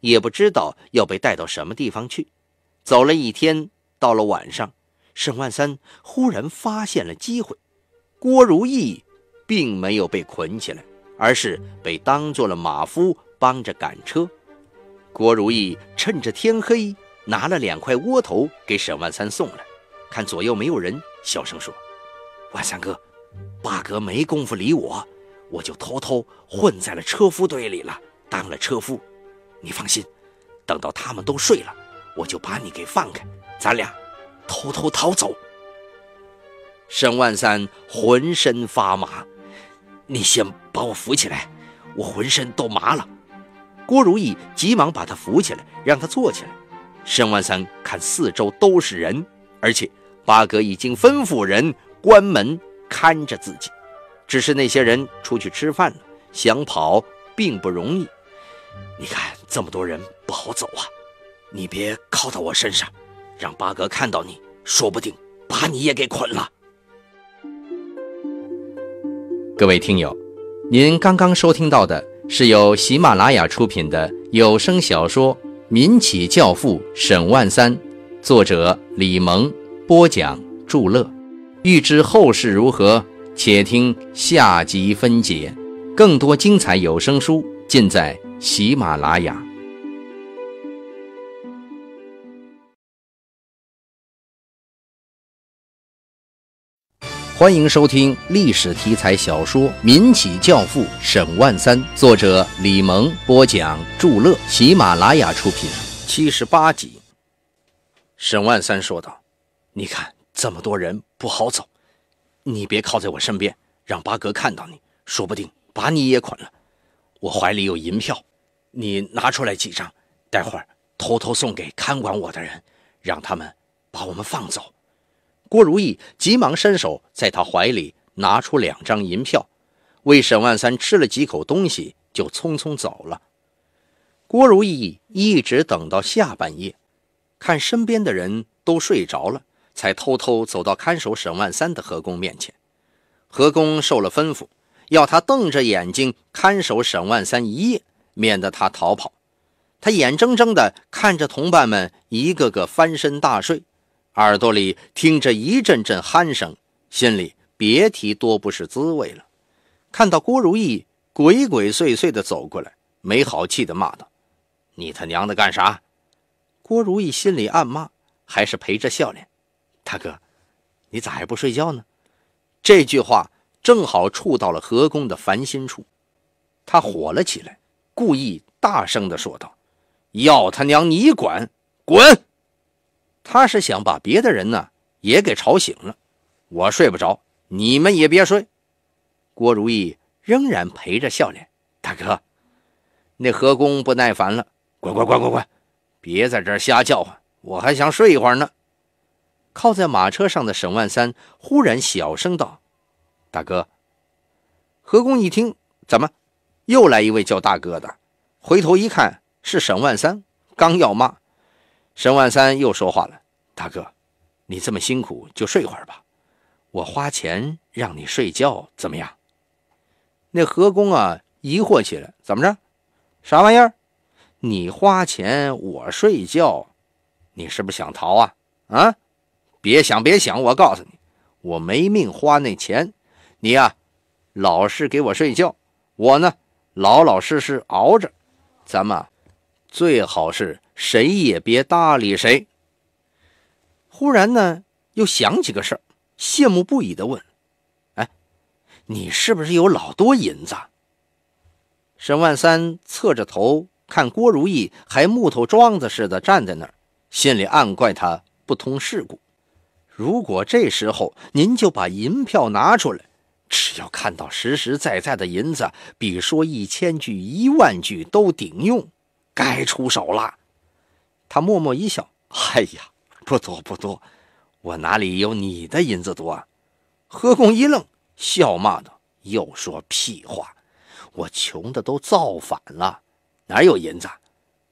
也不知道要被带到什么地方去。走了一天，到了晚上，沈万三忽然发现了机会。郭如意并没有被捆起来，而是被当做了马夫帮着赶车。郭如意趁着天黑，拿了两块窝头给沈万三送来，看左右没有人，小声说：“万三哥，八哥没工夫理我，我就偷偷混在了车夫堆里了，当了车夫。你放心，等到他们都睡了。”我就把你给放开，咱俩偷偷逃走。沈万三浑身发麻，你先把我扶起来，我浑身都麻了。郭如意急忙把他扶起来，让他坐起来。沈万三看四周都是人，而且八哥已经吩咐人关门看着自己，只是那些人出去吃饭了，想跑并不容易。你看这么多人，不好走啊。你别靠到我身上，让八哥看到你说不定把你也给捆了。各位听友，您刚刚收听到的是由喜马拉雅出品的有声小说《民企教父沈万三》，作者李萌播讲，祝乐。欲知后事如何，且听下集分解。更多精彩有声书尽在喜马拉雅。欢迎收听历史题材小说《民企教父沈万三》，作者李萌，播讲祝乐，喜马拉雅出品，七十八集。沈万三说道：“你看这么多人不好走，你别靠在我身边，让八哥看到你说不定把你也捆了。我怀里有银票，你拿出来几张，待会儿偷偷送给看管我的人，让他们把我们放走。”郭如意急忙伸手在他怀里拿出两张银票，为沈万三吃了几口东西，就匆匆走了。郭如意一直等到下半夜，看身边的人都睡着了，才偷偷走到看守沈万三的何公面前。何公受了吩咐，要他瞪着眼睛看守沈万三一夜，免得他逃跑。他眼睁睁地看着同伴们一个个翻身大睡。耳朵里听着一阵阵鼾声，心里别提多不是滋味了。看到郭如意鬼鬼祟祟地走过来，没好气地骂道：“你他娘的干啥？”郭如意心里暗骂，还是陪着笑脸：“大哥，你咋还不睡觉呢？”这句话正好触到了何公的烦心处，他火了起来，故意大声地说道：“要他娘你管，滚！”他是想把别的人呢也给吵醒了，我睡不着，你们也别睡。郭如意仍然陪着笑脸。大哥，那何公不耐烦了，滚滚滚滚滚，别在这儿瞎叫唤，我还想睡一会儿呢。靠在马车上的沈万三忽然小声道：“大哥。”何公一听，怎么又来一位叫大哥的？回头一看是沈万三，刚要骂。沈万三又说话了：“大哥，你这么辛苦，就睡会儿吧。我花钱让你睡觉，怎么样？”那河工啊，疑惑起来：“怎么着？啥玩意儿？你花钱我睡觉，你是不是想逃啊？啊，别想，别想！我告诉你，我没命花那钱。你呀，老是给我睡觉，我呢，老老实实熬着。咱们最好是。”谁也别搭理谁。忽然呢，又想起个事儿，羡慕不已的问：“哎，你是不是有老多银子？”沈万三侧着头看郭如意，还木头桩子似的站在那儿，心里暗怪他不通世故。如果这时候您就把银票拿出来，只要看到实实在在的银子，比说一千句、一万句都顶用。该出手了。他默默一笑：“哎呀，不多不多，我哪里有你的银子多？”啊？何公一愣，笑骂道：“又说屁话！我穷的都造反了，哪有银子？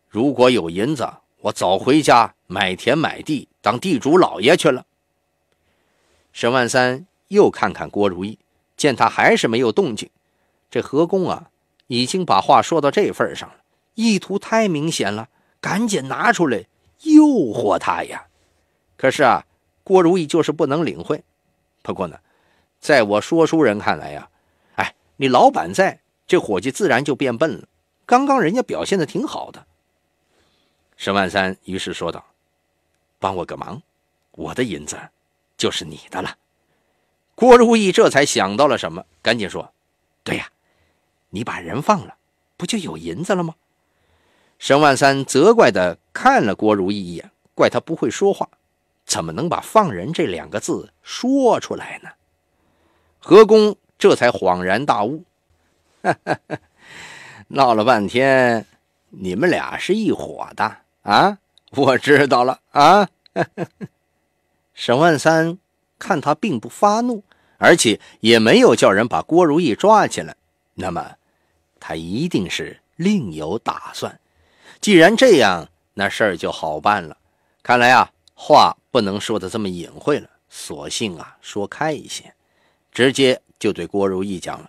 如果有银子，我早回家买田买地，当地主老爷去了。”沈万三又看看郭如意，见他还是没有动静，这何公啊，已经把话说到这份上了，意图太明显了。赶紧拿出来诱惑他呀！可是啊，郭如意就是不能领会。不过呢，在我说书人看来呀，哎，你老板在这伙计自然就变笨了。刚刚人家表现的挺好的。沈万三于是说道：“帮我个忙，我的银子就是你的了。”郭如意这才想到了什么，赶紧说：“对呀，你把人放了，不就有银子了吗？”沈万三责怪的看了郭如意一眼，怪他不会说话，怎么能把“放人”这两个字说出来呢？何公这才恍然大悟，哈哈！闹了半天，你们俩是一伙的啊！我知道了啊！沈万三看他并不发怒，而且也没有叫人把郭如意抓起来，那么他一定是另有打算。既然这样，那事儿就好办了。看来啊，话不能说得这么隐晦了，索性啊，说开一些，直接就对郭如意讲了，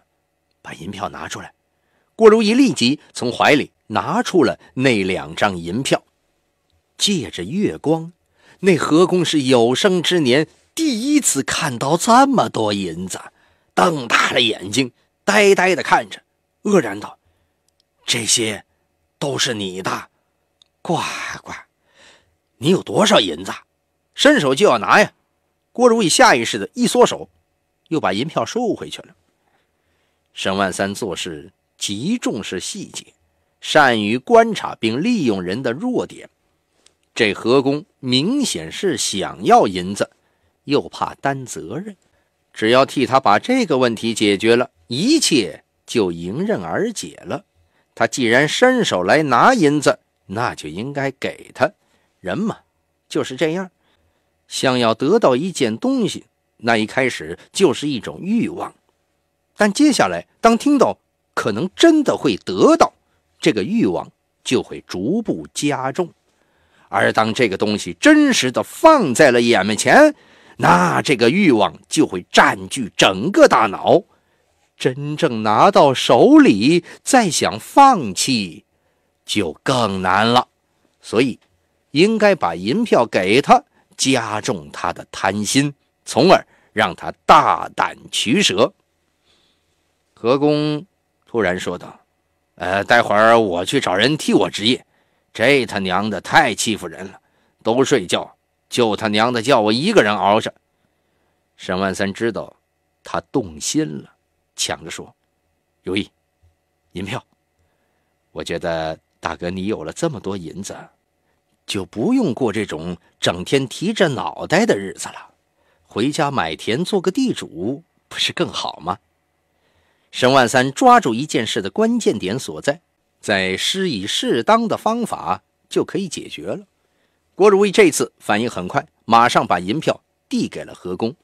把银票拿出来。郭如意立即从怀里拿出了那两张银票。借着月光，那何公是有生之年第一次看到这么多银子，瞪大了眼睛，呆呆地看着，愕然道：“这些。”都是你的，乖乖，你有多少银子？伸手就要拿呀！郭如意下意识的一缩手，又把银票收回去了。沈万三做事极重视细节，善于观察并利用人的弱点。这何工明显是想要银子，又怕担责任，只要替他把这个问题解决了一切就迎刃而解了。他既然伸手来拿银子，那就应该给他。人嘛，就是这样。想要得到一件东西，那一开始就是一种欲望。但接下来，当听到可能真的会得到，这个欲望就会逐步加重。而当这个东西真实的放在了眼前，那这个欲望就会占据整个大脑。真正拿到手里，再想放弃，就更难了。所以，应该把银票给他，加重他的贪心，从而让他大胆取舍。何公突然说道：“呃，待会儿我去找人替我值夜。这他娘的太欺负人了！都睡觉，就他娘的叫我一个人熬着。”沈万三知道他动心了。抢着说：“如意，银票，我觉得大哥你有了这么多银子，就不用过这种整天提着脑袋的日子了。回家买田，做个地主，不是更好吗？”沈万三抓住一件事的关键点所在，再施以适当的方法，就可以解决了。郭如意这次反应很快，马上把银票递给了何公。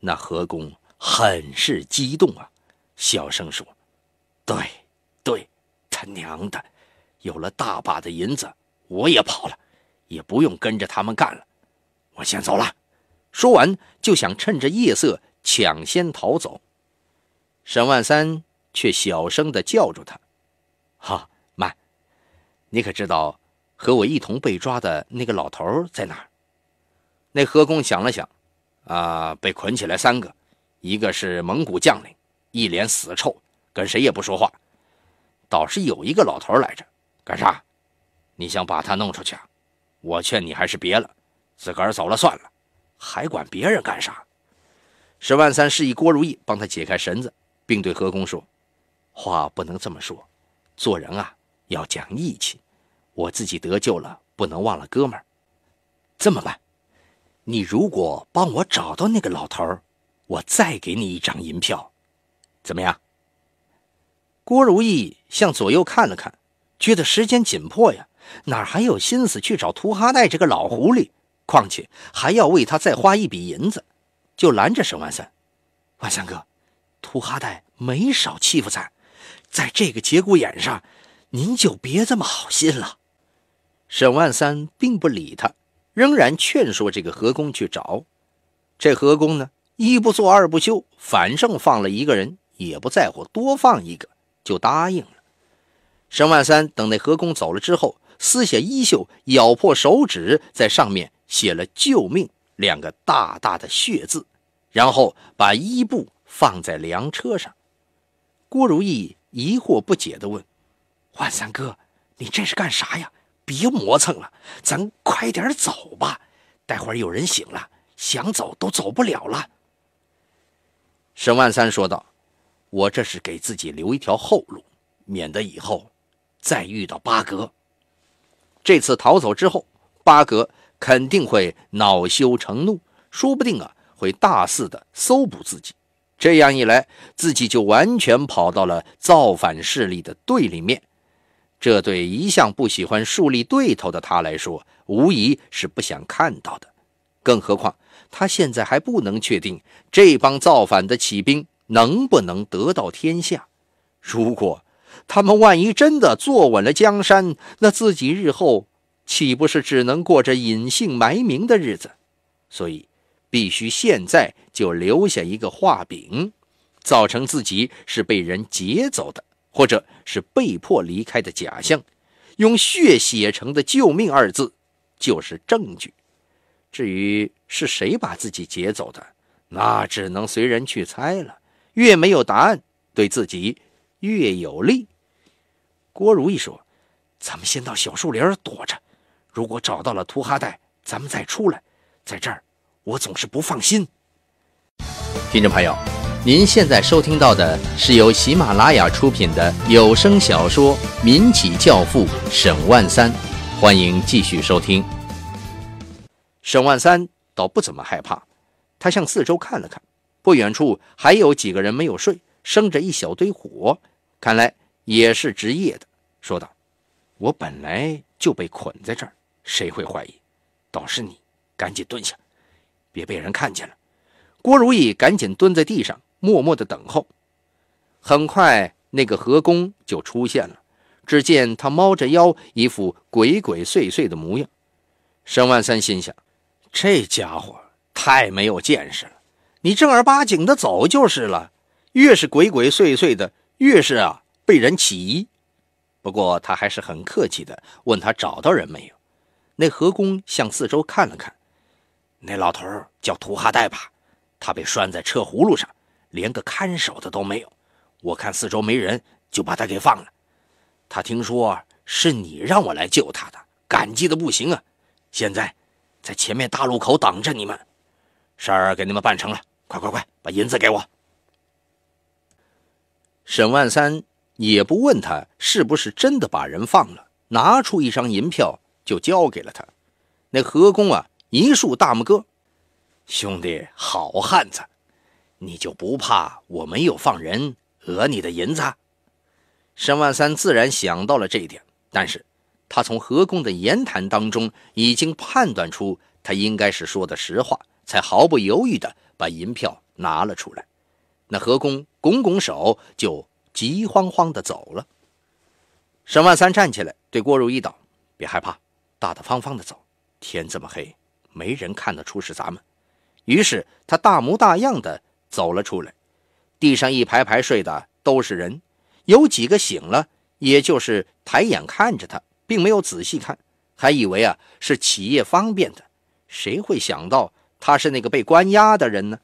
那何公很是激动啊！小声说：“对，对，他娘的，有了大把的银子，我也跑了，也不用跟着他们干了，我先走了。”说完就想趁着夜色抢先逃走。沈万三却小声的叫住他：“哈，慢，你可知道和我一同被抓的那个老头在哪儿？”那河工想了想：“啊，被捆起来三个，一个是蒙古将领。”一脸死臭，跟谁也不说话，倒是有一个老头来着，干啥？你想把他弄出去啊？我劝你还是别了，自个儿走了算了，还管别人干啥？石万三示意郭如意帮他解开绳子，并对何公说：“话不能这么说，做人啊要讲义气，我自己得救了，不能忘了哥们儿。这么办，你如果帮我找到那个老头，我再给你一张银票。”怎么样？郭如意向左右看了看，觉得时间紧迫呀，哪还有心思去找图哈代这个老狐狸？况且还要为他再花一笔银子，就拦着沈万三。万三哥，图哈代没少欺负咱，在这个节骨眼上，您就别这么好心了。沈万三并不理他，仍然劝说这个何工去找。这何工呢，一不做二不休，反正放了一个人。也不在乎多放一个，就答应了。沈万三等那河工走了之后，撕下衣袖，咬破手指，在上面写了“救命”两个大大的血字，然后把衣布放在粮车上。郭如意疑惑不解的问：“万三哥，你这是干啥呀？别磨蹭了，咱快点走吧！待会儿有人醒了，想走都走不了了。”沈万三说道。我这是给自己留一条后路，免得以后再遇到八哥。这次逃走之后，八哥肯定会恼羞成怒，说不定啊会大肆的搜捕自己。这样一来，自己就完全跑到了造反势力的对立面，这对一向不喜欢树立对头的他来说，无疑是不想看到的。更何况，他现在还不能确定这帮造反的起兵。能不能得到天下？如果他们万一真的坐稳了江山，那自己日后岂不是只能过着隐姓埋名的日子？所以，必须现在就留下一个画饼，造成自己是被人劫走的，或者是被迫离开的假象。用血写成的“救命”二字就是证据。至于是谁把自己劫走的，那只能随人去猜了。越没有答案，对自己越有利。郭如意说：“咱们先到小树林儿躲着，如果找到了图哈代，咱们再出来。在这儿，我总是不放心。”听众朋友，您现在收听到的是由喜马拉雅出品的有声小说《民企教父沈万三》，欢迎继续收听。沈万三倒不怎么害怕，他向四周看了看。不远处还有几个人没有睡，生着一小堆火，看来也是值夜的。说道：“我本来就被捆在这儿，谁会怀疑？倒是你，赶紧蹲下，别被人看见了。”郭如意赶紧蹲在地上，默默的等候。很快，那个河工就出现了。只见他猫着腰，一副鬼鬼祟祟的模样。沈万三心想：“这家伙太没有见识了。”你正儿八经的走就是了，越是鬼鬼祟祟的，越是啊被人起疑。不过他还是很客气的，问他找到人没有。那河工向四周看了看，那老头叫图哈代吧，他被拴在车葫芦上，连个看守的都没有。我看四周没人，就把他给放了。他听说是你让我来救他的，感激的不行啊。现在在前面大路口等着你们，事儿给你们办成了。快快快，把银子给我！沈万三也不问他是不是真的把人放了，拿出一张银票就交给了他。那何工啊，一竖大拇哥，兄弟好汉子，你就不怕我没有放人讹你的银子？沈万三自然想到了这一点，但是他从何工的言谈当中已经判断出他应该是说的实话，才毫不犹豫的。把银票拿了出来，那何公拱拱手，就急慌慌地走了。沈万三站起来，对郭如一道：“别害怕，大大方方地走。天这么黑，没人看得出是咱们。”于是他大模大样地走了出来。地上一排排睡的都是人，有几个醒了，也就是抬眼看着他，并没有仔细看，还以为啊是企业方便的。谁会想到？他是那个被关押的人呢？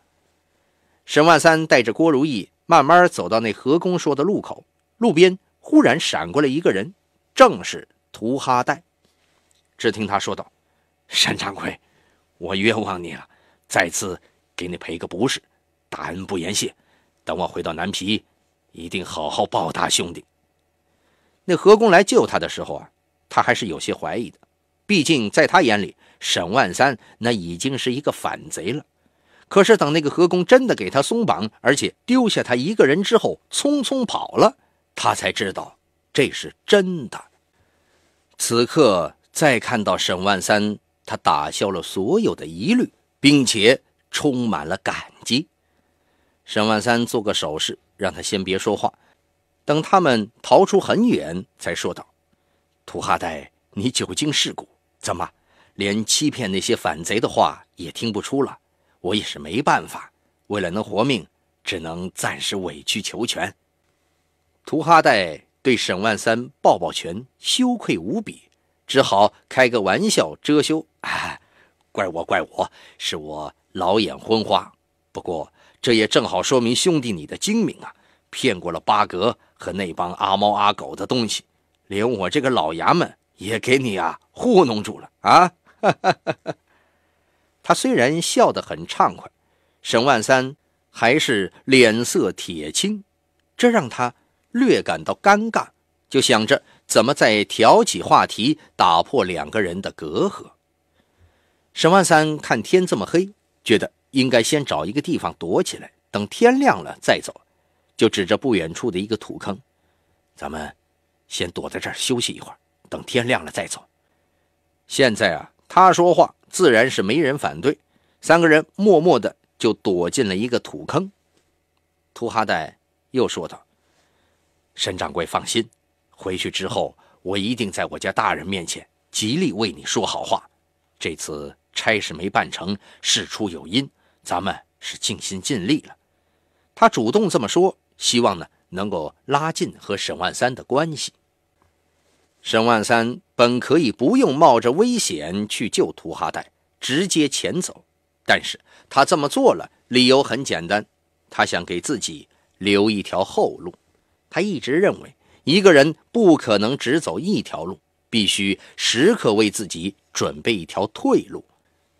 沈万三带着郭如意慢慢走到那河工说的路口，路边忽然闪过了一个人，正是图哈代。只听他说道：“沈掌柜，我冤枉你了，再次给你赔个不是，大恩不言谢。等我回到南皮，一定好好报答兄弟。”那河工来救他的时候啊，他还是有些怀疑的，毕竟在他眼里。沈万三那已经是一个反贼了，可是等那个河工真的给他松绑，而且丢下他一个人之后，匆匆跑了，他才知道这是真的。此刻再看到沈万三，他打消了所有的疑虑，并且充满了感激。沈万三做个手势，让他先别说话，等他们逃出很远，才说道：“土哈代，你久经世故，怎么？”连欺骗那些反贼的话也听不出了，我也是没办法，为了能活命，只能暂时委曲求全。图哈代对沈万三抱抱拳，羞愧无比，只好开个玩笑遮羞。怪我，怪我，是我老眼昏花。不过这也正好说明兄弟你的精明啊，骗过了八格和那帮阿猫阿狗的东西，连我这个老衙门也给你啊糊弄住了啊！哈，他虽然笑得很畅快，沈万三还是脸色铁青，这让他略感到尴尬，就想着怎么再挑起话题，打破两个人的隔阂。沈万三看天这么黑，觉得应该先找一个地方躲起来，等天亮了再走，就指着不远处的一个土坑：“咱们先躲在这儿休息一会儿，等天亮了再走。”现在啊。他说话自然是没人反对，三个人默默的就躲进了一个土坑。秃哈代又说道：“沈掌柜放心，回去之后我一定在我家大人面前极力为你说好话。这次差事没办成，事出有因，咱们是尽心尽力了。”他主动这么说，希望呢能够拉近和沈万三的关系。沈万三。本可以不用冒着危险去救图哈代，直接前走，但是他这么做了。理由很简单，他想给自己留一条后路。他一直认为，一个人不可能只走一条路，必须时刻为自己准备一条退路。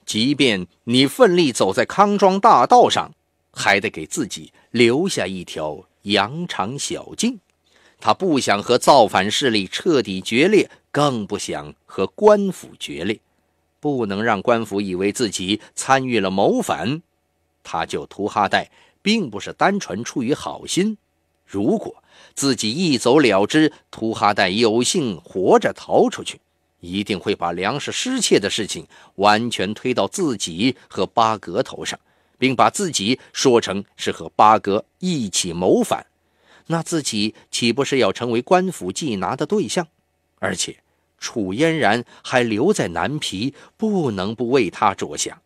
即便你奋力走在康庄大道上，还得给自己留下一条羊肠小径。他不想和造反势力彻底决裂，更不想和官府决裂，不能让官府以为自己参与了谋反。他救图哈代，并不是单纯出于好心。如果自己一走了之，图哈代有幸活着逃出去，一定会把粮食失窃的事情完全推到自己和巴格头上，并把自己说成是和巴格一起谋反。那自己岂不是要成为官府缉拿的对象？而且楚嫣然还留在南皮，不能不为他着想，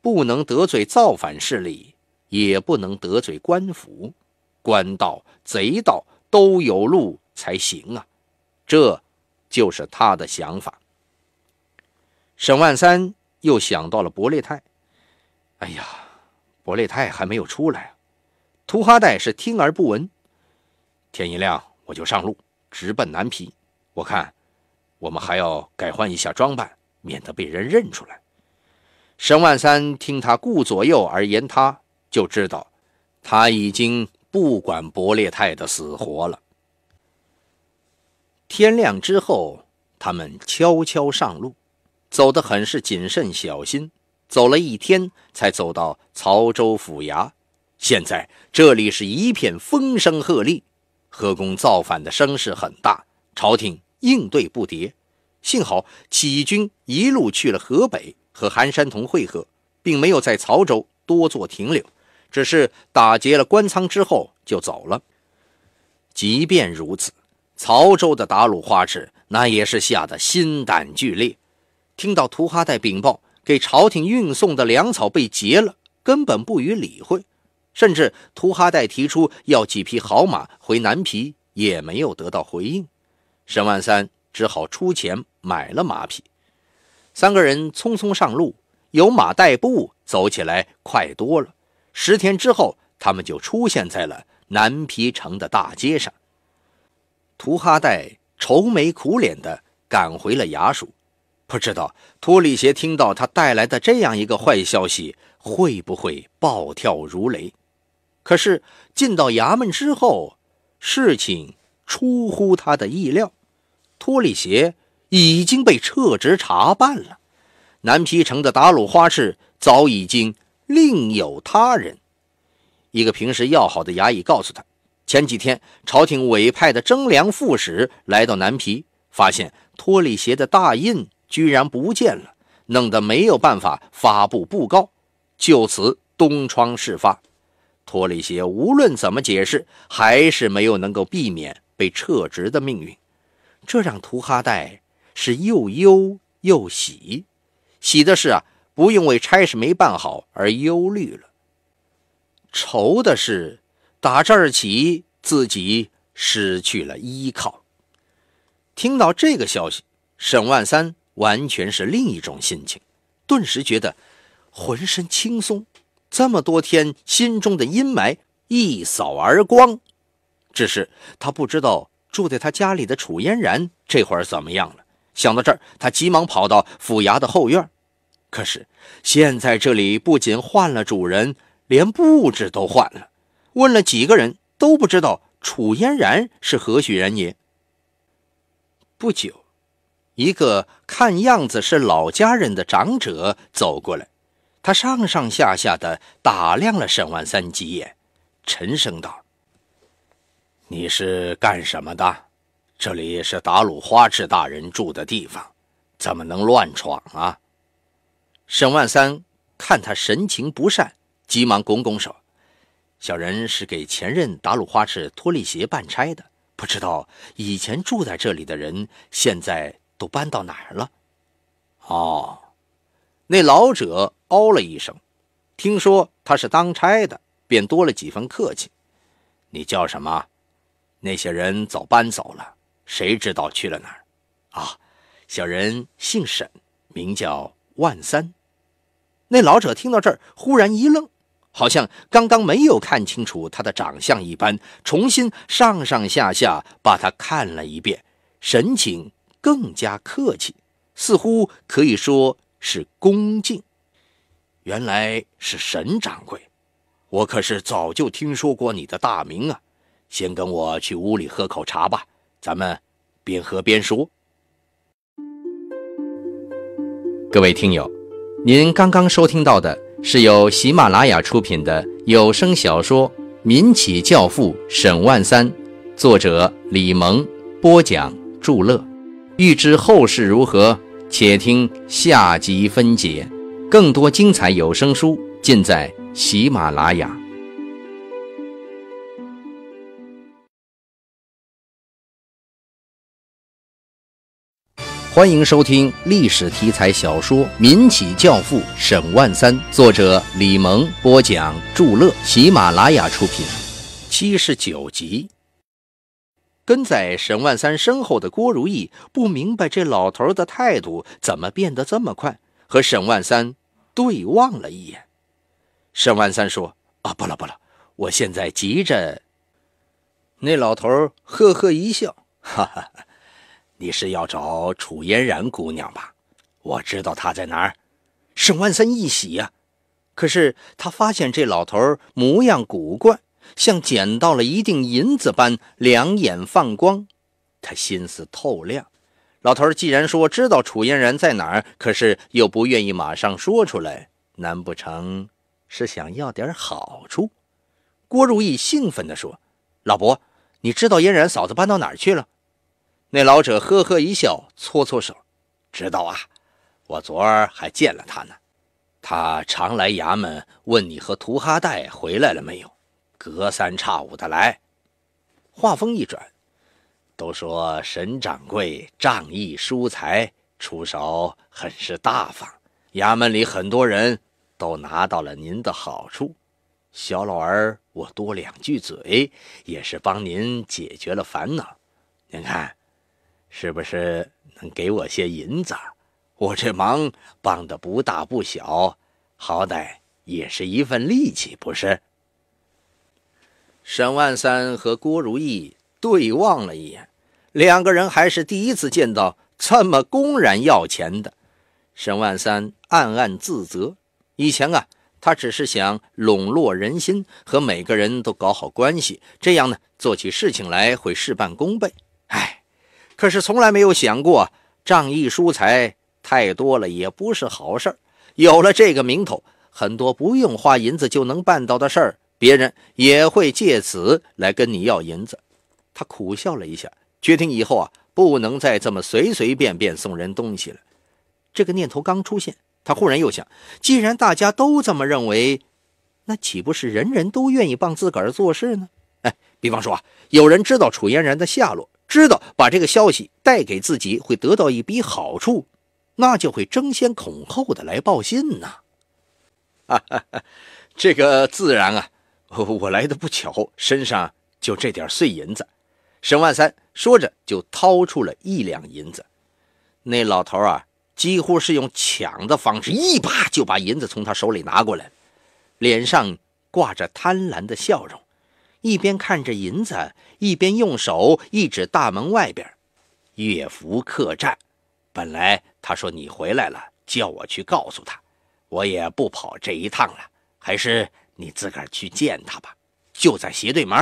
不能得罪造反势力，也不能得罪官府，官道、贼道都有路才行啊！这就是他的想法。沈万三又想到了伯列泰，哎呀，伯列泰还没有出来啊！秃哈代是听而不闻。天一亮，我就上路，直奔南皮。我看，我们还要改换一下装扮，免得被人认出来。沈万三听他顾左右而言他，就知道他已经不管伯列泰的死活了。天亮之后，他们悄悄上路，走得很是谨慎小心。走了一天，才走到曹州府衙。现在这里是一片风声鹤唳，河工造反的声势很大，朝廷应对不迭。幸好起义军一路去了河北，和韩山童会合，并没有在曹州多做停留，只是打劫了官仓之后就走了。即便如此，曹州的达鲁花赤那也是吓得心胆俱裂，听到图哈代禀报给朝廷运送的粮草被劫了，根本不予理会。甚至图哈代提出要几匹好马回南皮，也没有得到回应。沈万三只好出钱买了马匹，三个人匆匆上路，有马代步，走起来快多了。十天之后，他们就出现在了南皮城的大街上。图哈代愁眉苦脸地赶回了衙署，不知道托里协听到他带来的这样一个坏消息，会不会暴跳如雷。可是进到衙门之后，事情出乎他的意料，托里协已经被撤职查办了。南皮城的打卤花市早已经另有他人。一个平时要好的衙役告诉他，前几天朝廷委派的征粮副使来到南皮，发现托里协的大印居然不见了，弄得没有办法发布布告，就此东窗事发。脱了一些，无论怎么解释，还是没有能够避免被撤职的命运。这让图哈代是又忧又喜，喜的是啊，不用为差事没办好而忧虑了；愁的是，打这儿起自己失去了依靠。听到这个消息，沈万三完全是另一种心情，顿时觉得浑身轻松。这么多天，心中的阴霾一扫而光，只是他不知道住在他家里的楚嫣然这会儿怎么样了。想到这儿，他急忙跑到府衙的后院，可是现在这里不仅换了主人，连布置都换了。问了几个人，都不知道楚嫣然是何许人也。不久，一个看样子是老家人的长者走过来。他上上下下的打量了沈万三几眼，沉声道：“你是干什么的？这里是达鲁花赤大人住的地方，怎么能乱闯啊？”沈万三看他神情不善，急忙拱拱手：“小人是给前任达鲁花赤脱利鞋办差的，不知道以前住在这里的人现在都搬到哪儿了？”“哦。”那老者哦了一声，听说他是当差的，便多了几分客气。你叫什么？那些人早搬走了，谁知道去了哪儿？啊，小人姓沈，名叫万三。那老者听到这儿，忽然一愣，好像刚刚没有看清楚他的长相一般，重新上上下下把他看了一遍，神情更加客气，似乎可以说。是恭敬，原来是沈掌柜，我可是早就听说过你的大名啊！先跟我去屋里喝口茶吧，咱们边喝边说。各位听友，您刚刚收听到的是由喜马拉雅出品的有声小说《民企教父沈万三》，作者李萌播讲，祝乐。欲知后事如何？且听下集分解，更多精彩有声书尽在喜马拉雅。欢迎收听历史题材小说《民企教父沈万三》，作者李萌，播讲祝乐，喜马拉雅出品，七十九集。跟在沈万三身后的郭如意不明白这老头的态度怎么变得这么快，和沈万三对望了一眼。沈万三说：“啊，不了不了，我现在急着。”那老头呵呵一笑：“哈哈，你是要找楚嫣然姑娘吧？我知道她在哪儿。”沈万三一喜呀，可是他发现这老头模样古怪。像捡到了一锭银子般，两眼放光。他心思透亮。老头既然说知道楚嫣然在哪儿，可是又不愿意马上说出来，难不成是想要点好处？郭如意兴奋地说：“老伯，你知道嫣然嫂子搬到哪儿去了？”那老者呵呵一笑，搓搓手：“知道啊，我昨儿还见了她呢。她常来衙门问你和图哈代回来了没有。”隔三差五的来，话锋一转，都说沈掌柜仗义疏财，出手很是大方。衙门里很多人都拿到了您的好处，小老儿我多两句嘴，也是帮您解决了烦恼。您看，是不是能给我些银子？我这忙帮的不大不小，好歹也是一份力气，不是？沈万三和郭如意对望了一眼，两个人还是第一次见到这么公然要钱的。沈万三暗暗自责，以前啊，他只是想笼络人心，和每个人都搞好关系，这样呢，做起事情来会事半功倍。哎，可是从来没有想过仗义疏财太多了也不是好事儿。有了这个名头，很多不用花银子就能办到的事儿。别人也会借此来跟你要银子，他苦笑了一下，决定以后啊不能再这么随随便便送人东西了。这个念头刚出现，他忽然又想：既然大家都这么认为，那岂不是人人都愿意帮自个儿做事呢？哎，比方说啊，有人知道楚嫣然的下落，知道把这个消息带给自己会得到一笔好处，那就会争先恐后的来报信呢。哈哈，这个自然啊。我来的不巧，身上就这点碎银子。沈万三说着，就掏出了一两银子。那老头啊，几乎是用抢的方式，一把就把银子从他手里拿过来，脸上挂着贪婪的笑容，一边看着银子，一边用手一指大门外边，乐福客栈。本来他说你回来了，叫我去告诉他，我也不跑这一趟了，还是。你自个儿去见他吧，就在斜对门。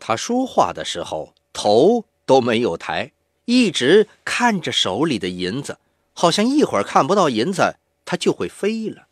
他说话的时候头都没有抬，一直看着手里的银子，好像一会儿看不到银子，他就会飞了。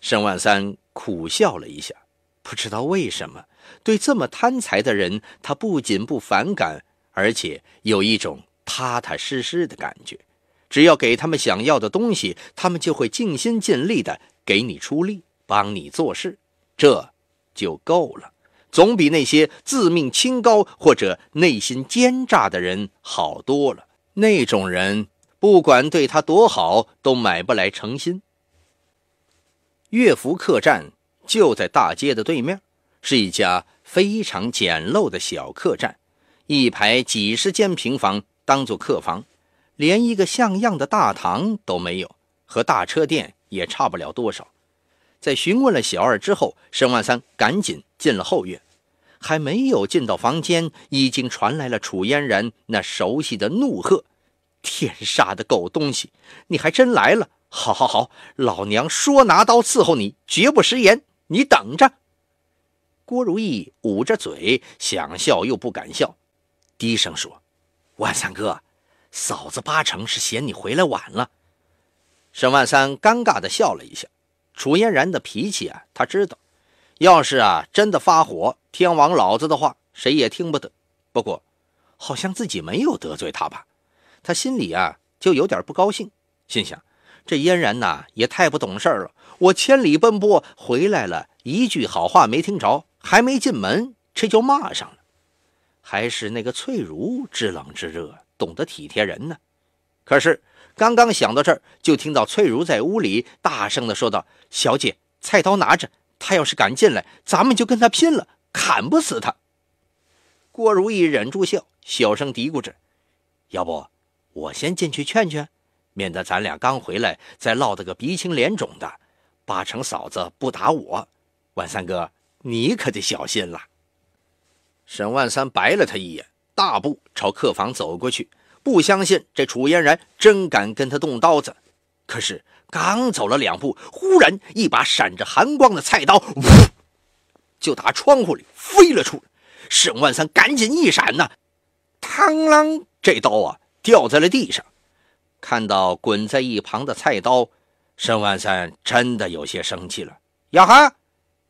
沈万三苦笑了一下，不知道为什么，对这么贪财的人，他不仅不反感，而且有一种踏踏实实的感觉。只要给他们想要的东西，他们就会尽心尽力的给你出力。帮你做事，这就够了。总比那些自命清高或者内心奸诈的人好多了。那种人，不管对他多好，都买不来诚心。乐福客栈就在大街的对面，是一家非常简陋的小客栈，一排几十间平房当做客房，连一个像样的大堂都没有，和大车店也差不了多少。在询问了小二之后，沈万三赶紧进了后院。还没有进到房间，已经传来了楚嫣然那熟悉的怒喝：“天杀的狗东西，你还真来了！好好好，老娘说拿刀伺候你，绝不食言，你等着。”郭如意捂着嘴，想笑又不敢笑，低声说：“万三哥，嫂子八成是嫌你回来晚了。”沈万三尴尬地笑了一下。楚嫣然的脾气啊，他知道，要是啊真的发火，天王老子的话谁也听不得。不过，好像自己没有得罪他吧？他心里啊就有点不高兴，心想：这嫣然呐也太不懂事了！我千里奔波回来了，一句好话没听着，还没进门这就骂上了。还是那个翠如知冷知热，懂得体贴人呢。可是……刚刚想到这儿，就听到翠如在屋里大声的说道：“小姐，菜刀拿着，他要是敢进来，咱们就跟他拼了，砍不死他。”郭如意忍住笑，小声嘀咕着：“要不我先进去劝劝，免得咱俩刚回来再落得个鼻青脸肿的。八成嫂子不打我，万三哥，你可得小心了。”沈万三白了他一眼，大步朝客房走过去。不相信这楚嫣然真敢跟他动刀子，可是刚走了两步，忽然一把闪着寒光的菜刀，就打窗户里飞了出来。沈万三赶紧一闪，呐，嘡啷，这刀啊掉在了地上。看到滚在一旁的菜刀，沈万三真的有些生气了：“呀哈，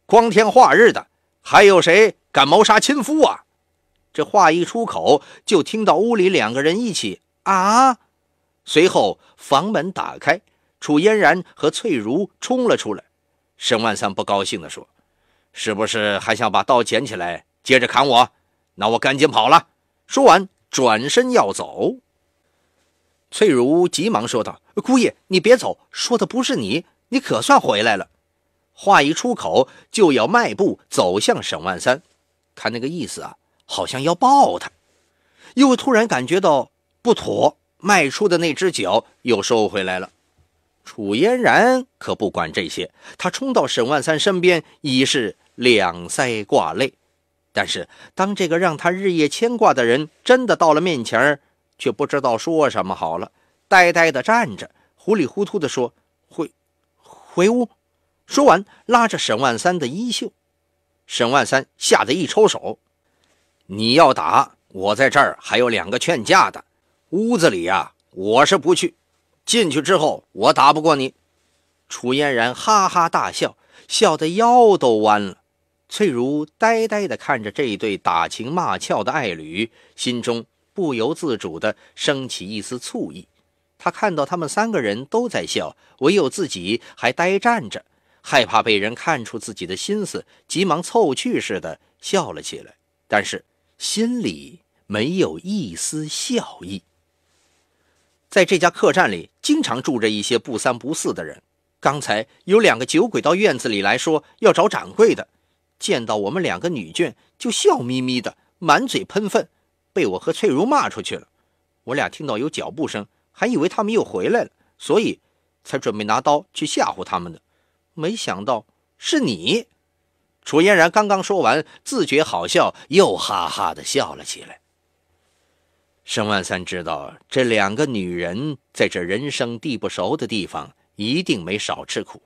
光天化日的，还有谁敢谋杀亲夫啊？”这话一出口，就听到屋里两个人一起啊。随后房门打开，楚嫣然和翠如冲了出来。沈万三不高兴地说：“是不是还想把刀捡起来接着砍我？那我赶紧跑了。”说完转身要走。翠如急忙说道：“姑爷，你别走，说的不是你，你可算回来了。”话一出口，就要迈步走向沈万三。看那个意思啊！好像要抱他，又突然感觉到不妥，迈出的那只脚又收回来了。楚嫣然可不管这些，他冲到沈万三身边，已是两腮挂泪。但是当这个让他日夜牵挂的人真的到了面前，却不知道说什么好了，呆呆的站着，糊里糊涂的说：“回，回屋。”说完，拉着沈万三的衣袖。沈万三吓得一抽手。你要打我，在这儿还有两个劝架的。屋子里呀，我是不去。进去之后，我打不过你。楚嫣然哈哈大笑，笑得腰都弯了。翠如呆呆地看着这对打情骂俏的爱侣，心中不由自主地升起一丝醋意。她看到他们三个人都在笑，唯有自己还呆站着，害怕被人看出自己的心思，急忙凑去似的笑了起来，但是。心里没有一丝笑意。在这家客栈里，经常住着一些不三不四的人。刚才有两个酒鬼到院子里来说要找掌柜的，见到我们两个女眷就笑眯眯的，满嘴喷粪，被我和翠如骂出去了。我俩听到有脚步声，还以为他们又回来了，所以才准备拿刀去吓唬他们的，没想到是你。楚嫣然刚刚说完，自觉好笑，又哈哈地笑了起来。沈万三知道这两个女人在这人生地不熟的地方，一定没少吃苦。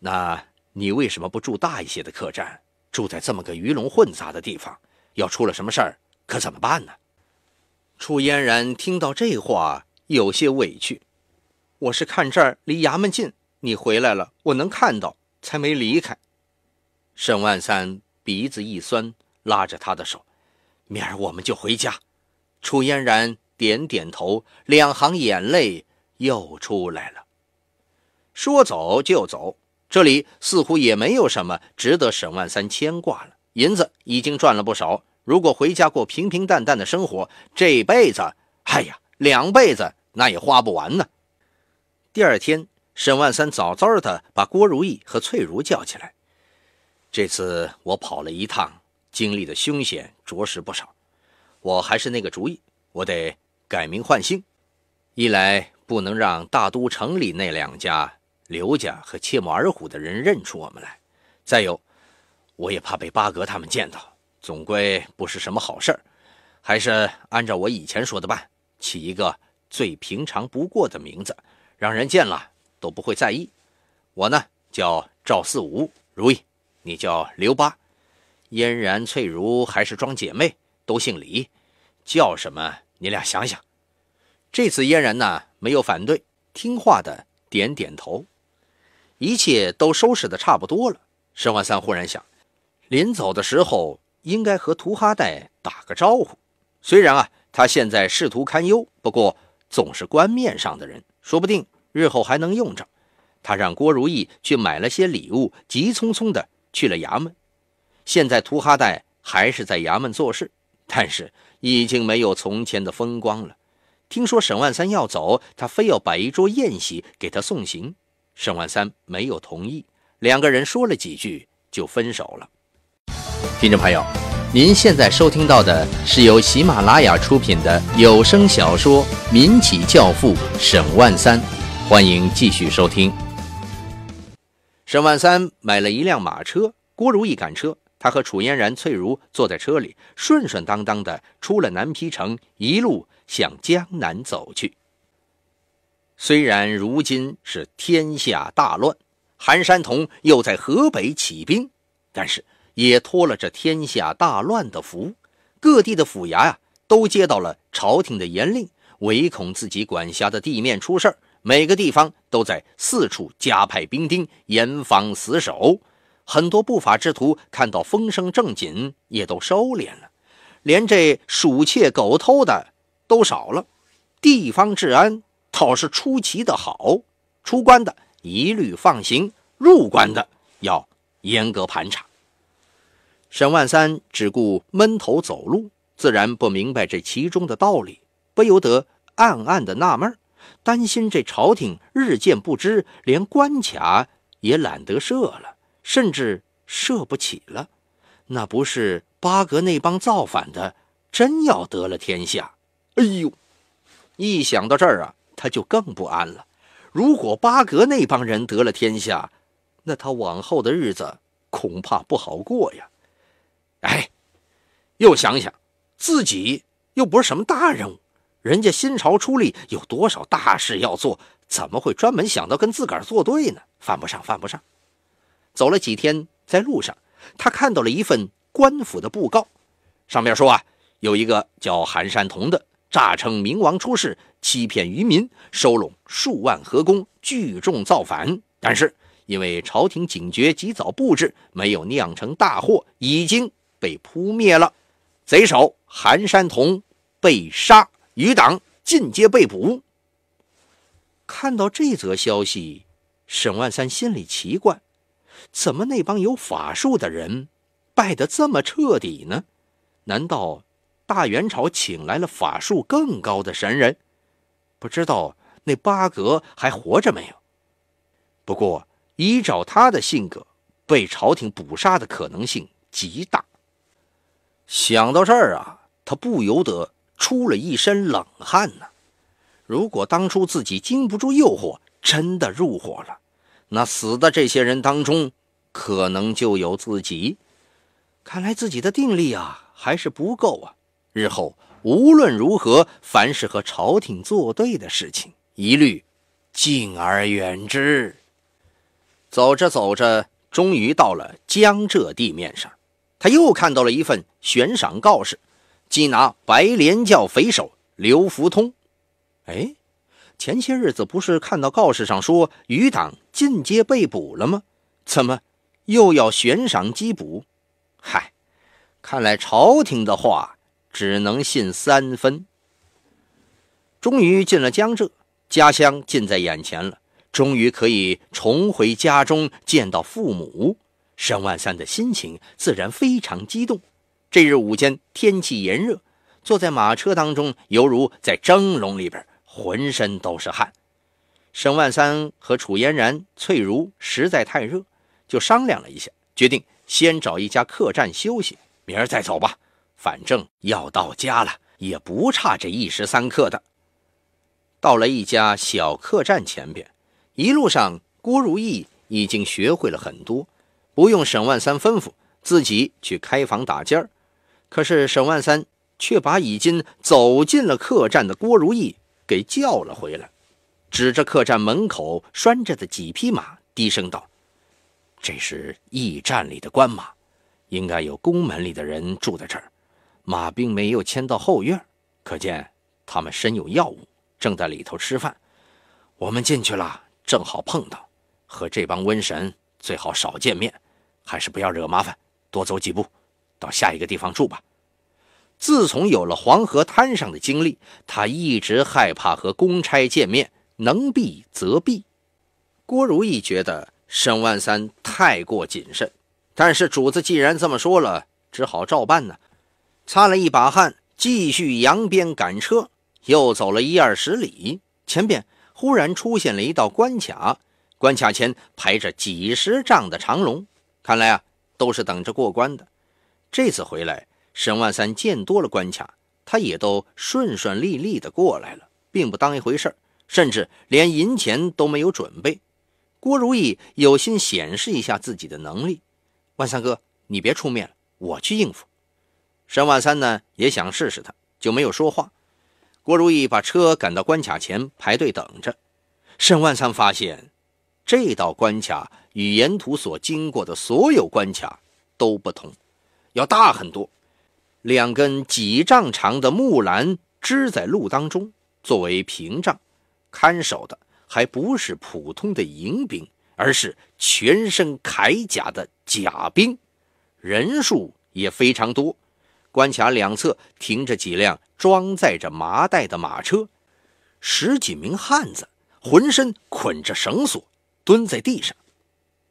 那你为什么不住大一些的客栈？住在这么个鱼龙混杂的地方，要出了什么事儿，可怎么办呢？楚嫣然听到这话，有些委屈：“我是看这儿离衙门近，你回来了，我能看到，才没离开。”沈万三鼻子一酸，拉着他的手：“明儿我们就回家。”楚嫣然点点头，两行眼泪又出来了。说走就走，这里似乎也没有什么值得沈万三牵挂了。银子已经赚了不少，如果回家过平平淡淡的生活，这辈子，哎呀，两辈子那也花不完呢。第二天，沈万三早早的把郭如意和翠如叫起来。这次我跑了一趟，经历的凶险着实不少。我还是那个主意，我得改名换姓。一来不能让大都城里那两家刘家和切莫尔虎的人认出我们来；再有，我也怕被八格他们见到，总归不是什么好事儿。还是按照我以前说的办，起一个最平常不过的名字，让人见了都不会在意。我呢，叫赵四五如意。你叫刘八，嫣然、翠如还是庄姐妹，都姓李，叫什么？你俩想想。这次嫣然呢，没有反对，听话的点点头。一切都收拾的差不多了，石万三忽然想，临走的时候应该和图哈代打个招呼。虽然啊，他现在仕途堪忧，不过总是官面上的人，说不定日后还能用着。他让郭如意去买了些礼物，急匆匆的。去了衙门，现在图哈代还是在衙门做事，但是已经没有从前的风光了。听说沈万三要走，他非要摆一桌宴席给他送行。沈万三没有同意，两个人说了几句就分手了。听众朋友，您现在收听到的是由喜马拉雅出品的有声小说《民企教父沈万三》，欢迎继续收听。沈万三买了一辆马车，郭如意赶车。他和楚嫣然、翠如坐在车里，顺顺当当的出了南皮城，一路向江南走去。虽然如今是天下大乱，韩山童又在河北起兵，但是也托了这天下大乱的福，各地的府衙呀都接到了朝廷的严令，唯恐自己管辖的地面出事儿。每个地方都在四处加派兵丁，严防死守。很多不法之徒看到风声正紧，也都收敛了，连这鼠窃狗偷的都少了。地方治安倒是出奇的好，出关的一律放行，入关的要严格盘查。沈万三只顾闷头走路，自然不明白这其中的道理，不由得暗暗的纳闷儿。担心这朝廷日渐不支，连关卡也懒得设了，甚至设不起了。那不是八格那帮造反的真要得了天下？哎呦，一想到这儿啊，他就更不安了。如果八格那帮人得了天下，那他往后的日子恐怕不好过呀。哎，又想想自己又不是什么大人物。人家新朝出力，有多少大事要做？怎么会专门想到跟自个儿作对呢？犯不上，犯不上。走了几天，在路上，他看到了一份官府的布告，上面说啊，有一个叫韩山童的，诈称明王出世，欺骗渔民，收拢数万河工，聚众造反。但是因为朝廷警觉及早布置，没有酿成大祸，已经被扑灭了。贼首韩山童被杀。余党尽皆被捕。看到这则消息，沈万三心里奇怪：怎么那帮有法术的人败得这么彻底呢？难道大元朝请来了法术更高的神人？不知道那八格还活着没有？不过依照他的性格，被朝廷捕杀的可能性极大。想到这儿啊，他不由得。出了一身冷汗呢。如果当初自己经不住诱惑，真的入伙了，那死的这些人当中，可能就有自己。看来自己的定力啊，还是不够啊。日后无论如何，凡是和朝廷作对的事情，一律敬而远之。走着走着，终于到了江浙地面上，他又看到了一份悬赏告示。缉拿白莲教匪首刘福通。哎，前些日子不是看到告示上说余党进阶被捕了吗？怎么又要悬赏缉捕？嗨，看来朝廷的话只能信三分。终于进了江浙，家乡近在眼前了，终于可以重回家中见到父母，沈万三的心情自然非常激动。这日午间，天气炎热，坐在马车当中，犹如在蒸笼里边，浑身都是汗。沈万三和楚嫣然、翠如实在太热，就商量了一下，决定先找一家客栈休息，明儿再走吧。反正要到家了，也不差这一时三刻的。到了一家小客栈前边，一路上郭如意已经学会了很多，不用沈万三吩咐，自己去开房打尖儿。可是沈万三却把已经走进了客栈的郭如意给叫了回来，指着客栈门口拴着的几匹马，低声道：“这是驿站里的官马，应该有宫门里的人住在这儿。马并没有牵到后院，可见他们身有要务，正在里头吃饭。我们进去了，正好碰到，和这帮瘟神最好少见面，还是不要惹麻烦，多走几步。”到下一个地方住吧。自从有了黄河滩上的经历，他一直害怕和公差见面，能避则避。郭如意觉得沈万三太过谨慎，但是主子既然这么说了，只好照办呢。擦了一把汗，继续扬鞭赶车，又走了一二十里。前边忽然出现了一道关卡，关卡前排着几十丈的长龙，看来啊，都是等着过关的。这次回来，沈万三见多了关卡，他也都顺顺利利的过来了，并不当一回事，甚至连银钱都没有准备。郭如意有心显示一下自己的能力，万三哥，你别出面了，我去应付。沈万三呢，也想试试他，就没有说话。郭如意把车赶到关卡前排队等着。沈万三发现，这道关卡与沿途所经过的所有关卡都不同。要大很多，两根几丈长的木栏支在路当中，作为屏障。看守的还不是普通的营兵，而是全身铠甲的甲兵，人数也非常多。关卡两侧停着几辆装载着麻袋的马车，十几名汉子浑身捆着绳索，蹲在地上。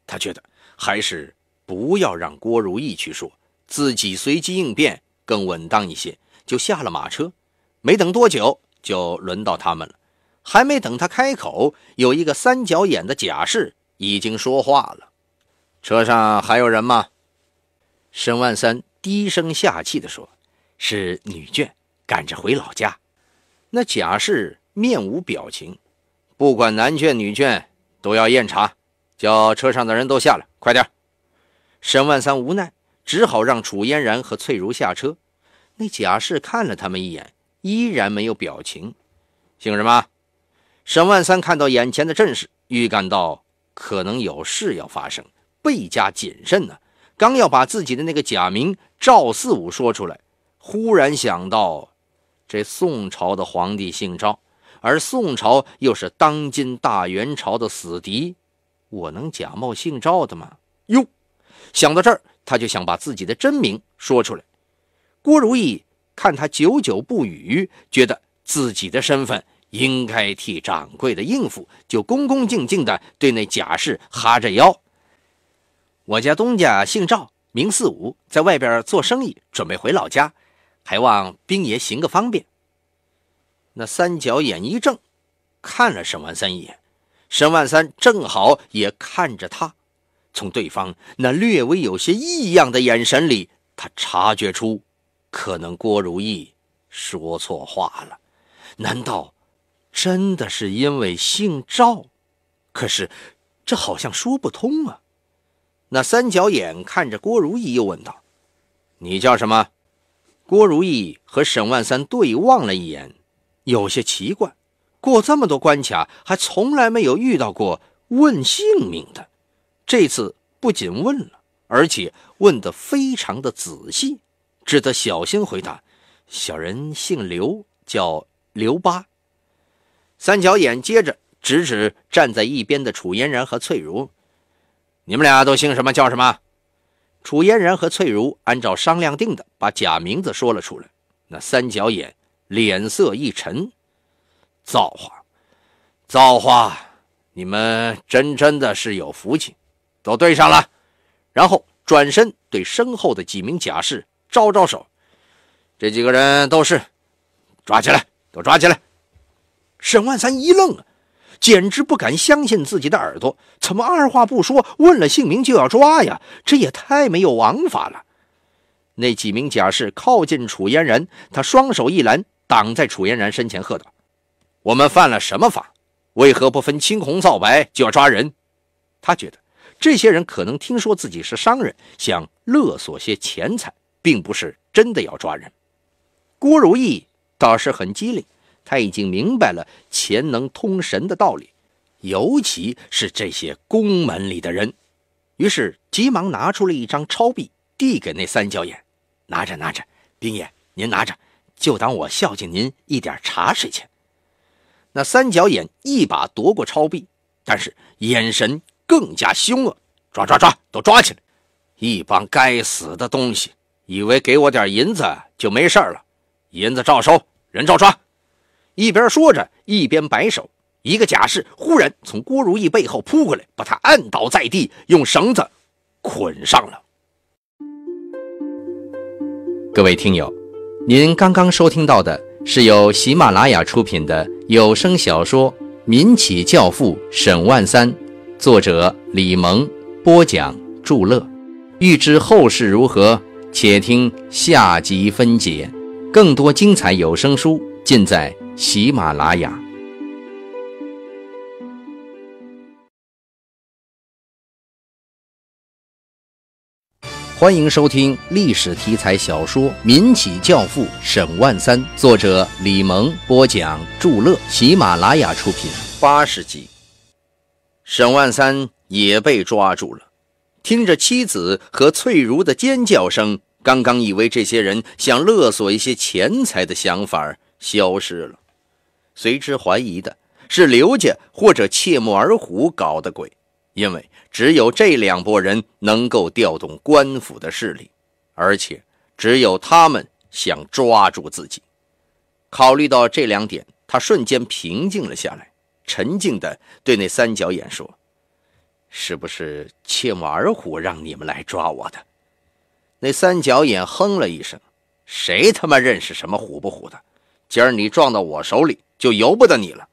他觉得还是不要让郭如意去说。自己随机应变更稳当一些，就下了马车。没等多久，就轮到他们了。还没等他开口，有一个三角眼的甲士已经说话了：“车上还有人吗？”沈万三低声下气地说：“是女眷，赶着回老家。”那甲士面无表情：“不管男眷女眷，都要验查。叫车上的人都下来，快点。”沈万三无奈。只好让楚嫣然和翠如下车。那贾氏看了他们一眼，依然没有表情。姓什么？沈万三看到眼前的阵势，预感到可能有事要发生，倍加谨慎呢。刚要把自己的那个假名赵四五说出来，忽然想到，这宋朝的皇帝姓赵，而宋朝又是当今大元朝的死敌，我能假冒姓赵的吗？哟，想到这儿。他就想把自己的真名说出来。郭如意看他久久不语，觉得自己的身份应该替掌柜的应付，就恭恭敬敬地对那贾氏哈着腰：“我家东家姓赵，名四五，在外边做生意，准备回老家，还望兵爷行个方便。”那三角眼一正，看了沈万三一眼，沈万三正好也看着他。从对方那略微有些异样的眼神里，他察觉出，可能郭如意说错话了。难道真的是因为姓赵？可是这好像说不通啊！那三角眼看着郭如意，又问道：“你叫什么？”郭如意和沈万三对望了一眼，有些奇怪。过这么多关卡，还从来没有遇到过问姓名的。这次不仅问了，而且问得非常的仔细，只得小心回答：“小人姓刘，叫刘八。”三角眼接着指指站在一边的楚嫣然和翠如：“你们俩都姓什么？叫什么？”楚嫣然和翠如按照商量定的，把假名字说了出来。那三角眼脸色一沉：“造化，造化，你们真真的是有福气。”都对上了，然后转身对身后的几名甲士招招手，这几个人都是，抓起来，都抓起来。沈万三一愣啊，简直不敢相信自己的耳朵，怎么二话不说问了姓名就要抓呀？这也太没有王法了。那几名甲士靠近楚嫣然，他双手一拦，挡在楚嫣然身前，喝道：“我们犯了什么法？为何不分青红皂白就要抓人？”他觉得。这些人可能听说自己是商人，想勒索些钱财，并不是真的要抓人。郭如意倒是很机灵，他已经明白了钱能通神的道理，尤其是这些宫门里的人。于是急忙拿出了一张钞币，递给那三角眼：“拿着，拿着，丁爷您拿着，就当我孝敬您一点茶水钱。”那三角眼一把夺过钞币，但是眼神。更加凶恶，抓抓抓，都抓起来！一帮该死的东西，以为给我点银子就没事了？银子照收，人照抓！一边说着，一边摆手。一个甲士忽然从郭如意背后扑过来，把他按倒在地，用绳子捆上了。各位听友，您刚刚收听到的是由喜马拉雅出品的有声小说《民企教父沈万三》。作者李萌播讲，祝乐。欲知后事如何，且听下集分解。更多精彩有声书尽在喜马拉雅。欢迎收听历史题材小说《民企教父沈万三》，作者李萌播讲，祝乐，喜马拉雅出品，八十集。沈万三也被抓住了，听着妻子和翠如的尖叫声，刚刚以为这些人想勒索一些钱财的想法消失了，随之怀疑的是刘家或者切木尔虎搞的鬼，因为只有这两拨人能够调动官府的势力，而且只有他们想抓住自己。考虑到这两点，他瞬间平静了下来。沉静地对那三角眼说：“是不是切木尔虎让你们来抓我的？”那三角眼哼了一声：“谁他妈认识什么虎不虎的？今儿你撞到我手里就由不得你了，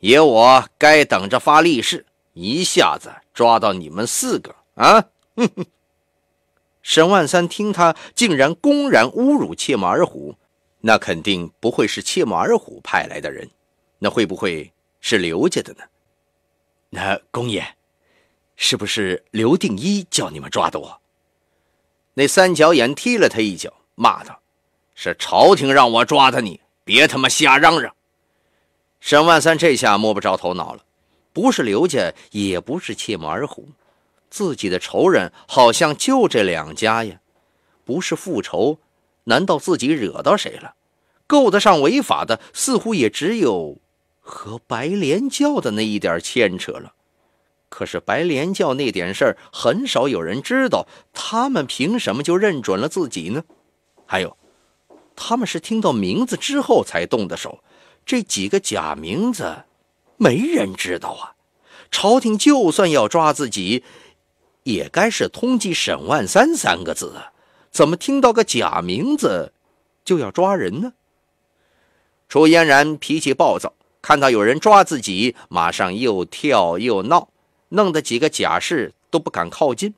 爷我该等着发力士，一下子抓到你们四个啊！”哼哼。沈万三听他竟然公然侮辱切木尔虎，那肯定不会是切木尔虎派来的人，那会不会？是刘家的呢，那公爷，是不是刘定一叫你们抓的我？那三角眼踢了他一脚，骂他：“是朝廷让我抓的你别他妈瞎嚷嚷！”沈万三这下摸不着头脑了，不是刘家，也不是切木尔虎，自己的仇人好像就这两家呀，不是复仇，难道自己惹到谁了？够得上违法的，似乎也只有。和白莲教的那一点牵扯了，可是白莲教那点事儿很少有人知道，他们凭什么就认准了自己呢？还有，他们是听到名字之后才动的手，这几个假名字，没人知道啊。朝廷就算要抓自己，也该是通缉沈万三三个字，怎么听到个假名字就要抓人呢？楚嫣然脾气暴躁。看到有人抓自己，马上又跳又闹，弄得几个甲士都不敢靠近。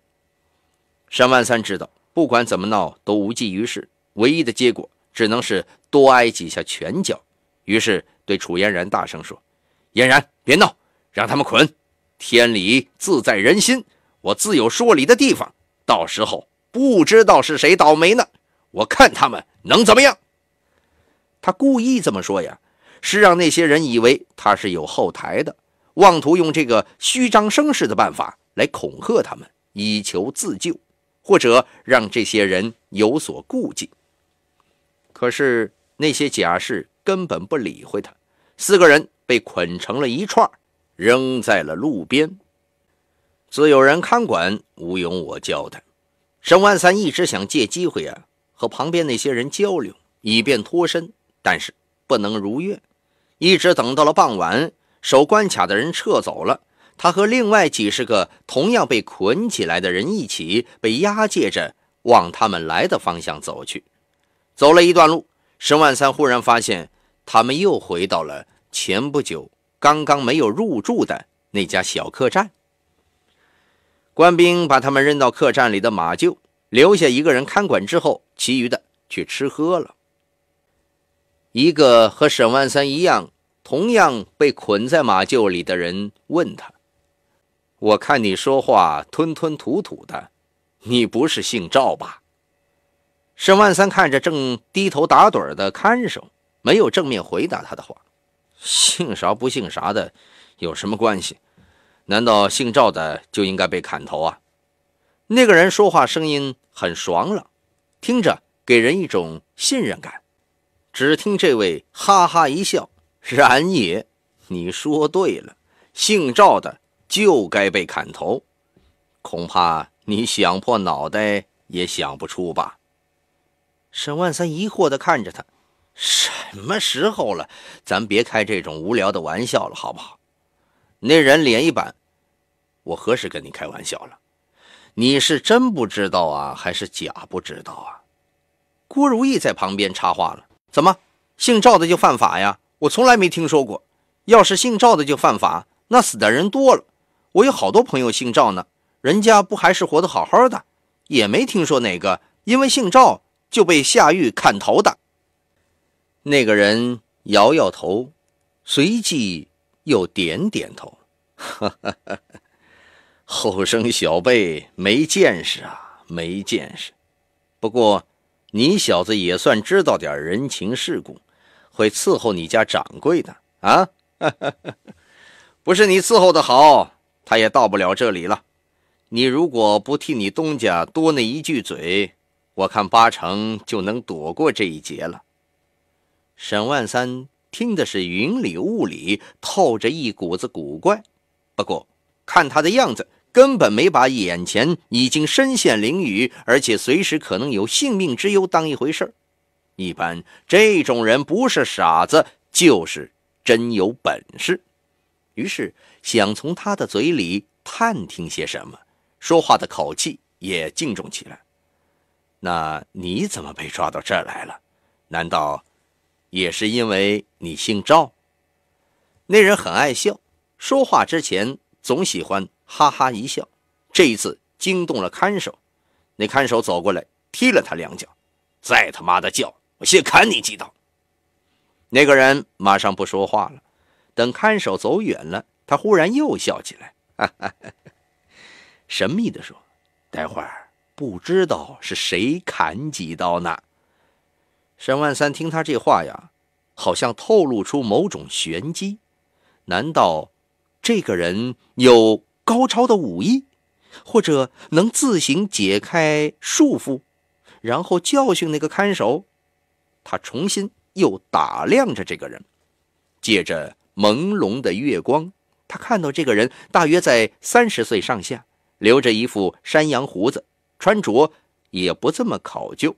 沈万三知道，不管怎么闹都无济于事，唯一的结果只能是多挨几下拳脚。于是对楚嫣然大声说：“嫣然，别闹，让他们捆。天理自在人心，我自有说理的地方。到时候不知道是谁倒霉呢，我看他们能怎么样。”他故意这么说呀。是让那些人以为他是有后台的，妄图用这个虚张声势的办法来恐吓他们，以求自救，或者让这些人有所顾忌。可是那些假士根本不理会他，四个人被捆成了一串，扔在了路边，自有人看管。无用我教他。沈万三一直想借机会啊，和旁边那些人交流，以便脱身，但是不能如愿。一直等到了傍晚，守关卡的人撤走了，他和另外几十个同样被捆起来的人一起被押解着往他们来的方向走去。走了一段路，沈万三忽然发现，他们又回到了前不久刚刚没有入住的那家小客栈。官兵把他们扔到客栈里的马厩，留下一个人看管之后，其余的去吃喝了。一个和沈万三一样，同样被捆在马厩里的人问他：“我看你说话吞吞吐吐的，你不是姓赵吧？”沈万三看着正低头打盹的看守，没有正面回答他的话：“姓啥不姓啥的，有什么关系？难道姓赵的就应该被砍头啊？”那个人说话声音很爽朗，听着给人一种信任感。只听这位哈哈一笑，然也，你说对了，姓赵的就该被砍头，恐怕你想破脑袋也想不出吧。沈万三疑惑地看着他，什么时候了？咱别开这种无聊的玩笑了，好不好？那人脸一板，我何时跟你开玩笑了？你是真不知道啊，还是假不知道啊？郭如意在旁边插话了。怎么，姓赵的就犯法呀？我从来没听说过。要是姓赵的就犯法，那死的人多了。我有好多朋友姓赵呢，人家不还是活得好好的，也没听说哪个因为姓赵就被下狱砍头的。那个人摇摇头，随即又点点头。后生小辈没见识啊，没见识。不过。你小子也算知道点人情世故，会伺候你家掌柜的啊？不是你伺候的好，他也到不了这里了。你如果不替你东家多那一句嘴，我看八成就能躲过这一劫了。沈万三听的是云里雾里，透着一股子古怪。不过看他的样子。根本没把眼前已经身陷囹圄，而且随时可能有性命之忧当一回事儿。一般这种人不是傻子，就是真有本事。于是想从他的嘴里探听些什么，说话的口气也敬重起来。那你怎么被抓到这儿来了？难道也是因为你姓赵？那人很爱笑，说话之前总喜欢。哈哈一笑，这一次惊动了看守。那看守走过来，踢了他两脚，再他妈的叫，我先砍你几刀。那个人马上不说话了。等看守走远了，他忽然又笑起来，哈哈，神秘地说：“待会儿不知道是谁砍几刀呢。”沈万三听他这话呀，好像透露出某种玄机。难道这个人有？高超的武艺，或者能自行解开束缚，然后教训那个看守。他重新又打量着这个人，借着朦胧的月光，他看到这个人大约在三十岁上下，留着一副山羊胡子，穿着也不这么考究，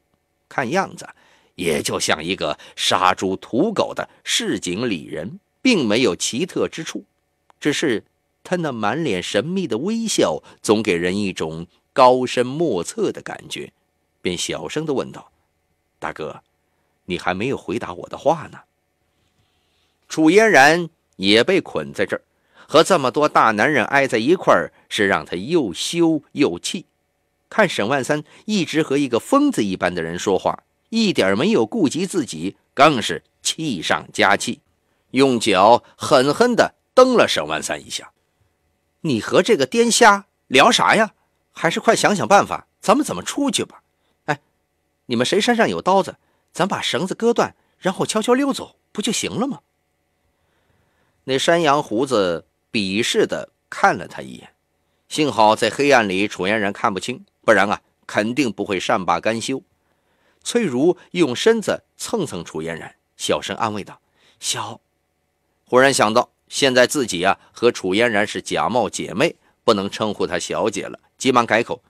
看样子也就像一个杀猪屠狗的市井里人，并没有奇特之处，只是。他那满脸神秘的微笑，总给人一种高深莫测的感觉，便小声的问道：“大哥，你还没有回答我的话呢。”楚嫣然也被捆在这儿，和这么多大男人挨在一块儿，是让他又羞又气。看沈万三一直和一个疯子一般的人说话，一点没有顾及自己，更是气上加气，用脚狠狠地蹬了沈万三一下。你和这个癫虾聊啥呀？还是快想想办法，咱们怎么出去吧？哎，你们谁身上有刀子？咱把绳子割断，然后悄悄溜走，不就行了吗？那山羊胡子鄙视的看了他一眼。幸好在黑暗里，楚嫣然看不清，不然啊，肯定不会善罢甘休。翠如用身子蹭蹭楚嫣然，小声安慰道：“小……”忽然想到。现在自己啊和楚嫣然是假冒姐妹，不能称呼她小姐了。急忙改口：“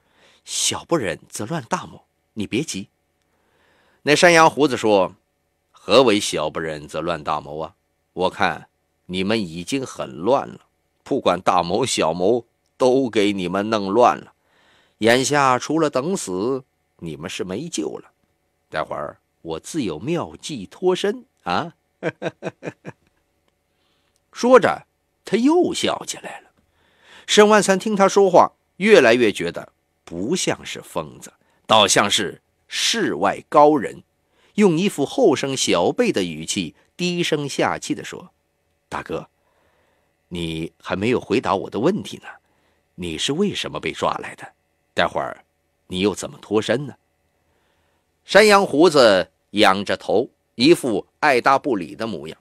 小不忍则乱大谋，你别急。”那山羊胡子说：“何为小不忍则乱大谋啊？我看你们已经很乱了，不管大谋小谋，都给你们弄乱了。眼下除了等死，你们是没救了。待会儿我自有妙计脱身啊！”说着，他又笑起来了。沈万三听他说话，越来越觉得不像是疯子，倒像是世外高人，用一副后生小辈的语气，低声下气地说：“大哥，你还没有回答我的问题呢。你是为什么被抓来的？待会儿你又怎么脱身呢？”山羊胡子仰着头，一副爱答不理的模样。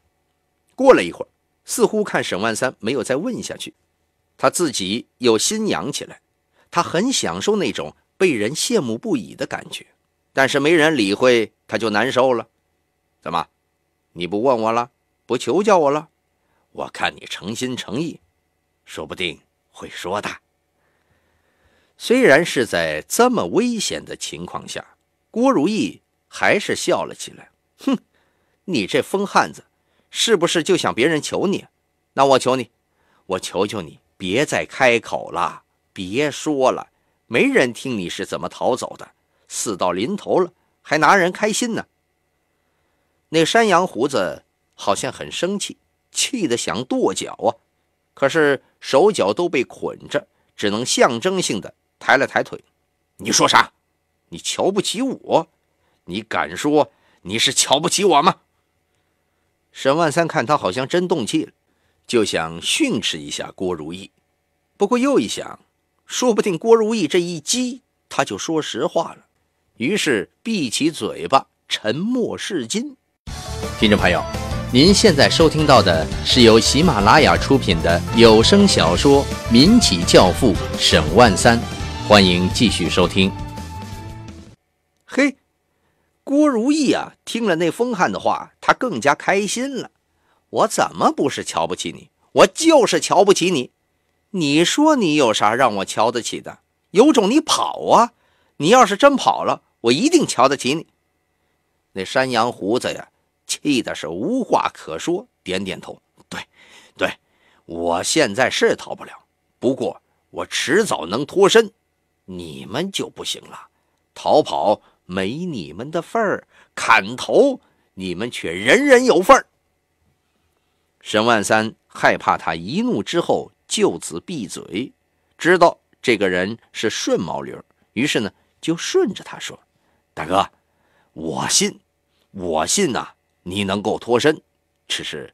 过了一会儿。似乎看沈万三没有再问下去，他自己又心痒起来。他很享受那种被人羡慕不已的感觉，但是没人理会他就难受了。怎么，你不问我了？不求教我了？我看你诚心诚意，说不定会说的。虽然是在这么危险的情况下，郭如意还是笑了起来。哼，你这疯汉子！是不是就想别人求你？那我求你，我求求你，别再开口了，别说了，没人听你是怎么逃走的。死到临头了，还拿人开心呢？那山羊胡子好像很生气，气得想跺脚啊，可是手脚都被捆着，只能象征性的抬了抬腿。你说啥？你瞧不起我？你敢说你是瞧不起我吗？沈万三看他好像真动气了，就想训斥一下郭如意，不过又一想，说不定郭如意这一激，他就说实话了，于是闭起嘴巴，沉默是金。听众朋友，您现在收听到的是由喜马拉雅出品的有声小说《民企教父沈万三》，欢迎继续收听。嘿。郭如意啊，听了那风汉的话，他更加开心了。我怎么不是瞧不起你？我就是瞧不起你。你说你有啥让我瞧得起的？有种你跑啊！你要是真跑了，我一定瞧得起你。那山羊胡子呀，气的是无话可说，点点头。对，对，我现在是逃不了，不过我迟早能脱身，你们就不行了，逃跑。没你们的份儿，砍头你们却人人有份儿。沈万三害怕他一怒之后就此闭嘴，知道这个人是顺毛驴，于是呢就顺着他说：“大哥，我信，我信呐，你能够脱身。只是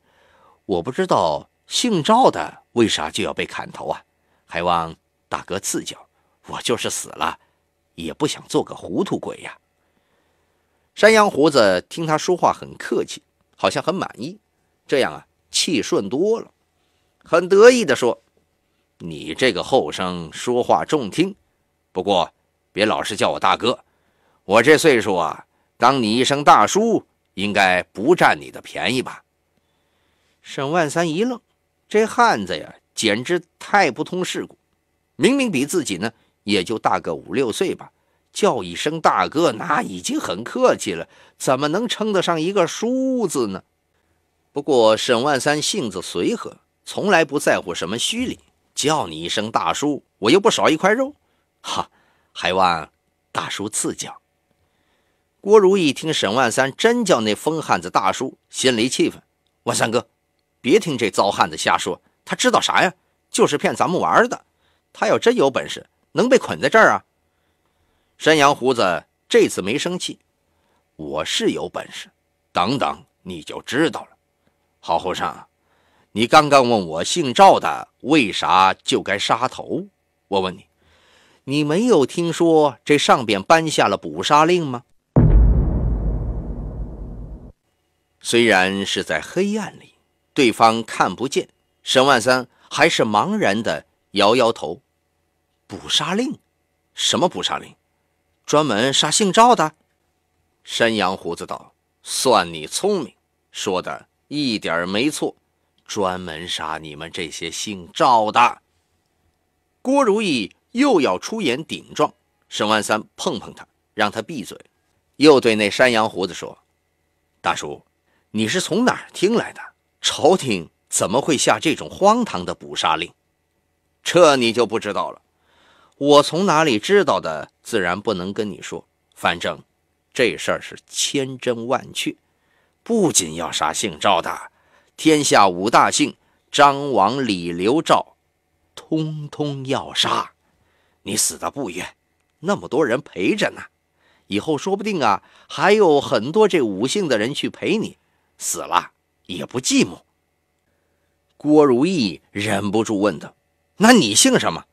我不知道姓赵的为啥就要被砍头啊？还望大哥赐教。我就是死了，也不想做个糊涂鬼呀。”山羊胡子听他说话很客气，好像很满意，这样啊气顺多了，很得意地说：“你这个后生说话中听，不过别老是叫我大哥，我这岁数啊，当你一声大叔，应该不占你的便宜吧？”沈万三一愣，这汉子呀，简直太不通世故，明明比自己呢，也就大个五六岁吧。叫一声大哥，那已经很客气了，怎么能称得上一个叔字呢？不过沈万三性子随和，从来不在乎什么虚礼，叫你一声大叔，我又不少一块肉。哈，还望大叔赐教。郭如意听沈万三真叫那疯汉子大叔，心里气愤。万三哥，别听这糟汉子瞎说，他知道啥呀？就是骗咱们玩的。他要真有本事，能被捆在这儿啊？山羊胡子这次没生气，我是有本事，等等你就知道了。好，和尚，你刚刚问我姓赵的为啥就该杀头？我问你，你没有听说这上边颁下了捕杀令吗？虽然是在黑暗里，对方看不见，沈万三还是茫然的摇摇头。捕杀令？什么捕杀令？专门杀姓赵的，山羊胡子道：“算你聪明，说的一点没错。专门杀你们这些姓赵的。”郭如意又要出言顶撞，沈万三碰碰他，让他闭嘴，又对那山羊胡子说：“大叔，你是从哪儿听来的？朝廷怎么会下这种荒唐的捕杀令？这你就不知道了。”我从哪里知道的，自然不能跟你说。反正这事儿是千真万确，不仅要杀姓赵的，天下五大姓张、王、李、刘、赵，通通要杀。你死的不远，那么多人陪着呢，以后说不定啊，还有很多这五姓的人去陪你，死了也不寂寞。郭如意忍不住问道：“那你姓什么？”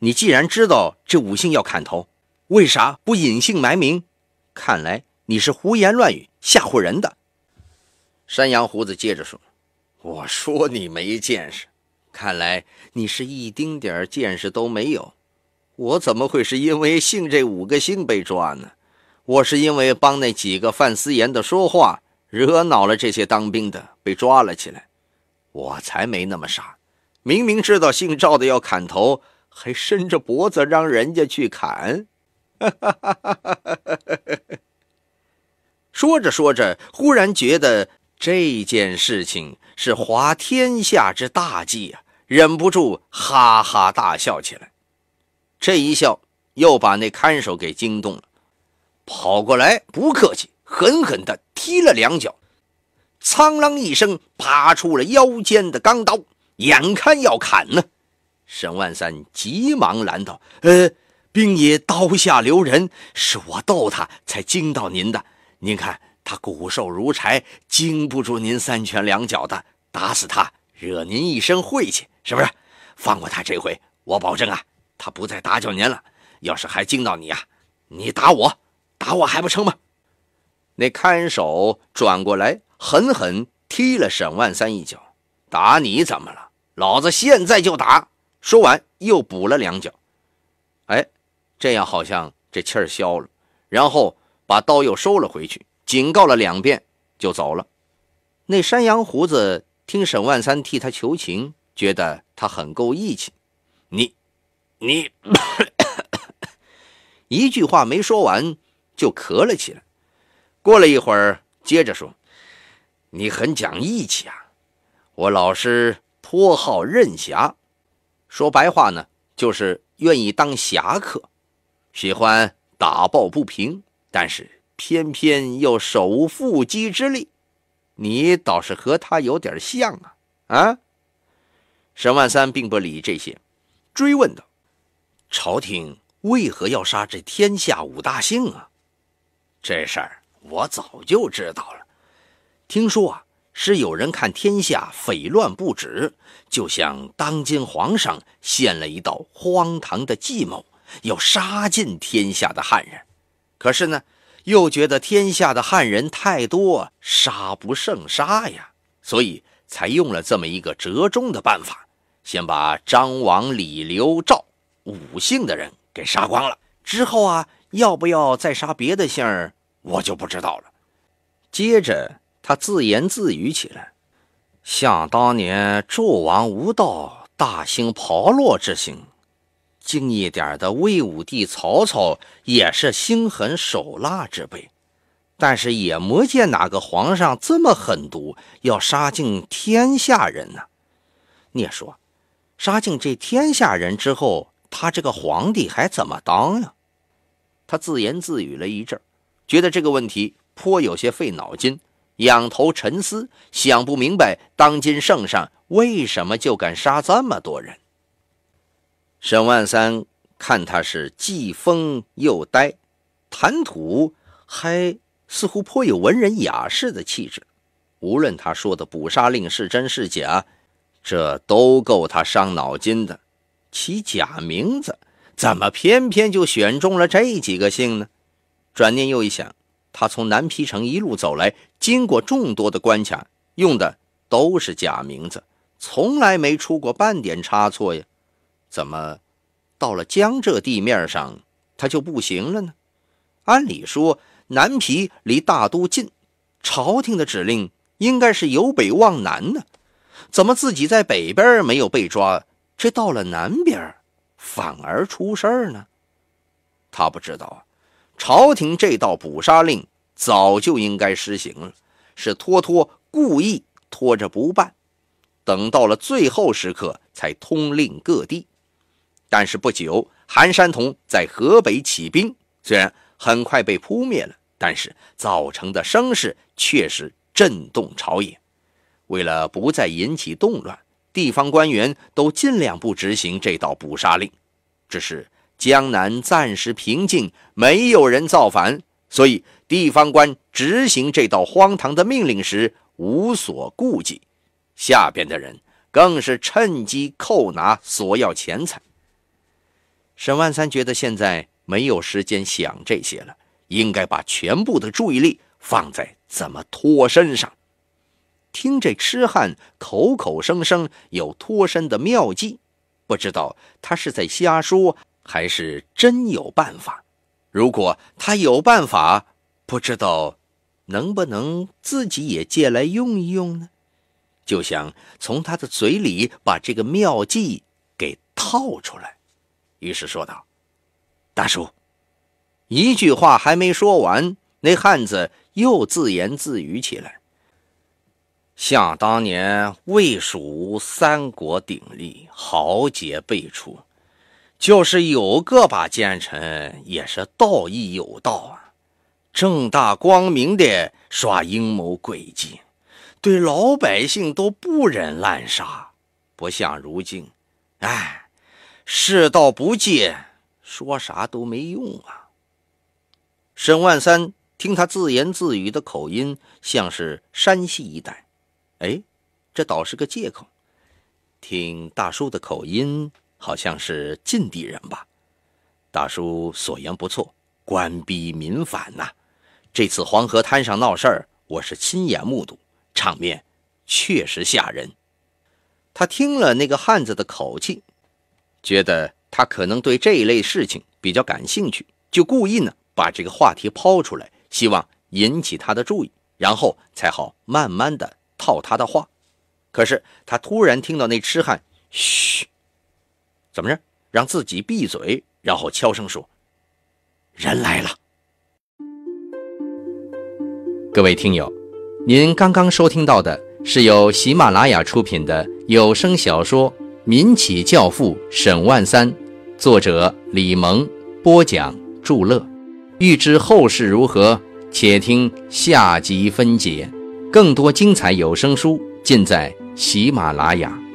你既然知道这五姓要砍头，为啥不隐姓埋名？看来你是胡言乱语吓唬人的。山羊胡子接着说：“我说你没见识，看来你是一丁点见识都没有。我怎么会是因为姓这五个姓被抓呢？我是因为帮那几个范思言的说话，惹恼了这些当兵的，被抓了起来。我才没那么傻，明明知道姓赵的要砍头。”还伸着脖子让人家去砍，说着说着，忽然觉得这件事情是滑天下之大稽啊，忍不住哈哈大笑起来。这一笑又把那看守给惊动了，跑过来不客气，狠狠的踢了两脚，苍啷一声拔出了腰间的钢刀，眼看要砍呢。沈万三急忙拦道：“呃，兵爷刀下留人，是我逗他才惊到您的。您看他骨瘦如柴，经不住您三拳两脚的，打死他惹您一身晦气，是不是？放过他这回，我保证啊，他不再打搅您了。要是还惊到你呀，你打我，打我还不成吗？”那看守转过来，狠狠踢了沈万三一脚：“打你怎么了？老子现在就打！”说完，又补了两脚。哎，这样好像这气儿消了。然后把刀又收了回去，警告了两遍，就走了。那山羊胡子听沈万三替他求情，觉得他很够义气。你，你一句话没说完，就咳了起来。过了一会儿，接着说：“你很讲义气啊，我老师颇号任侠。”说白话呢，就是愿意当侠客，喜欢打抱不平，但是偏偏又手无缚鸡之力。你倒是和他有点像啊啊！沈万三并不理这些，追问道：“朝廷为何要杀这天下五大姓啊？”这事儿我早就知道了，听说啊。是有人看天下匪乱不止，就向当今皇上献了一道荒唐的计谋，要杀尽天下的汉人。可是呢，又觉得天下的汉人太多，杀不胜杀呀，所以才用了这么一个折中的办法，先把张王李刘赵五姓的人给杀光了。之后啊，要不要再杀别的姓儿，我就不知道了。接着。他自言自语起来：“想当年纣王无道，大兴炮烙之行，近一点的魏武帝曹操也是心狠手辣之辈。但是也没见哪个皇上这么狠毒，要杀尽天下人呢。你说，杀尽这天下人之后，他这个皇帝还怎么当呀？”他自言自语了一阵，觉得这个问题颇有些费脑筋。仰头沉思，想不明白当今圣上为什么就敢杀这么多人。沈万三看他是既疯又呆，谈吐还似乎颇有文人雅士的气质。无论他说的捕杀令是真是假，这都够他伤脑筋的。起假名字，怎么偏偏就选中了这几个姓呢？转念又一想。他从南皮城一路走来，经过众多的关卡，用的都是假名字，从来没出过半点差错呀。怎么到了江浙地面上，他就不行了呢？按理说，南皮离大都近，朝廷的指令应该是由北往南呢。怎么自己在北边没有被抓，这到了南边，反而出事儿呢？他不知道啊。朝廷这道捕杀令早就应该施行了，是拖拖故意拖着不办，等到了最后时刻才通令各地。但是不久，韩山童在河北起兵，虽然很快被扑灭了，但是造成的声势却是震动朝野。为了不再引起动乱，地方官员都尽量不执行这道捕杀令，只是。江南暂时平静，没有人造反，所以地方官执行这道荒唐的命令时无所顾忌，下边的人更是趁机扣拿索要钱财。沈万三觉得现在没有时间想这些了，应该把全部的注意力放在怎么脱身上。听这痴汉口口声声有脱身的妙计，不知道他是在瞎说。还是真有办法。如果他有办法，不知道能不能自己也借来用一用呢？就想从他的嘴里把这个妙计给套出来。于是说道：“大叔。”一句话还没说完，那汉子又自言自语起来：“想当年，魏蜀吴三国鼎立，豪杰辈出。”就是有个把奸臣，也是道义有道啊，正大光明的耍阴谋诡计，对老百姓都不忍滥杀，不像如今。哎，世道不济，说啥都没用啊。沈万三听他自言自语的口音，像是山西一带。哎，这倒是个借口。听大叔的口音。好像是晋地人吧，大叔所言不错，官逼民反呐。这次黄河滩上闹事儿，我是亲眼目睹，场面确实吓人。他听了那个汉子的口气，觉得他可能对这一类事情比较感兴趣，就故意呢把这个话题抛出来，希望引起他的注意，然后才好慢慢的套他的话。可是他突然听到那痴汉，嘘。怎么着？让自己闭嘴，然后悄声说：“人来了。”各位听友，您刚刚收听到的是由喜马拉雅出品的有声小说《民企教父沈万三》，作者李萌播讲，祝乐。欲知后事如何，且听下集分解。更多精彩有声书尽在喜马拉雅。